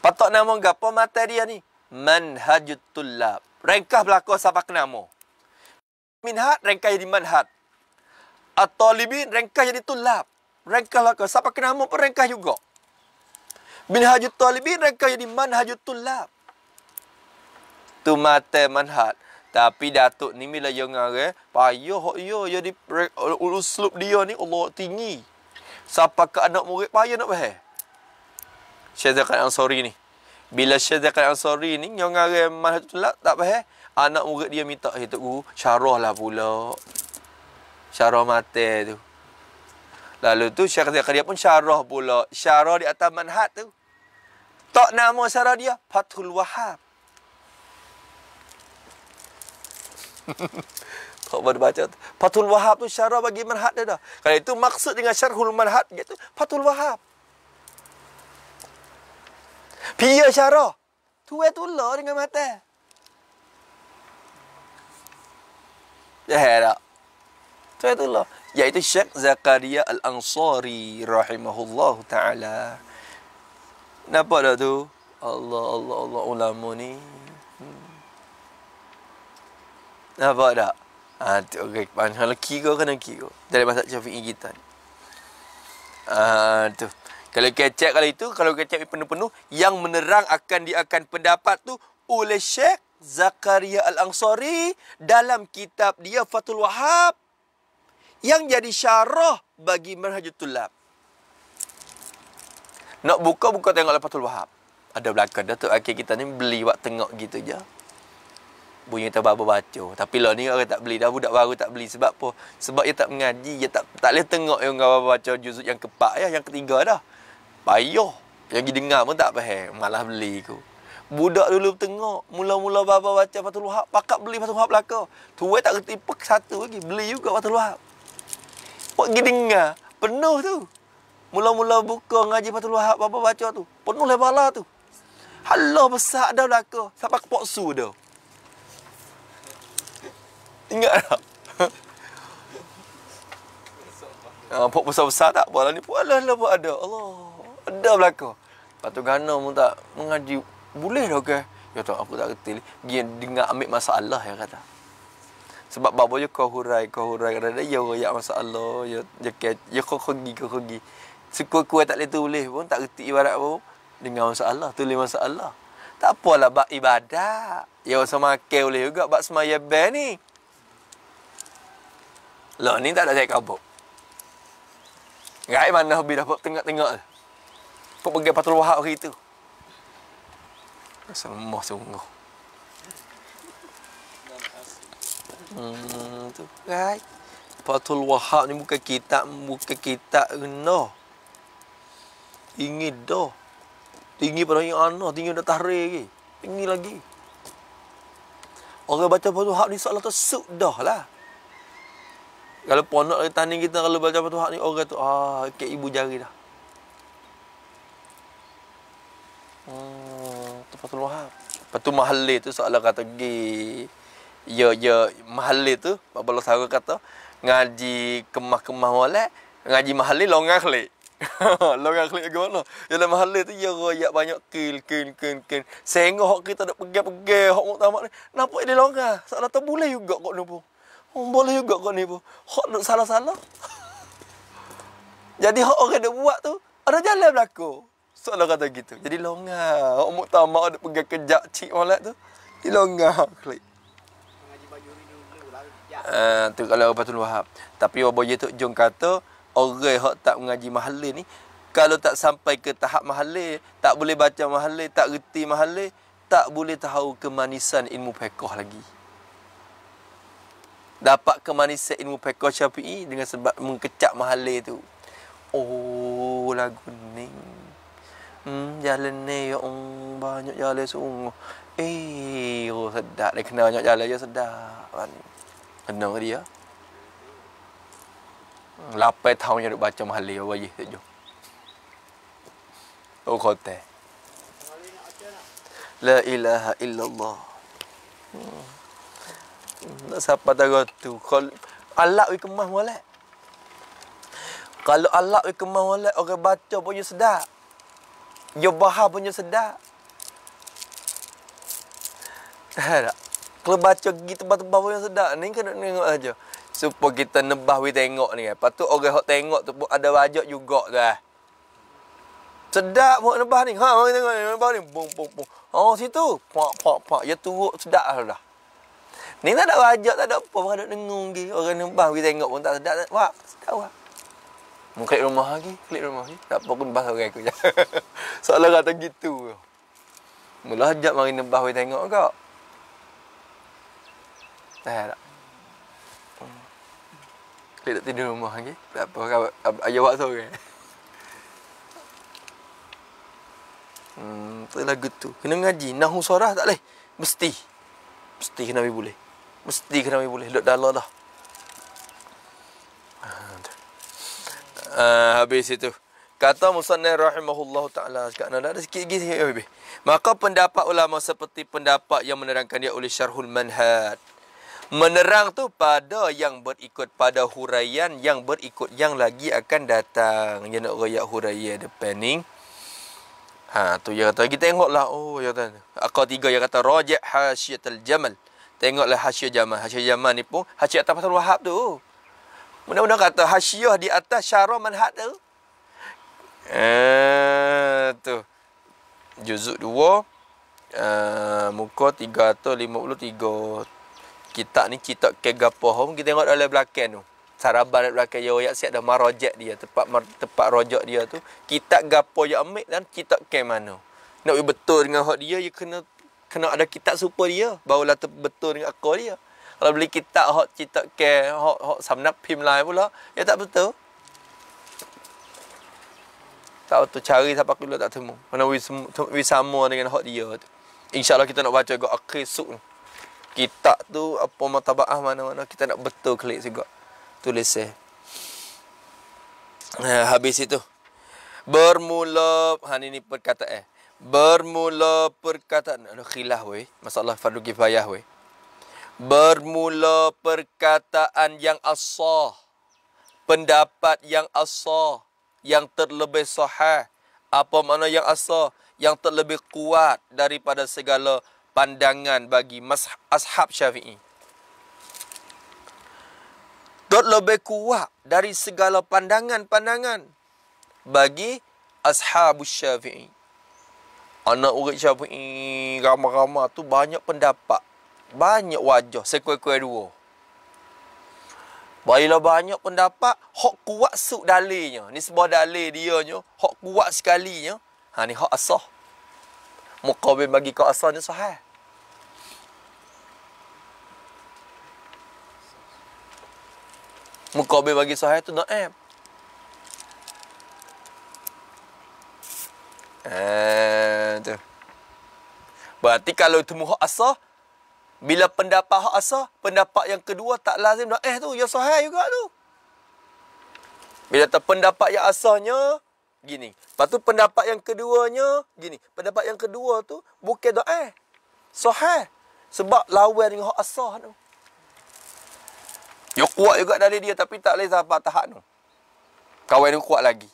Patok nama gapo materi ni? manhajut tulab. Rengkah berlaku siapa kenamu? mu. Minhat, rengkah jadi manhat. Atau libin, rengkah jadi tulab. Rengkah berlaku siapa kenamu? mu pun rengkah juga. Minhajut talibin, rengkah jadi manhajut tulab. Tu mata manhat. Tapi Datuk ni bila yang ngare, payah hok yo jadi uslub dia ni Allah tinggi. Siapa ke anak murid payah nak bahas? Syekh Zakat Ansori ni. Bila Syed Zakal Ansari ni yang ngare mana telak tak payah. Anak murid dia minta hey, eh, tok guru syarah lah pula. Syarah mate tu. Lalu tu Syekh dia pun syarah pula. Syarah di atas manhat tu. Tak nama syarah dia patul Wahab. <laughs> Kau baru baca patul Wahab tu syarah bagi manhat dia dah. Kalau itu maksud dengan syarhul manhat dia tu Fathul Wahab. Pia Syara. Tu eh dengan mata. Ya hera. Tu eh tulah. Iaitu Syekh Zakaria Al-Ansari rahimahullah taala. Nampak dah tu? Allah Allah Allah ulama ni. Hmm. Napa dah? Ah tu okey, panjang lagi kena kiko. Dari masa Syafi'i kita. Ah tu. Kalau kecek kalau itu, kalau kecek penuh-penuh, yang menerang akan dia akan pendapat tu oleh Syekh Zakaria Al-Ansari dalam kitab dia Fatul Wahab yang jadi syarah bagi Manhajul Tulab. Nak buka buka tengoklah lepas Fatul Wahab. Ada belakang dah tu akhir kita ni beli buat tengok gitu je. Bunyi tak apa baca. Tapi lah ni orang tak beli dah budak baru tak beli sebab apa? Sebab dia tak mengaji, dia tak tak boleh tengok yang apa baca juzuk yang keempat ya, yang ketiga dah. Payah. Yang pergi dengar pun tak payah. Malah beli aku. Budak dulu tengok. Mula-mula baba baca Fatul Wahab. Pakat beli Fatul Wahab belakang. Tuan tak kerti pek satu lagi. Beli juga Fatul Wahab. Pak pergi dengar. Penuh tu. Mula-mula buka ngaji Fatul Wahab. Baba baca tu. Penuh lebala tu. Allah besar ada belakang. Siapa kepoksu dia. Ingat tak? Ha, <laughs> pok besar-besar tak? Bola ni pun Allah, Allah buat ada. Allah. Ada belaka. Lepas tu Gana pun tak mengaji. Boleh dah ke? Ya tak, aku tak kerti. Dia dengar ambil masalah yang kata. Sebab bapa je kau hurai, kau hurai. Kata dia, ya masalah. Ya, ya, ya, ya kogi, kau kogi. Sekuat-kuat tak boleh tu boleh pun. Tak kerti ibarat pun. Dengar masalah, tulis masalah. Tak apalah bak ibadah. Ya usah makan boleh juga bak semaya ber ni. Lah ni tak ada saya kabur. Gak mana hobi dapat tengok-tengok. Lah. Kau pergi patul wahak hari tu. Pasal mah sungguh. Hmm, tu. Right. Patul wahak ni bukan kita, bukan kita kena. Tinggi dah. Tinggi pada yang anak, tinggi dah tarik, lagi. Tinggi lagi. Orang baca patul wahak ni seolah tersuk dah lah. Kalau ponok lagi tanding kita kalau baca patul wahak ni, orang tu, ah, kek ibu jari dah. Hmm, tu Fathul Wahab. Lepas tu Mahalli tu seolah kata gi. Ya ya Mahalli tu Babalo Sara kata ngaji kemah-kemah molek, ngaji Mahalli longah kelik. Longan kelik <laughs> ke mana? Yalah mahalil tu ya royak banyak kil kil kil kil. Sengok hok kita dak pegang-pegang hok muktamad ni. Nampak dia longa, Salah tu boleh juga kok ni pun. Hmm, boleh juga kok ni pun. Hok nak salah-salah. <laughs> Jadi hok orang dak buat tu ada jalan belakang. So Salah kata gitu. Jadi longah. Orang muktamak ada pegang kejak cik malak tu. Dia longah. <laughs> Ah, Klik. Itu uh, kalau orang patut luahap. Tapi orang boleh tu, jom kata, orang yang tak mengaji mahalir ni, kalau tak sampai ke tahap mahalir, tak boleh baca mahalir, tak reti mahalir, tak boleh tahu kemanisan ilmu pekoh lagi. Dapat kemanisan ilmu pekoh syafi'i dengan sebab mengkecap mahalir tu. Oh, lagu ni. Hmm, jalan ni ya um, banyak jalan sungguh. Eh, oh, sedap dia kena banyak jalan ya sedap. Kena dia. Lapai tahun yang duk baca mahal ya wajib saja. Oh, kote. La ilaha illallah. Hmm. Nak siapa tak tu? Kalau alak kemah malak. Kalau alak kemah malak, orang baca pun sedap. Yo bahar punya sedap. Tak ada. Kalau baca pergi tempat-tempat punya sedap. Ni kena tengok saja. Supaya kita nebah we tengok ni. Eh. Lepas tu orang yang tengok tu eh. pun ada wajak juga dah. Sedap buat nebah ni. Ha, mari tengok ni. Nebah ni. Bum, bum, bum. Oh, situ. Pak, pak, pak. Ya turut sedap lah dah. Ni tak ada wajak, tak ada apa. Bukan ada dengung lagi. Orang nebah we tengok pun tak sedap. Wah, sedap wah. Mengklik rumah lagi, klik rumah lagi. Tak apa pun bahas orang aku je. <laughs> Soalan kata gitu. Mula hajap mari nebah we tengok kak. Tak ada. Klik tak tidur rumah lagi. Tak apa, ayah buat sore. Hmm, tak lagu tu. Kena ngaji. Nahu surah tak boleh. Mesti. Mesti kena boleh. Mesti kena boleh. Duduk dalam lah. uh, habis itu. Kata Musannir rahimahullah ta'ala. Sekarang ada, ada sikit lagi. Habis. Maka pendapat ulama seperti pendapat yang menerangkan dia oleh syarhul manhad. Menerang tu pada yang berikut. Pada huraian yang berikut. Yang lagi akan datang. Yang nak rayak huraian depan ni. Ha, tu dia kata. Kita tengoklah. Oh, ya kata. Akal tiga yang kata. Rajak hasyiat jamal Tengoklah hasyiat jamal. Hasyiat jamal ni pun. Hasyiat atas pasal wahab tu. Oh. Mana-mana kata hasyiah di atas syara manhat tu. Eh tu. Juzuk 2 uh, eh, muka 353. Kitab ni kitab kegapah pun kita tengok dalam belakang tu. Saraban dalam belakang ya ayat siap dah marojak dia tempat tempat rojak dia tu. Kitab gapo yang ambil dan kitab ke mana. Nak betul dengan hak dia ya kena kena ada kitab serupa dia barulah betul dengan akal dia. Kalau beli kitab hok cerita ke hok hok samnap pim lain pula, ya tak betul. Tak betul cari siapa dulu tak temu. Mana wis sama dengan hok dia tu. Insya-Allah kita nak baca gak akhir suk ni. Kitab tu apa matabaah mana-mana kita nak betul klik juga. Tulis eh. Nah, ha, habis itu. Bermula han ini perkataan eh. Bermula perkataan ada khilaf weh. Masalah fardu kifayah weh. Bermula perkataan yang asah, pendapat yang asah, yang terlebih sahih. Apa makna yang asah? Yang terlebih kuat daripada segala pandangan bagi ashab syafi'i. Terlebih kuat dari segala pandangan-pandangan bagi ashab syafi'i. Anak urut syafi'i ramah-ramah tu banyak pendapat banyak wajah sekue-kue dua. Baila banyak pendapat, hok kuat suk dalilnya. Ni sebuah dalil dia nya, hok kuat sekalinya. Ha ni hok asah. Mukawin bagi kau asah ni sahih. Mukawin bagi sahih tu nak eh. Eh tu. Berarti kalau temu hok asah, bila pendapat hak asah, pendapat yang kedua tak lazim dah eh tu, ya sahih juga tu. Bila tak pendapat yang asahnya gini. Lepas tu pendapat yang keduanya gini. Pendapat yang kedua tu bukan dah Eh. Sahih. Sebab lawan dengan hak asah tu. Ya kuat juga dari dia tapi tak boleh sampai tahap tu. Kawan dia kuat lagi.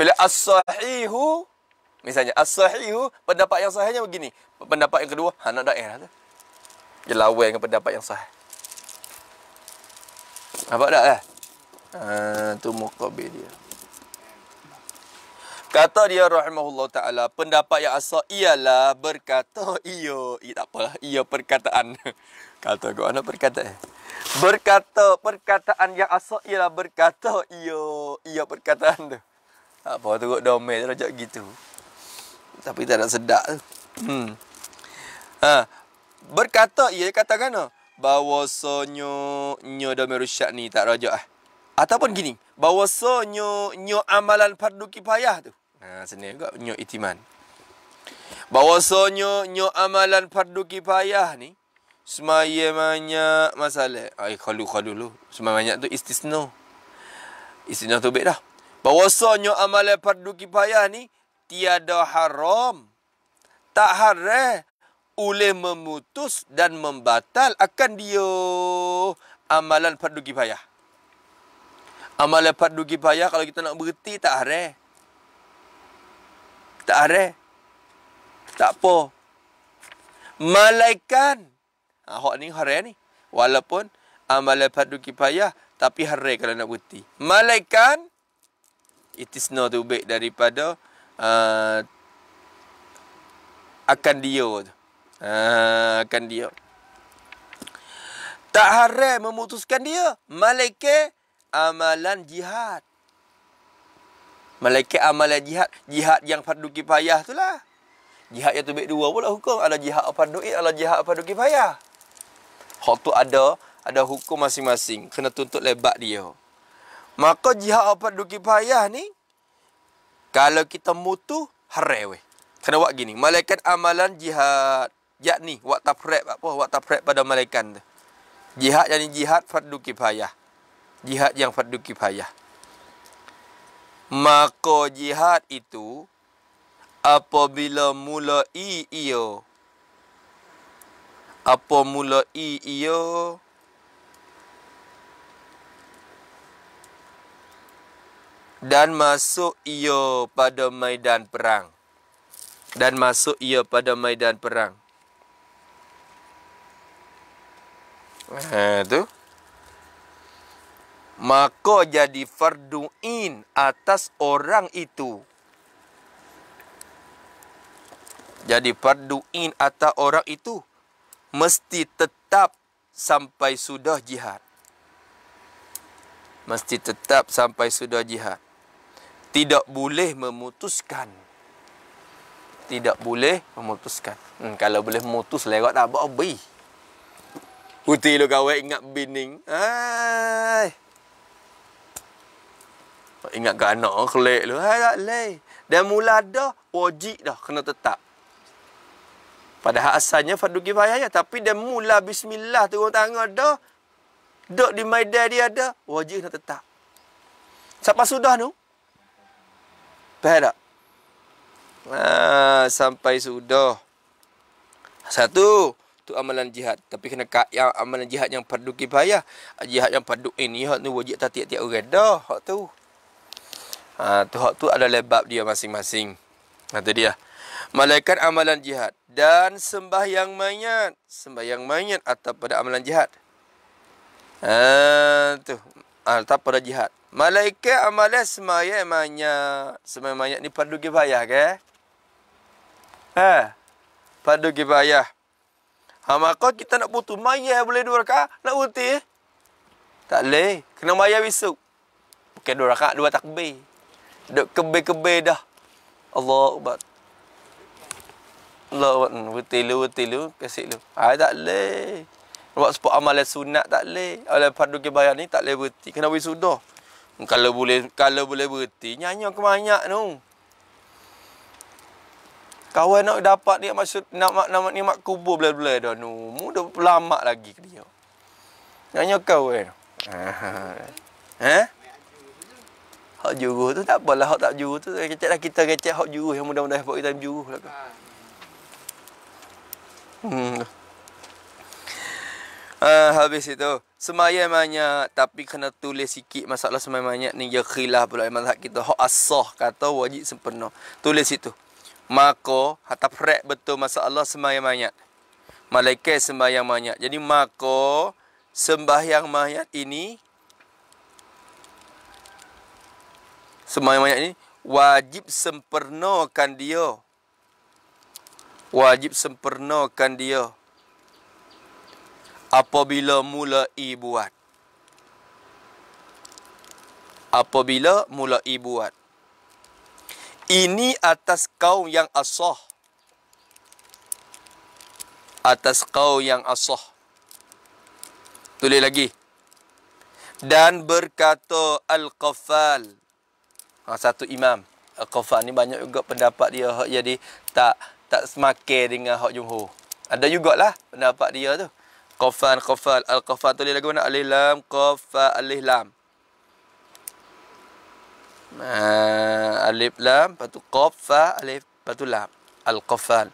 Bila as Misalnya as-sahihu pendapat yang sahihnya begini. Pendapat yang kedua hanak da'ir ke? Dia lawan dengan pendapat yang sah. Apa dak eh? Ah tu muqabil dia. Kata dia rahimahullah ta'ala, pendapat yang asal ialah berkata ia. Ia eh, tak apa, ia perkataan. <laughs> Kata kau anak berkata. Eh? Berkata, perkataan yang asal ialah berkata ia. Ia perkataan tu. Apa tu teruk domen, rajak gitu tapi tak ada sedak tu. Hmm. Ha. Berkata ia kata kena oh, bahawasanya nyo dah merusak ni tak rajak ah. Ataupun gini, bahawasanya nyo amalan fardu kifayah tu. Ha sini juga nyo itiman. Bahawasanya nyo amalan fardu kifayah ni semaya banyak masalah. Ai kalu kalu lu. Semaya banyak tu istisno. Istisno tu baik dah. Bahawasanya amalan fardu kifayah ni tiada haram. Tak haram oleh memutus dan membatal akan dia amalan padu kifayah. Amalan padu kifayah kalau kita nak berhenti tak haram. Tak haram. Tak apa. Malaikan. Ah, hak ni haram ni. Walaupun amalan padu kifayah tapi haram kalau nak berhenti. Malaikan. It is not too big daripada uh, akan dia uh, akan dia tak haram memutuskan dia malaikat amalan jihad malaikat amalan jihad jihad yang fardu kifayah itulah jihad yang terbaik dua pula hukum ada jihad apa ain ada jihad fardu kifayah hak tu ada ada hukum masing-masing kena tuntut lebat dia maka jihad apa fardu kifayah ni kalau kita mutu, harai weh. Kena buat gini. Malaikat amalan jihad. Jihad ni, buat tafrek apa, buat tafrek pada malaikat tu. Jihad yang ni jihad fardu kifayah. Jihad yang fardu kifayah. Maka jihad itu, apabila mula iyo apa mula iyo dan masuk ia pada medan perang dan masuk ia pada medan perang eh tu maka jadi farduin atas orang itu jadi farduin atas orang itu mesti tetap sampai sudah jihad mesti tetap sampai sudah jihad tidak boleh memutuskan tidak boleh memutuskan hmm, kalau boleh memutus lewat tak apa bi putih lu kawe ingat bining ai ingat ke anak oh, kelik lu ai tak leh dan mula dah wajib dah kena tetap padahal asalnya fardu kifayah ya tapi dia mula bismillah turun tangan dah dok di maidan dia ada wajib kena tetap siapa sudah tu Faham tak? Nah, sampai sudah. Satu, tu amalan jihad. Tapi kena kak yang amalan jihad yang perdu kibayah. Jihad yang perdu ini, hak tu wajib tak tiap-tiap orang dah. Hak tu. Ha, tu hak tu ada lebab dia masing-masing. Nah, tu dia. Malaikat amalan jihad. Dan sembahyang mayat. Sembahyang mayat atau pada amalan jihad. Ha, tu. atau ah, pada jihad. Malaikat amalan semaya banyak. Semayak banyak ni perlu kibayah ke? Ha? Perlu kibayah. Ha, maka kita nak butuh mayak boleh dua rakat? Nak berhenti? Tak boleh. Kena maya besok. Bukan dua rakat, dua takbe, Duk kebe-kebe dah. Allah ubat. Allah ubat. Hmm, berhenti lu, berhenti lu. Kasih lu. Ha, tak boleh. Nampak sebab amalan sunat tak boleh. Amalan perlu kibayah ni tak boleh berhenti. Kena berhenti sudah. Kalau boleh kalau boleh berhenti nyanyi ke banyak tu. Kawan nak dapat ni maksud nak nak nak ni mak kubur bela-bela dah nu. Mu dah lama lagi ke dia. Nyanyi kau eh. <laughs> Eh? Hak juru tu tak apalah hak tak juru tu kita dah kita kecek hak juru yang mudah-mudahan buat kita juru lah. Hmm. Uh, habis itu semaya banyak tapi kena tulis sikit masalah semaya banyak ni dia ya khilaf pula iman kita hak asah kata wajib sempurna tulis itu mako hatta frek betul masalah semaya banyak malaikat sembahyang banyak jadi mako sembahyang mayat ini semaya banyak ini wajib sempurnakan dia wajib sempurnakan dia apabila mula buat apabila mula ibuat? ini atas kaum yang asah atas kaum yang asah tulis lagi dan berkata al-qafal ha, satu imam al-qafal ni banyak juga pendapat dia jadi tak tak semakin dengan hak jumhur ada jugalah pendapat dia tu Qafan Qafal Al-Qafan tulis lagu mana Alif Lam Qafa Alif Lam uh, Alif Lam Lepas tu Qafa Alif Lepas Lam Al-Qafan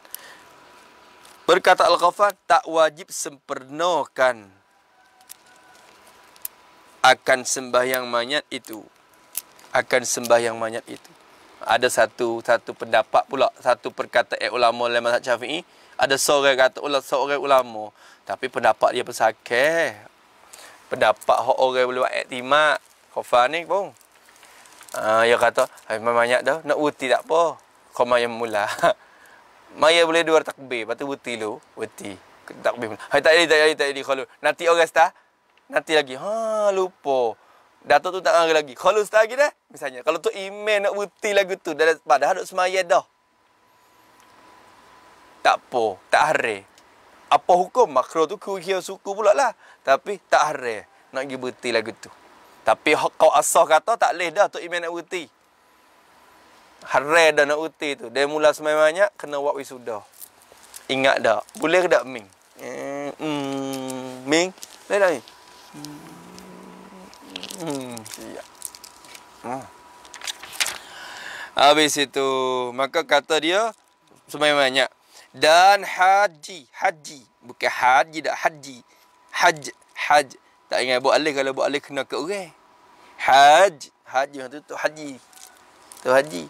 Perkata Al-Qafan Tak wajib sempurnakan Akan sembahyang mayat itu Akan sembahyang mayat itu ada satu satu pendapat pula satu perkataan ulama Imam Syafi'i ada seorang kata ulama seorang ulama tapi pendapat dia pesakeh pendapat hok orang boleh buat iktimad kofa ni pun ah uh, dia kata hai eh, banyak dah nak uti tak apa kau mai mula <laughs> mai boleh dua takbir lepas tu uti lu uti takbir mula hai eh, tak jadi tak jadi tak jadi kalau nanti orang start nanti lagi ha lupa Datuk tu tak ada lagi. Kalau ustaz lagi dah. Misalnya. Kalau tu email nak buti lagu tu. Dah, padahal duduk semaya dah tak po, tak haram. Apa hukum makro tu kira kira suku pula lah. Tapi tak haram nak pergi berhenti lagu tu. Tapi kau asah kata tak boleh dah Tok Iman nak berhenti. Haram dah nak berhenti tu. Dia mula semain banyak, kena buat wisuda. Ingat dah. Boleh ke tak Ming? Hmm, Ming? Boleh tak Ming? Hmm, ya. Hmm. Habis itu, maka kata dia semain banyak dan haji haji bukan haji dak haji haj haj tak ingat buat alih kalau buat alih kena ke orang okay? haj haji tu tu haji tu haji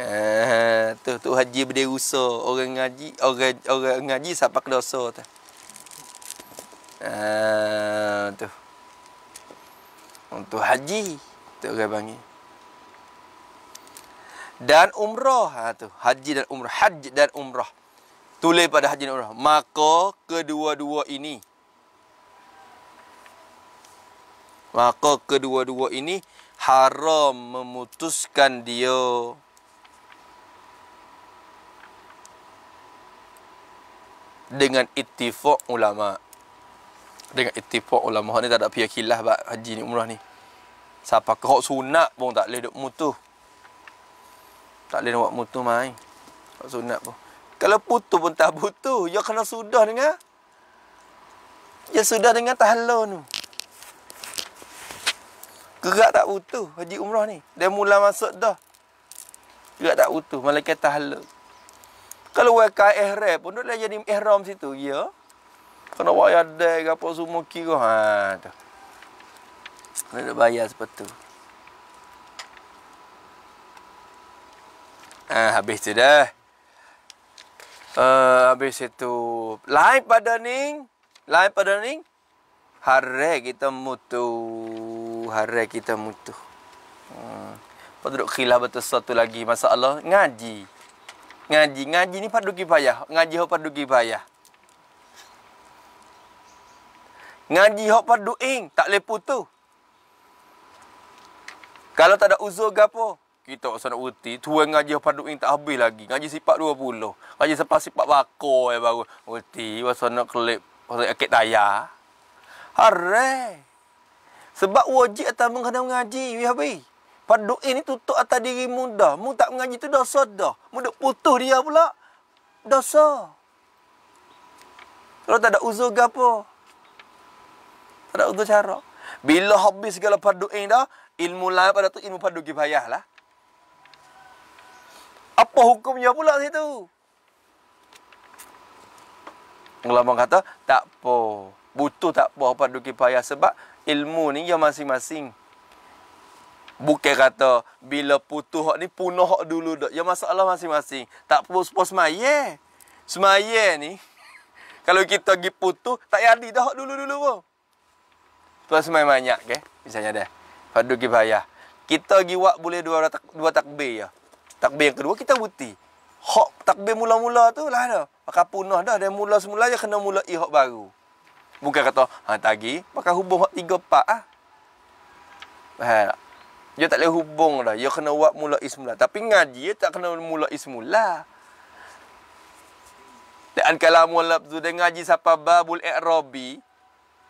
ah tu tu haji berdiri rusa orang ngaji orang orang ngaji siapa kena dosa tu tu untuk haji tu orang bangi. dan umrah ha, tu haji dan umrah haji dan umrah tulis pada hadis Umrah. Maka kedua-dua ini. Maka kedua-dua ini haram memutuskan dia. Dengan ittifak ulama. Dengan ittifak ulama Ini tak ada pihak kilah buat haji ni umrah ni. Siapa kau sunat pun tak boleh duk mutuh. Tak boleh nak buat mutuh main. Kehok sunat pun. Kalau putus pun tak putus. Ya kena sudah dengan. Ya sudah dengan tahlul tu. Gerak tak utuh. Haji Umrah ni. Dia mula masuk dah. Gerak tak putus. Malaikat tahlul. Kalau wakil ihram pun dia lah jadi ihram situ. Ya. Kena bayar dek apa semua kira. Ha, tu. Kena bayar seperti tu. Ha, ah, habis tu uh, habis itu lain pada ning lain pada ning hari kita mutu hari kita mutu hmm. Uh, duduk khilaf betul satu lagi masalah ngaji ngaji ngaji ni padu kipayah ngaji ho padu kipayah ngaji ho padu ing tak leputu kalau tak ada uzur gapo kita usah nak berhenti. Tua ngaji padu ini tak habis lagi. Ngaji sifat 20. Ngaji sepas sifat bakor yang baru. Berhenti. Masa nak kelip. Masa nak kek daya. Hare. Sebab wajib atas mengkandang mengaji. Ya habis. Padu ini tutup atas diri muda. Mu tak mengaji tu dosa dah. Mu dah putus dia pula. Dosa. Kalau tak ada uzur ke apa? Tak ada uzur cara. Bila habis segala padu ini dah. Ilmu lain pada tu ilmu padu kibayah lah apa hukum pula situ? Ngelamang kata, tak apa. Butuh tak apa pada duki payah sebab ilmu ni dia ya masing-masing. Bukan kata bila putuh hak ni punuh hak dulu dok. Ya masalah masing-masing. Tak perlu sepuluh semaya. Semaya ni. <laughs> Kalau kita gi putuh, tak jadi dah hak dulu-dulu pun. Tuan semai banyak ke? Okay? Misalnya dah. Pada duki payah. Kita gi buat boleh dua, dua takbir ya. Takbir yang kedua kita buti. Hak takbir mula-mula tu lah dah. Maka punah dah. Dan mula semula ya kena mula hak baru. Bukan kata, ha tagi, pakai hubung hak tiga empat ah. Faham tak? Dia tak boleh hubung dah. Dia kena buat mula ismula. Tapi ngaji dia tak kena mula ismula. Dan kalau mula dia ngaji siapa babul ikrabi,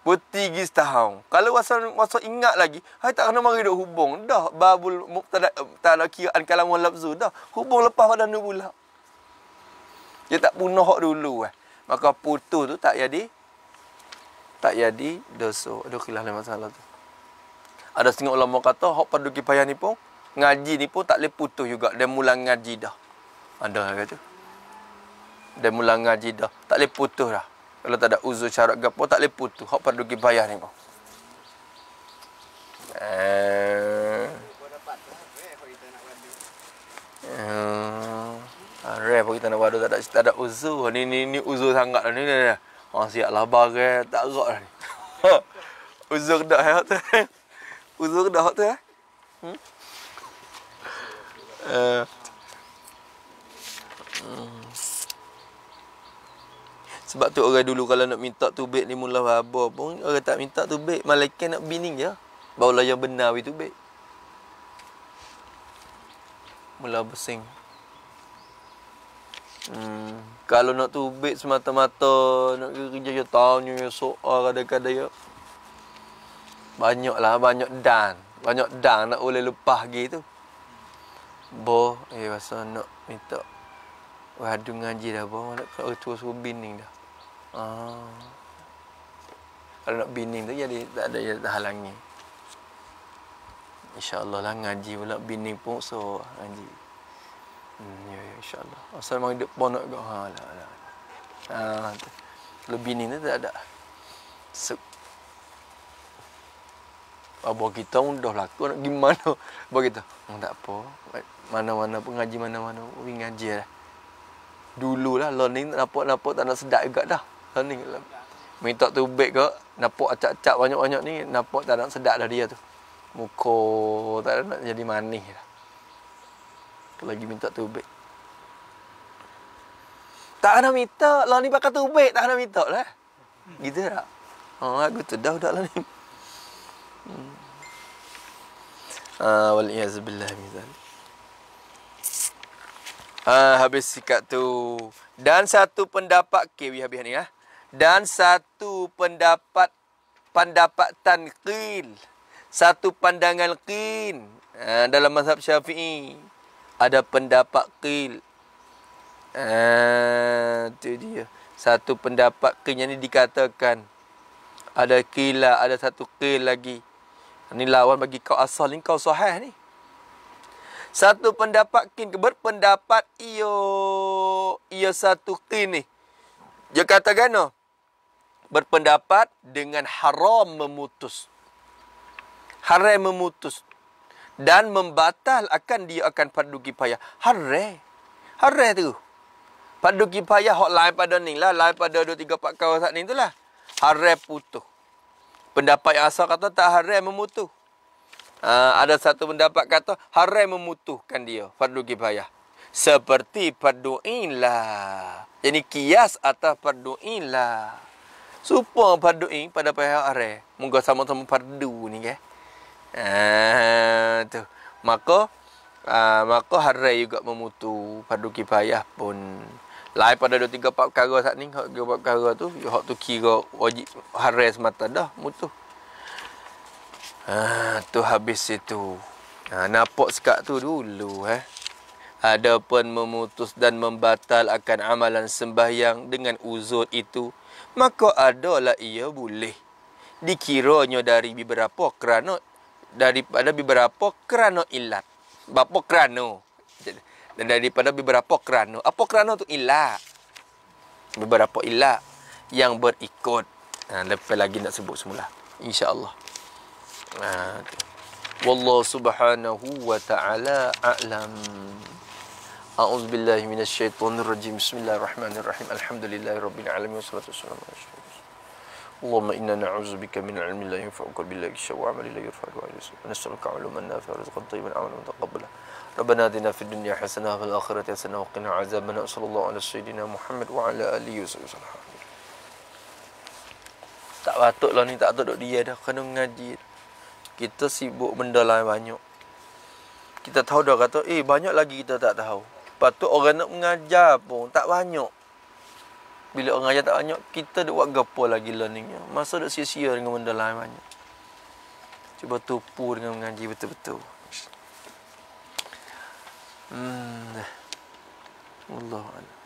Petigi setahun. Kalau wasan wasa ingat lagi, hai tak kena mari duk hubung. Dah babul muktada tak ada kira an kalamu dah. Hubung lepas pada nu pula. Dia tak punah hak dulu eh. Maka putus tu tak jadi tak jadi dosa. Aduh kilah lah masalah tu. Ada setengah ulama kata hak paduki payah ni pun ngaji ni pun tak boleh putus juga dia mula ngaji dah. Ada kata. Dia mula ngaji dah. Tak boleh putus dah. Kalau tak ada uzur syarat gapo oh, tak boleh putus. Hak perlu pergi bayar ni. Eh. eh. Arif bagi tanda wadu tak ada tak ada uzur. Ni ni ni uzur sangat lah, ni. Ha siap lah barang tak gerak ni. <laughs> uzur dah eh, hak tu. Eh. uzur dah hak tu eh. Hmm. Uh. Hmm. Sebab tu orang dulu kalau nak minta tubik ni mula apa pun orang tak minta tubik malaikat nak bining ya. la yang benar itu tubik. Mula bersing. Hmm, kalau nak tu tubik semata-mata nak kerja je tahun ni soal kadang-kadang ya. Banyaklah banyak dan. Banyak dan nak boleh lepas gitu. Bo, eh rasa nak minta Wah, dengan ngaji dah. Bawa nak kena orang tua bining dah. Oh. Kalau nak bining tu jadi tak ada yang terhalangi. Insya-Allah lah ngaji pula bining pun so ngaji. Hmm, ya, ya insya-Allah. Asal mari dek pon nak gak ha lah. Lah. lah. Ha, Kalau bining tu tak ada. So, Abu ah, kita pun dah laku nak gimana Abu <laughs> kita oh, Tak apa Mana-mana pun ngaji mana-mana Pergi ngaji lah Dulu lah learning nak nampak, nampak tak nak sedap juga dah Sana ke Minta tu ubik ke Nampak acak-acak banyak-banyak ni Nampak tak nak sedap dah dia tu Muka tak ada nak jadi manis lah Lagi minta tu ubik Tak ada minta lah ni bakal tu ubik Tak ada minta lah Gitu tak? Oh, aku tu dah lah ni hmm. Ah, Waliyazubillah Mizan Ah, habis sikat tu. Dan satu pendapat KW okay, ni lah dan satu pendapat pendapatan qil satu pandangan qin eh, dalam mazhab syafi'i ada pendapat qil ah dia satu pendapat qin yang ini dikatakan ada qila lah, ada satu qil lagi ini lawan bagi kau asal ni kau sahih ni satu pendapat qin berpendapat iyo iyo satu qin ni dia kata gano kan, berpendapat dengan haram memutus. Haram memutus dan membatal akan dia akan padu kipayah. Haram. Haram tu. Padu kipayah hot lain pada ni lah. Lain pada dua, tiga, empat kawan saat ni tu lah. Haram putuh. Pendapat yang asal kata tak haram memutuh. Ha, ada satu pendapat kata haram memutuhkan dia. Padu kipayah. Seperti padu'in lah. Jadi kias atas padu'in lah. Supa padu ni eh, pada pihak arah. Moga sama-sama padu ni ke. Eh. Ah tu. Maka ah maka hari juga memutu padu kipayah pun lain pada dua tiga pak perkara saat ni hak dua empat perkara tu hak tu kira wajib hari semata dah mutu. Ah tu habis itu. Ah nampak sekak tu dulu eh. Adapun memutus dan membatal akan amalan sembahyang dengan uzur itu maka adalah ia boleh dikiranya dari beberapa kerana daripada beberapa kerana ilat. Bapa kerana? Dan daripada beberapa kerana. Apa kerana tu ilat? Beberapa ilat yang berikut. Ha, lepas lagi nak sebut semula. InsyaAllah. Ha, Wallah subhanahu wa ta'ala a'lam. أعوذ بالله من الشيطان الرجيم بسم الله الرحمن الرحيم الحمد لله رب العالمين والصلاة والسلام على رسول الله اللهم إنا نعوذ بك من علم لا ينفع وقل بالله الشر وعمل لا يرفع الوالد ونسألك علوما نافعا ورزقا طيبا عملا متقبلا ربنا آتنا في الدنيا حسنة وفي الآخرة حسنة وقنا عذابنا صلى الله على سيدنا محمد وعلى آله وصحبه وسلم tak patut lah ni tak duduk dia dah kena mengaji kita sibuk benda lain banyak kita tahu dah kata eh banyak lagi kita tak tahu Lepas tu orang nak mengajar pun tak banyak. Bila orang ajar tak banyak, kita dah buat gapa lagi learningnya. Masa dah sia-sia dengan benda lain banyak. Cuba tupu dengan mengaji betul-betul. Hmm. Allah Allah.